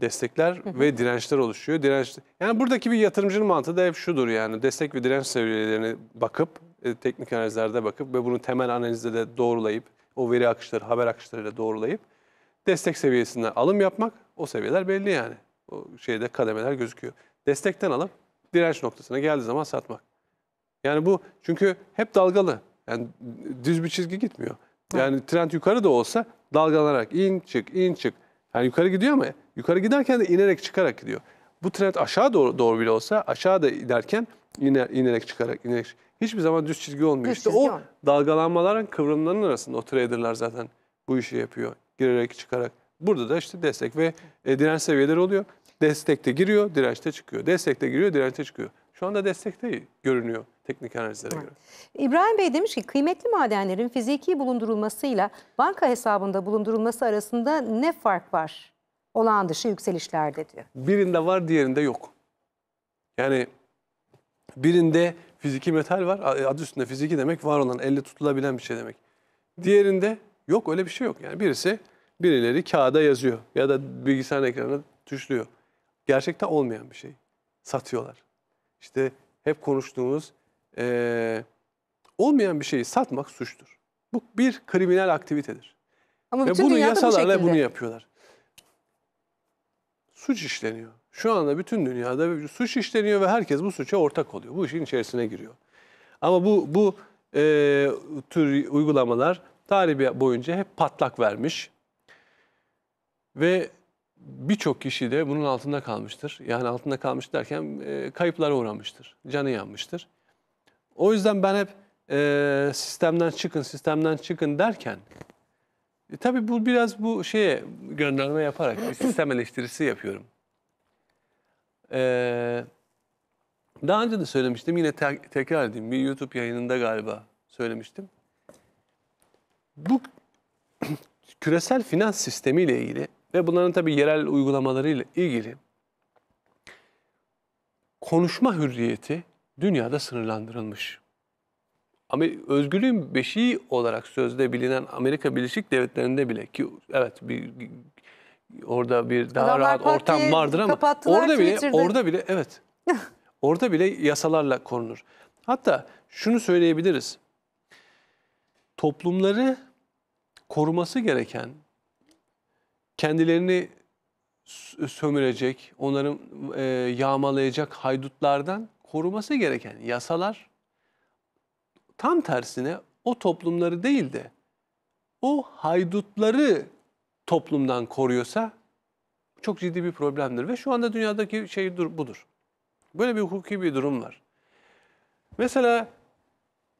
Speaker 2: Destekler Hı -hı. ve dirençler oluşuyor. Direnç, yani buradaki bir yatırımcının mantığı da hep şudur yani destek ve direnç seviyelerine bakıp, e, teknik analizlerde bakıp ve bunu temel analizde de doğrulayıp, o veri akışları, haber akışlarıyla doğrulayıp destek seviyesinden alım yapmak o seviyeler belli yani o şeyde kademeler gözüküyor. Destekten alıp direnç noktasına geldiği zaman satmak. Yani bu çünkü hep dalgalı. Yani düz bir çizgi gitmiyor. Yani Hı. trend yukarı da olsa dalgalanarak in çık in çık. Yani yukarı gidiyor ama yukarı giderken de inerek çıkarak gidiyor. Bu trend aşağı doğru, doğru bile olsa aşağı da giderken iner, inerek çıkarak inerek hiçbir zaman düz çizgi olmuyor. Düz işte çizgi o dalgalanmaların kıvrımlarının arasında o traderlar zaten bu işi yapıyor. Girerek çıkarak. Burada da işte destek ve e, direnç seviyeleri oluyor. Destekte giriyor, dirençte çıkıyor. Destekte giriyor, dirençte çıkıyor. Şu anda destekte görünüyor teknik analizlere göre.
Speaker 1: İbrahim Bey demiş ki kıymetli madenlerin fiziki bulundurulmasıyla banka hesabında bulundurulması arasında ne fark var? Olağan dışı yükselişlerde diyor.
Speaker 2: Birinde var, diğerinde yok. Yani birinde fiziki metal var. Adı üstünde fiziki demek var olan, elle tutulabilen bir şey demek. Diğerinde yok öyle bir şey yok. Yani birisi birileri kağıda yazıyor ya da bilgisayar ekranına tuşluyor gerçekte olmayan bir şey. Satıyorlar. İşte hep konuştuğumuz e, olmayan bir şeyi satmak suçtur. Bu bir kriminal aktivitedir. Ama Ve bunu yasalarla bu bunu yapıyorlar. Suç işleniyor. Şu anda bütün dünyada suç işleniyor ve herkes bu suça ortak oluyor. Bu işin içerisine giriyor. Ama bu bu e, tür uygulamalar tarih boyunca hep patlak vermiş. Ve birçok kişi de bunun altında kalmıştır. Yani altında kalmış derken e, kayıplara uğramıştır, canı yanmıştır. O yüzden ben hep e, sistemden çıkın, sistemden çıkın derken e, tabii bu biraz bu şeye gönderme yaparak bir sistem eleştirisi yapıyorum. E, daha önce de söylemiştim, yine te tekrar edeyim. Bir YouTube yayınında galiba söylemiştim. Bu küresel finans sistemiyle ilgili ve bunların tabii yerel uygulamalarıyla ilgili konuşma hürriyeti dünyada sınırlandırılmış. Ama özgürlüğün beşiği olarak sözde bilinen Amerika Birleşik Devletleri'nde bile ki evet bir orada bir daha Adamlar rahat ortam vardır ama orada bile Twitter'da. orada bile evet. orada bile yasalarla korunur. Hatta şunu söyleyebiliriz. Toplumları koruması gereken kendilerini sömürecek, onların e, yağmalayacak haydutlardan koruması gereken yasalar tam tersine o toplumları değil de o haydutları toplumdan koruyorsa çok ciddi bir problemdir. Ve şu anda dünyadaki şey budur. Böyle bir hukuki bir durum var. Mesela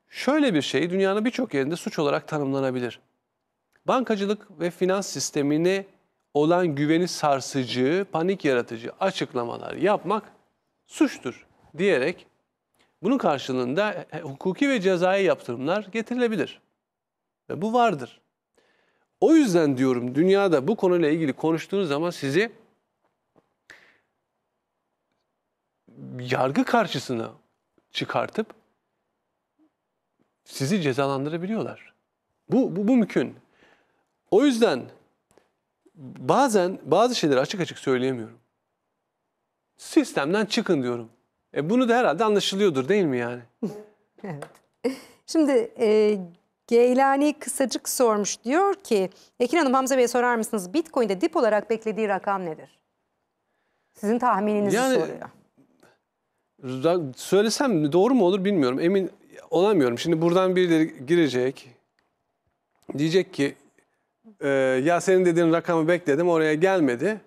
Speaker 2: şöyle bir şey dünyanın birçok yerinde suç olarak tanımlanabilir. Bankacılık ve finans sistemini olan güveni sarsıcı, panik yaratıcı açıklamalar yapmak suçtur diyerek bunun karşılığında hukuki ve cezai yaptırımlar getirilebilir. Ve bu vardır. O yüzden diyorum dünyada bu konuyla ilgili konuştuğunuz zaman sizi yargı karşısına çıkartıp sizi cezalandırabiliyorlar. Bu, bu, bu mümkün. O yüzden bazen bazı şeyleri açık açık söyleyemiyorum. Sistemden çıkın diyorum. E bunu da herhalde anlaşılıyordur değil mi yani?
Speaker 1: evet. Şimdi e, Geylani kısacık sormuş. Diyor ki Ekin Hanım Hamza Bey sorar mısınız? Bitcoin'de dip olarak beklediği rakam nedir? Sizin tahmininizi yani, soruyor.
Speaker 2: Söylesem doğru mu olur bilmiyorum. Emin olamıyorum. Şimdi buradan birileri girecek. Diyecek ki ee, ya senin dediğin rakamı bekledim oraya gelmedi.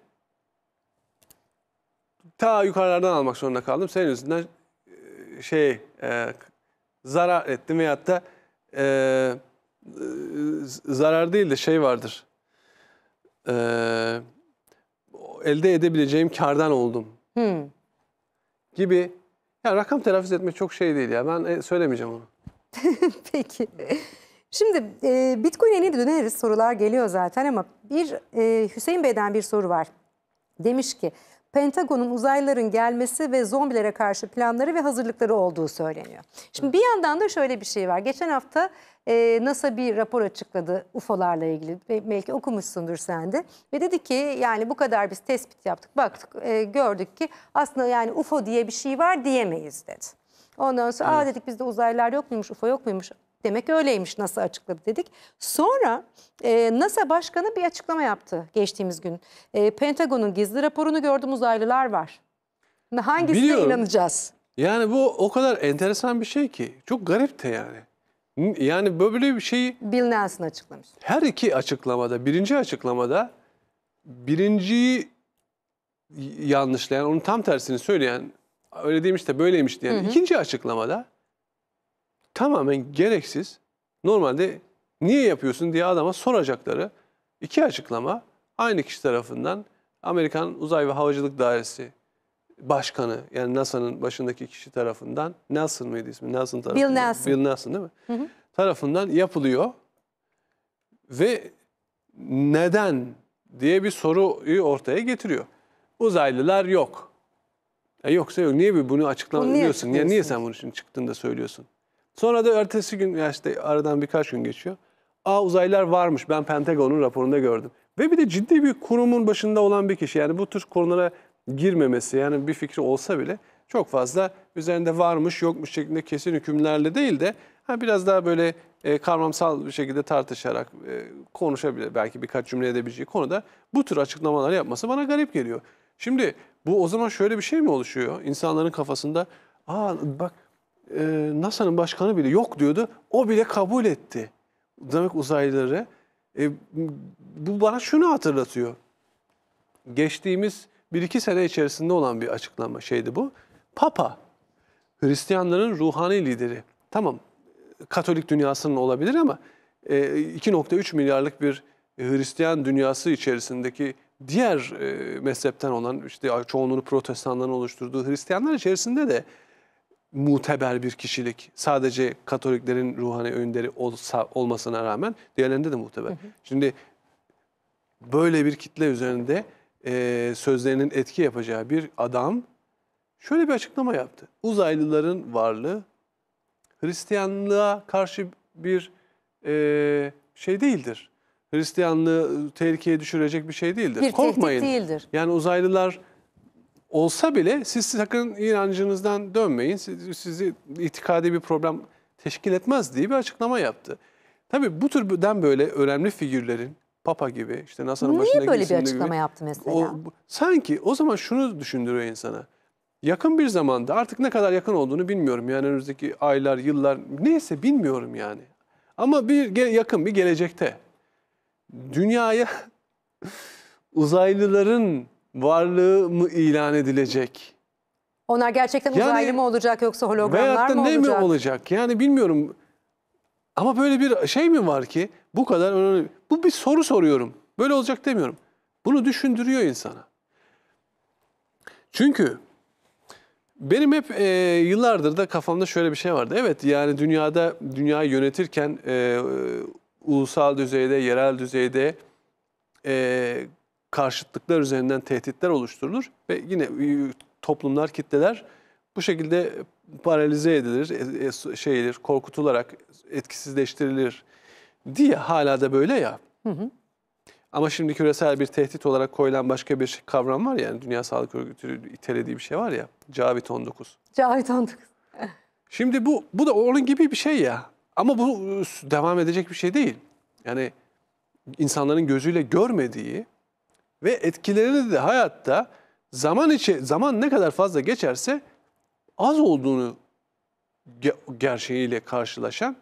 Speaker 2: Ta yukarılardan almak zorunda kaldım. Senin yüzünden e, şey e, zarar ettim veyahut da e, zarar değil de şey vardır. E, elde edebileceğim kardan oldum. Hmm. Gibi. Ya rakam telaffuz etmek çok şey değil ya. Ben e, söylemeyeceğim onu.
Speaker 1: Peki. Şimdi e, Bitcoin'e döneriz sorular geliyor zaten ama bir e, Hüseyin Bey'den bir soru var. Demiş ki Pentagon'un uzaylıların gelmesi ve zombilere karşı planları ve hazırlıkları olduğu söyleniyor. Şimdi bir yandan da şöyle bir şey var. Geçen hafta e, NASA bir rapor açıkladı UFO'larla ilgili. Belki okumuşsundur sen de. Ve dedi ki yani bu kadar biz tespit yaptık, baktık, e, gördük ki aslında yani UFO diye bir şey var diyemeyiz dedi. Ondan sonra evet. aa dedik bizde uzaylılar yok muymuş, UFO yok muymuş? Demek öyleymiş NASA açıkladı dedik. Sonra e, NASA Başkanı bir açıklama yaptı geçtiğimiz gün. E, Pentagon'un gizli raporunu gördüm uzaylılar var. Hangisine Biliyorum. inanacağız?
Speaker 2: Yani bu o kadar enteresan bir şey ki. Çok garip de yani. Yani böyle bir şeyi...
Speaker 1: Bill Nelson açıklamış.
Speaker 2: Her iki açıklamada, birinci açıklamada birinciyi yanlışlayan, onun tam tersini söyleyen, öyle demiş de böyleymiş diyen. Hı hı. ikinci açıklamada tamamen gereksiz, normalde niye yapıyorsun diye adama soracakları iki açıklama aynı kişi tarafından Amerikan Uzay ve Havacılık Dairesi Başkanı yani NASA'nın başındaki kişi tarafından Nelson mıydı ismi? Nelson tarafından. Bill Nelson. Bill Nelson değil mi? Hı hı. Tarafından yapılıyor. Ve neden diye bir soruyu ortaya getiriyor. Uzaylılar yok. E yoksa yok. Niye bunu açıklamıyorsun? Niye, niye sen bunun için çıktığında söylüyorsun? Sonra da ertesi gün ya işte aradan birkaç gün geçiyor. Aa uzaylılar varmış ben Pentagon'un raporunda gördüm. Ve bir de ciddi bir kurumun başında olan bir kişi yani bu tür konulara girmemesi yani bir fikri olsa bile çok fazla üzerinde varmış yokmuş şeklinde kesin hükümlerle değil de biraz daha böyle e, kavramsal bir şekilde tartışarak e, konuşabilir belki birkaç cümle edebileceği konuda bu tür açıklamalar yapması bana garip geliyor. Şimdi bu o zaman şöyle bir şey mi oluşuyor insanların kafasında? Aa bak e, NASA'nın başkanı bile yok diyordu. O bile kabul etti. Demek uzaylıları. E, bu bana şunu hatırlatıyor. Geçtiğimiz bir iki sene içerisinde olan bir açıklama şeydi bu. Papa, Hristiyanların ruhani lideri. Tamam, Katolik dünyasının olabilir ama 2.3 e, milyarlık bir Hristiyan dünyası içerisindeki diğer e, mezhepten olan işte çoğunluğunu protestanların oluşturduğu Hristiyanlar içerisinde de muteber bir kişilik. Sadece Katoliklerin ruhani önderi olsa, olmasına rağmen diğerlerinde de muteber. Hı hı. Şimdi böyle bir kitle üzerinde e, sözlerinin etki yapacağı bir adam şöyle bir açıklama yaptı. Uzaylıların varlığı Hristiyanlığa karşı bir e, şey değildir. Hristiyanlığı tehlikeye düşürecek bir şey değildir. Bir Korkmayın. değildir. Yani uzaylılar olsa bile siz sakın inancınızdan dönmeyin. Siz, sizi itikadi bir problem teşkil etmez diye bir açıklama yaptı. Tabii bu türden böyle önemli figürlerin Papa gibi işte NASA'nın başında Niye böyle bir açıklama gibi,
Speaker 1: yaptı mesela? O,
Speaker 2: sanki o zaman şunu düşündürüyor insana. Yakın bir zamanda artık ne kadar yakın olduğunu bilmiyorum. Yani önümüzdeki aylar, yıllar neyse bilmiyorum yani. Ama bir yakın bir gelecekte dünyaya uzaylıların varlığı mı ilan edilecek?
Speaker 1: Onlar gerçekten yani, uzaylı mı olacak yoksa hologramlar mı olacak? ne mi
Speaker 2: olacak? Yani bilmiyorum. Ama böyle bir şey mi var ki bu kadar önemli? Bu bir soru soruyorum. Böyle olacak demiyorum. Bunu düşündürüyor insana. Çünkü benim hep e, yıllardır da kafamda şöyle bir şey vardı. Evet yani dünyada dünyayı yönetirken e, ulusal düzeyde, yerel düzeyde e, karşıtlıklar üzerinden tehditler oluşturulur ve yine e, toplumlar, kitleler bu şekilde paralize edilir, e, e, şeydir, korkutularak etkisizleştirilir diye hala da böyle ya. Hı hı. Ama şimdi küresel bir tehdit olarak koyulan başka bir kavram var ya, yani Dünya Sağlık Örgütü itelediği bir şey var ya, Cavit 19. Cavit 19. şimdi bu, bu da onun gibi bir şey ya. Ama bu devam edecek bir şey değil. Yani insanların gözüyle görmediği, ve etkilerini de hayatta zaman içi zaman ne kadar fazla geçerse az olduğunu ge gerçeğiyle karşılaşan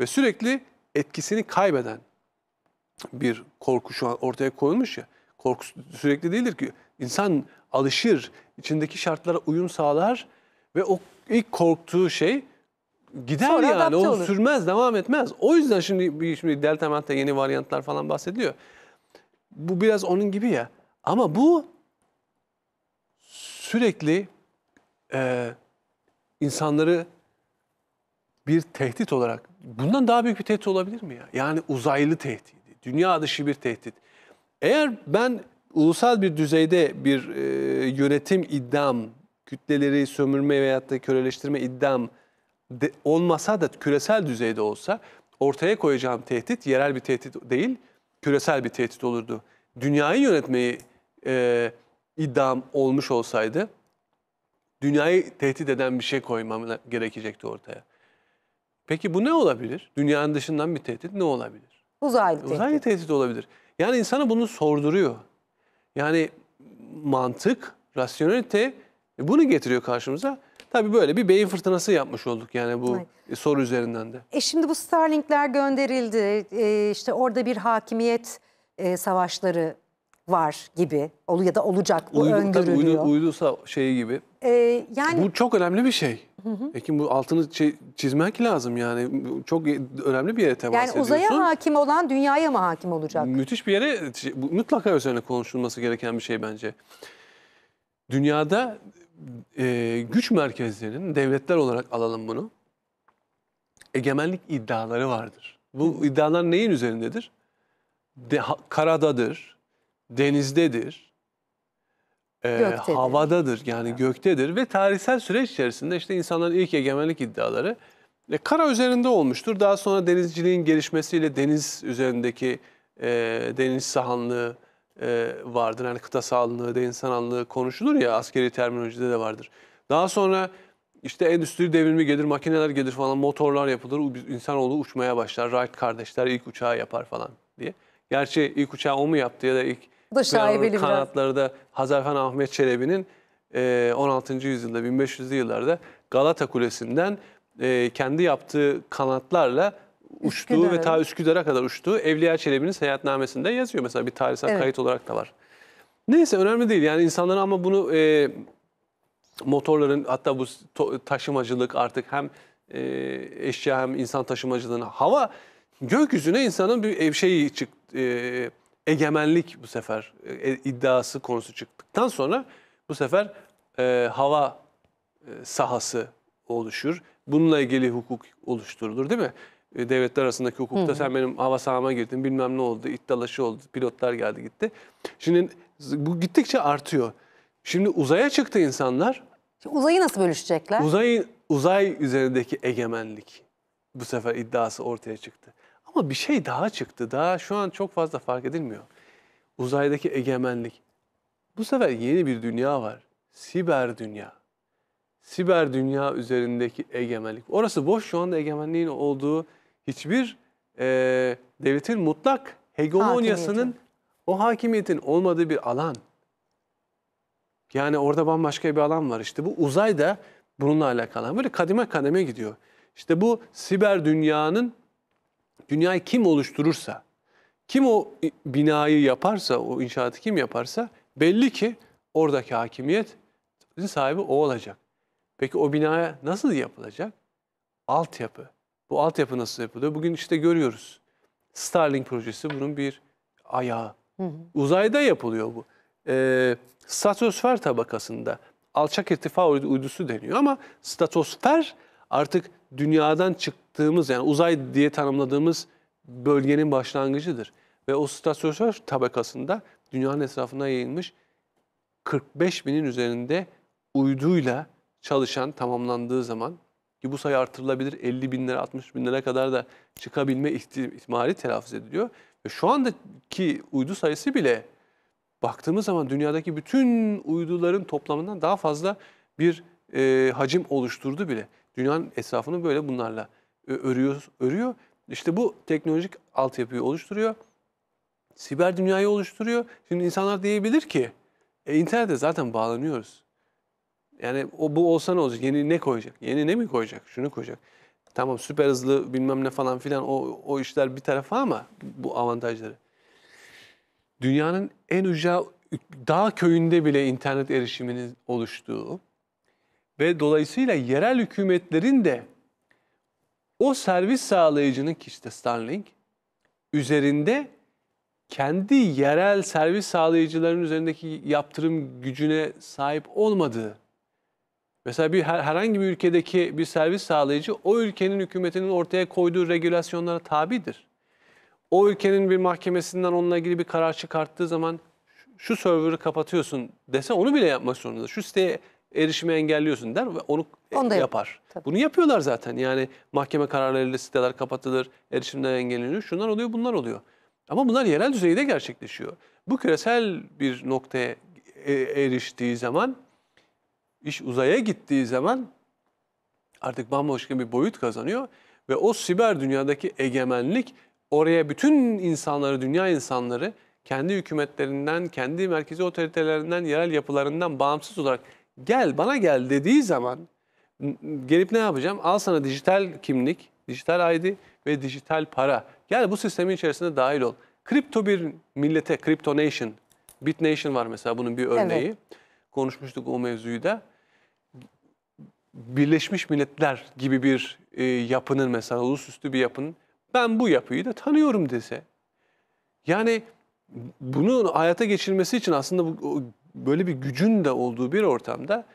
Speaker 2: ve sürekli etkisini kaybeden bir korku şu an ortaya koyulmuş ya. Korku sürekli değildir ki. insan alışır, içindeki şartlara uyum sağlar ve o ilk korktuğu şey gider Sonra yani. O olur. sürmez, devam etmez. O yüzden şimdi şimdi Delta Mant'ta yeni varyantlar falan bahsediyor. Bu biraz onun gibi ya. Ama bu sürekli e, insanları bir tehdit olarak, bundan daha büyük bir tehdit olabilir mi ya? Yani uzaylı tehdidi, dünya dışı bir tehdit. Eğer ben ulusal bir düzeyde bir e, yönetim iddiam, kütleleri sömürme veyahut da köleleştirme iddiam de, olmasa da küresel düzeyde olsa ortaya koyacağım tehdit yerel bir tehdit değil, küresel bir tehdit olurdu. Dünyayı yönetmeyi e, iddiam olmuş olsaydı dünyayı tehdit eden bir şey koymam gerekecekti ortaya. Peki bu ne olabilir? Dünyanın dışından bir tehdit ne olabilir? Uzaylı e, tehdit. Uzaylı tehdit olabilir. Yani insana bunu sorduruyor. Yani mantık, rasyonelite e, bunu getiriyor karşımıza. Tabii böyle bir beyin fırtınası yapmış olduk yani bu evet. soru üzerinden de.
Speaker 1: E şimdi bu Starlink'ler gönderildi. E işte orada bir hakimiyet e, savaşları var gibi olu ya da olacak bu uydu, öngörülüyor. Tabii uydu,
Speaker 2: uydusa şeyi gibi.
Speaker 1: Ee, yani bu
Speaker 2: çok önemli bir şey. Hı bu altını çizmek lazım yani çok e, önemli bir yere temas yani ediyorsun. Yani uzaya
Speaker 1: hakim olan dünyaya mı hakim olacak?
Speaker 2: Müthiş bir yere mutlaka üzerine konuşulması gereken bir şey bence. Dünyada e, güç merkezlerinin devletler olarak alalım bunu. Egemenlik iddiaları vardır. Bu iddialar neyin üzerindedir? De, ha, karadadır, denizdedir, e, havadadır yani evet. göktedir ve tarihsel süreç içerisinde işte insanların ilk egemenlik iddiaları e, kara üzerinde olmuştur. Daha sonra denizciliğin gelişmesiyle deniz üzerindeki e, deniz sahanlığı, e, vardır. hani kıta sağlığı, insan insanlığı konuşulur ya askeri terminolojide de vardır. Daha sonra işte endüstri devrimi gelir, makineler gelir falan, motorlar yapılır, insanoğlu uçmaya başlar. Wright kardeşler ilk uçağı yapar falan diye. Gerçi ilk uçağı o mu yaptı ya da ilk kanatları da Hazarfen Ahmet Çelebi'nin 16. E, yüzyılda, 1500'lü yıllarda Galata Kulesi'nden e, kendi yaptığı kanatlarla uçtuğu Üsküdar. ve ta Üsküdar'a kadar uçtuğu Evliya Çelebi'nin seyahatnamesinde yazıyor mesela bir tarihsel evet. kayıt olarak da var. Neyse önemli değil yani insanların ama bunu e, motorların hatta bu taşımacılık artık hem e, eşya hem insan taşımacılığına hava gökyüzüne insanın bir şeyi çıktı e, egemenlik bu sefer e, iddiası konusu çıktıktan sonra bu sefer e, hava e, sahası oluşur. Bununla ilgili hukuk oluşturulur değil mi? E, devletler arasındaki hukukta hı hı. sen benim hava sahama girdin bilmem ne oldu iddialaşı oldu pilotlar geldi gitti. Şimdi bu gittikçe artıyor. Şimdi uzaya çıktı insanlar.
Speaker 1: Şimdi uzayı nasıl bölüşecekler?
Speaker 2: Uzay, uzay üzerindeki egemenlik bu sefer iddiası ortaya çıktı. Ama bir şey daha çıktı. Daha şu an çok fazla fark edilmiyor. Uzaydaki egemenlik. Bu sefer yeni bir dünya var. Siber dünya. Siber dünya üzerindeki egemenlik. Orası boş şu anda egemenliğin olduğu hiçbir e, devletin mutlak hegemonyasının o hakimiyetin olmadığı bir alan. Yani orada bambaşka bir alan var işte. Bu uzay da bununla alakalı. Böyle kadime kademe gidiyor. İşte bu siber dünyanın dünyayı kim oluşturursa, kim o binayı yaparsa, o inşaatı kim yaparsa belli ki oradaki hakimiyet sahibi o olacak. Peki o binaya nasıl yapılacak? Altyapı. Bu altyapı nasıl yapılıyor? Bugün işte görüyoruz. Starlink projesi bunun bir ayağı. Hı hı. Uzayda yapılıyor bu. Ee, stratosfer tabakasında alçak irtifa uydusu deniyor ama stratosfer artık dünyadan çıktığımız yani uzay diye tanımladığımız bölgenin başlangıcıdır. Ve o stratosfer tabakasında dünyanın etrafına yayılmış 45 binin üzerinde uyduyla çalışan tamamlandığı zaman ki bu sayı artırılabilir 50 binlere 60 binlere kadar da çıkabilme ihtimali telaffuz ediliyor. Ve şu andaki uydu sayısı bile baktığımız zaman dünyadaki bütün uyduların toplamından daha fazla bir e, hacim oluşturdu bile. Dünyanın etrafını böyle bunlarla e, örüyor, örüyor. İşte bu teknolojik altyapıyı oluşturuyor. Siber dünyayı oluşturuyor. Şimdi insanlar diyebilir ki e, internete zaten bağlanıyoruz. Yani o bu olsa ne olacak? Yeni ne koyacak? Yeni ne mi koyacak? Şunu koyacak. Tamam süper hızlı bilmem ne falan filan o, o işler bir tarafa ama bu avantajları. Dünyanın en uca dağ köyünde bile internet erişiminin oluştuğu ve dolayısıyla yerel hükümetlerin de o servis sağlayıcının ki işte Starlink üzerinde kendi yerel servis sağlayıcıların üzerindeki yaptırım gücüne sahip olmadığı Mesela bir herhangi bir ülkedeki bir servis sağlayıcı o ülkenin hükümetinin ortaya koyduğu regülasyonlara tabidir. O ülkenin bir mahkemesinden onunla ilgili bir karar çıkarttığı zaman şu server'ı kapatıyorsun dese onu bile yapmak zorunda. Şu siteye erişimi engelliyorsun der ve onu, onu da yapar. Tabii. Bunu yapıyorlar zaten. Yani mahkeme kararlarıyla siteler kapatılır, erişimden engelleniyor. Şunlar oluyor, bunlar oluyor. Ama bunlar yerel düzeyde gerçekleşiyor. Bu küresel bir noktaya e, eriştiği zaman İş uzaya gittiği zaman artık bambaşka bir boyut kazanıyor ve o siber dünyadaki egemenlik oraya bütün insanları, dünya insanları kendi hükümetlerinden, kendi merkezi otoritelerinden, yerel yapılarından bağımsız olarak gel bana gel dediği zaman gelip ne yapacağım? Al sana dijital kimlik, dijital ID ve dijital para. Gel bu sistemin içerisinde dahil ol. Kripto bir millete, kripto Nation, Bit Nation var mesela bunun bir örneği. Evet. Konuşmuştuk o mevzuyu da. Birleşmiş Milletler gibi bir e, yapının mesela ulusüstü bir yapının ben bu yapıyı da tanıyorum dese. Yani bunun hayata geçirilmesi için aslında bu, böyle bir gücün de olduğu bir ortamda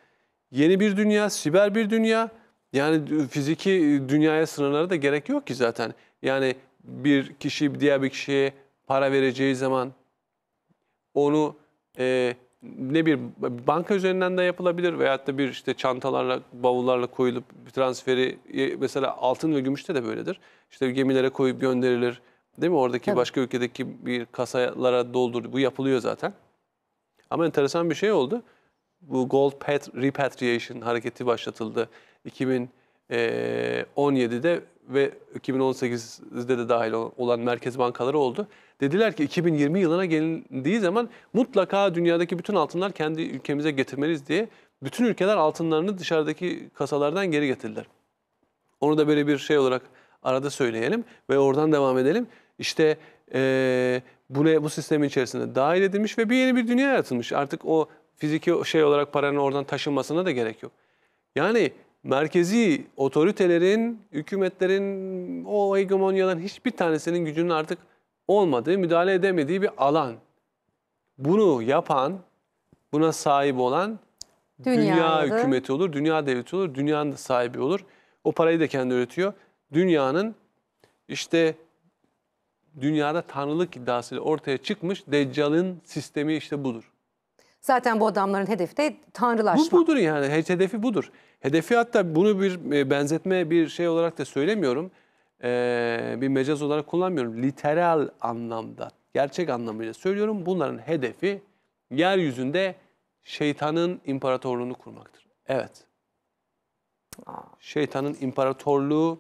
Speaker 2: yeni bir dünya, siber bir dünya yani fiziki e, dünyaya sınırlara da gerek yok ki zaten. Yani bir kişi diğer bir kişiye para vereceği zaman onu e, ne bir banka üzerinden de yapılabilir veyahut da bir işte çantalarla, bavullarla koyulup bir transferi e, mesela altın ve gümüşte de böyledir. İşte gemilere koyup gönderilir. Değil mi? Oradaki Tabii. başka ülkedeki bir kasalara doldur. Bu yapılıyor zaten. Ama enteresan bir şey oldu. Bu gold repatriation hareketi başlatıldı. 2000 e, 17'de ve 2018'de de dahil olan merkez bankaları oldu. Dediler ki 2020 yılına gelindiği zaman mutlaka dünyadaki bütün altınlar kendi ülkemize getirmeliyiz diye bütün ülkeler altınlarını dışarıdaki kasalardan geri getirdiler. Onu da böyle bir şey olarak arada söyleyelim ve oradan devam edelim. İşte e, bu, ne, bu sistemin içerisinde dahil edilmiş ve bir yeni bir dünya yaratılmış. Artık o fiziki şey olarak paranın oradan taşınmasına da gerek yok. Yani merkezi otoritelerin, hükümetlerin o hegemonyadan hiçbir tanesinin gücünün artık olmadığı, müdahale edemediği bir alan. Bunu yapan, buna sahip olan Dünyalı. dünya hükümeti olur, dünya devleti olur, dünyanın da sahibi olur. O parayı da kendi üretiyor. Dünyanın işte dünyada tanrılık iddiasıyla ortaya çıkmış Deccal'ın sistemi işte budur.
Speaker 1: Zaten bu adamların hedefi de tanrılaşma. Bu
Speaker 2: budur yani. Hedefi budur. Hedefi hatta bunu bir e, benzetme bir şey olarak da söylemiyorum. Ee, bir mecaz olarak kullanmıyorum. Literal anlamda, gerçek anlamıyla söylüyorum. Bunların hedefi yeryüzünde şeytanın imparatorluğunu kurmaktır. Evet. Şeytanın imparatorluğu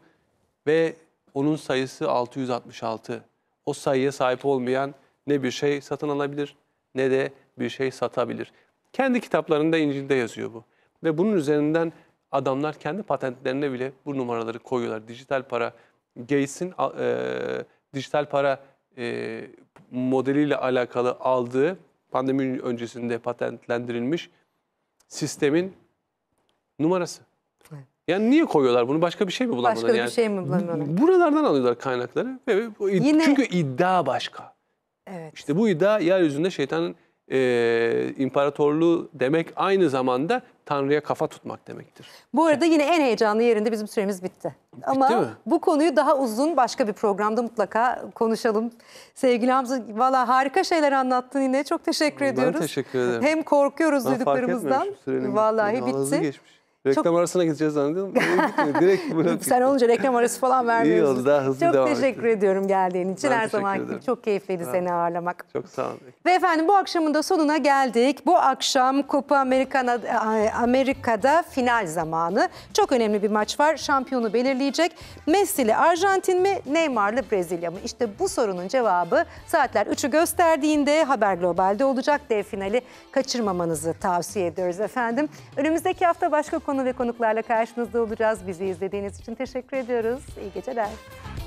Speaker 2: ve onun sayısı 666. O sayıya sahip olmayan ne bir şey satın alabilir ne de bir şey satabilir. Kendi kitaplarında İncil'de yazıyor bu. Ve bunun üzerinden adamlar kendi patentlerine bile bu numaraları koyuyorlar. Dijital para, Gates'in e, dijital para e, modeliyle alakalı aldığı pandemi öncesinde patentlendirilmiş sistemin numarası. Yani niye koyuyorlar bunu? Başka bir şey mi bulamıyorlar? Başka yani? bir şey
Speaker 1: mi bulamıyorlar?
Speaker 2: Buralardan alıyorlar kaynakları. Ve Yine... Çünkü iddia başka. Evet. İşte bu iddia yeryüzünde şeytanın e, imparatorluğu demek aynı zamanda Tanrı'ya kafa tutmak demektir.
Speaker 1: Bu arada yine en heyecanlı yerinde bizim süremiz bitti. bitti Ama mi? bu konuyu daha uzun başka bir programda mutlaka konuşalım. Sevgili Hamza valla harika şeyler anlattın yine. Çok teşekkür ben ediyoruz. Ben teşekkür ederim. Hem korkuyoruz ben duyduklarımızdan. Vallahi bitti. geçmiş.
Speaker 2: Reklam Çok... arasına gideceğiz zannediyorum. Direkt bırak. Sen
Speaker 1: olunca reklam arası falan vermiyorsun. İyi oldu daha hızlı Çok devam teşekkür edin. ediyorum geldiğin için. Ben Her zaman çok keyifliydi ha. seni ağırlamak. Çok sağ olun. Ve efendim bu akşamın da sonuna geldik. Bu akşam Copa Amerikana, Amerika'da final zamanı. Çok önemli bir maç var. Şampiyonu belirleyecek. Messi'li Arjantin mi, Neymar'lı Brezilya mı? İşte bu sorunun cevabı saatler 3'ü gösterdiğinde Haber Global'de olacak. Dev finali kaçırmamanızı tavsiye ediyoruz efendim. Önümüzdeki hafta başka konu konu ve konuklarla karşınızda olacağız. Bizi izlediğiniz için teşekkür ediyoruz. İyi geceler.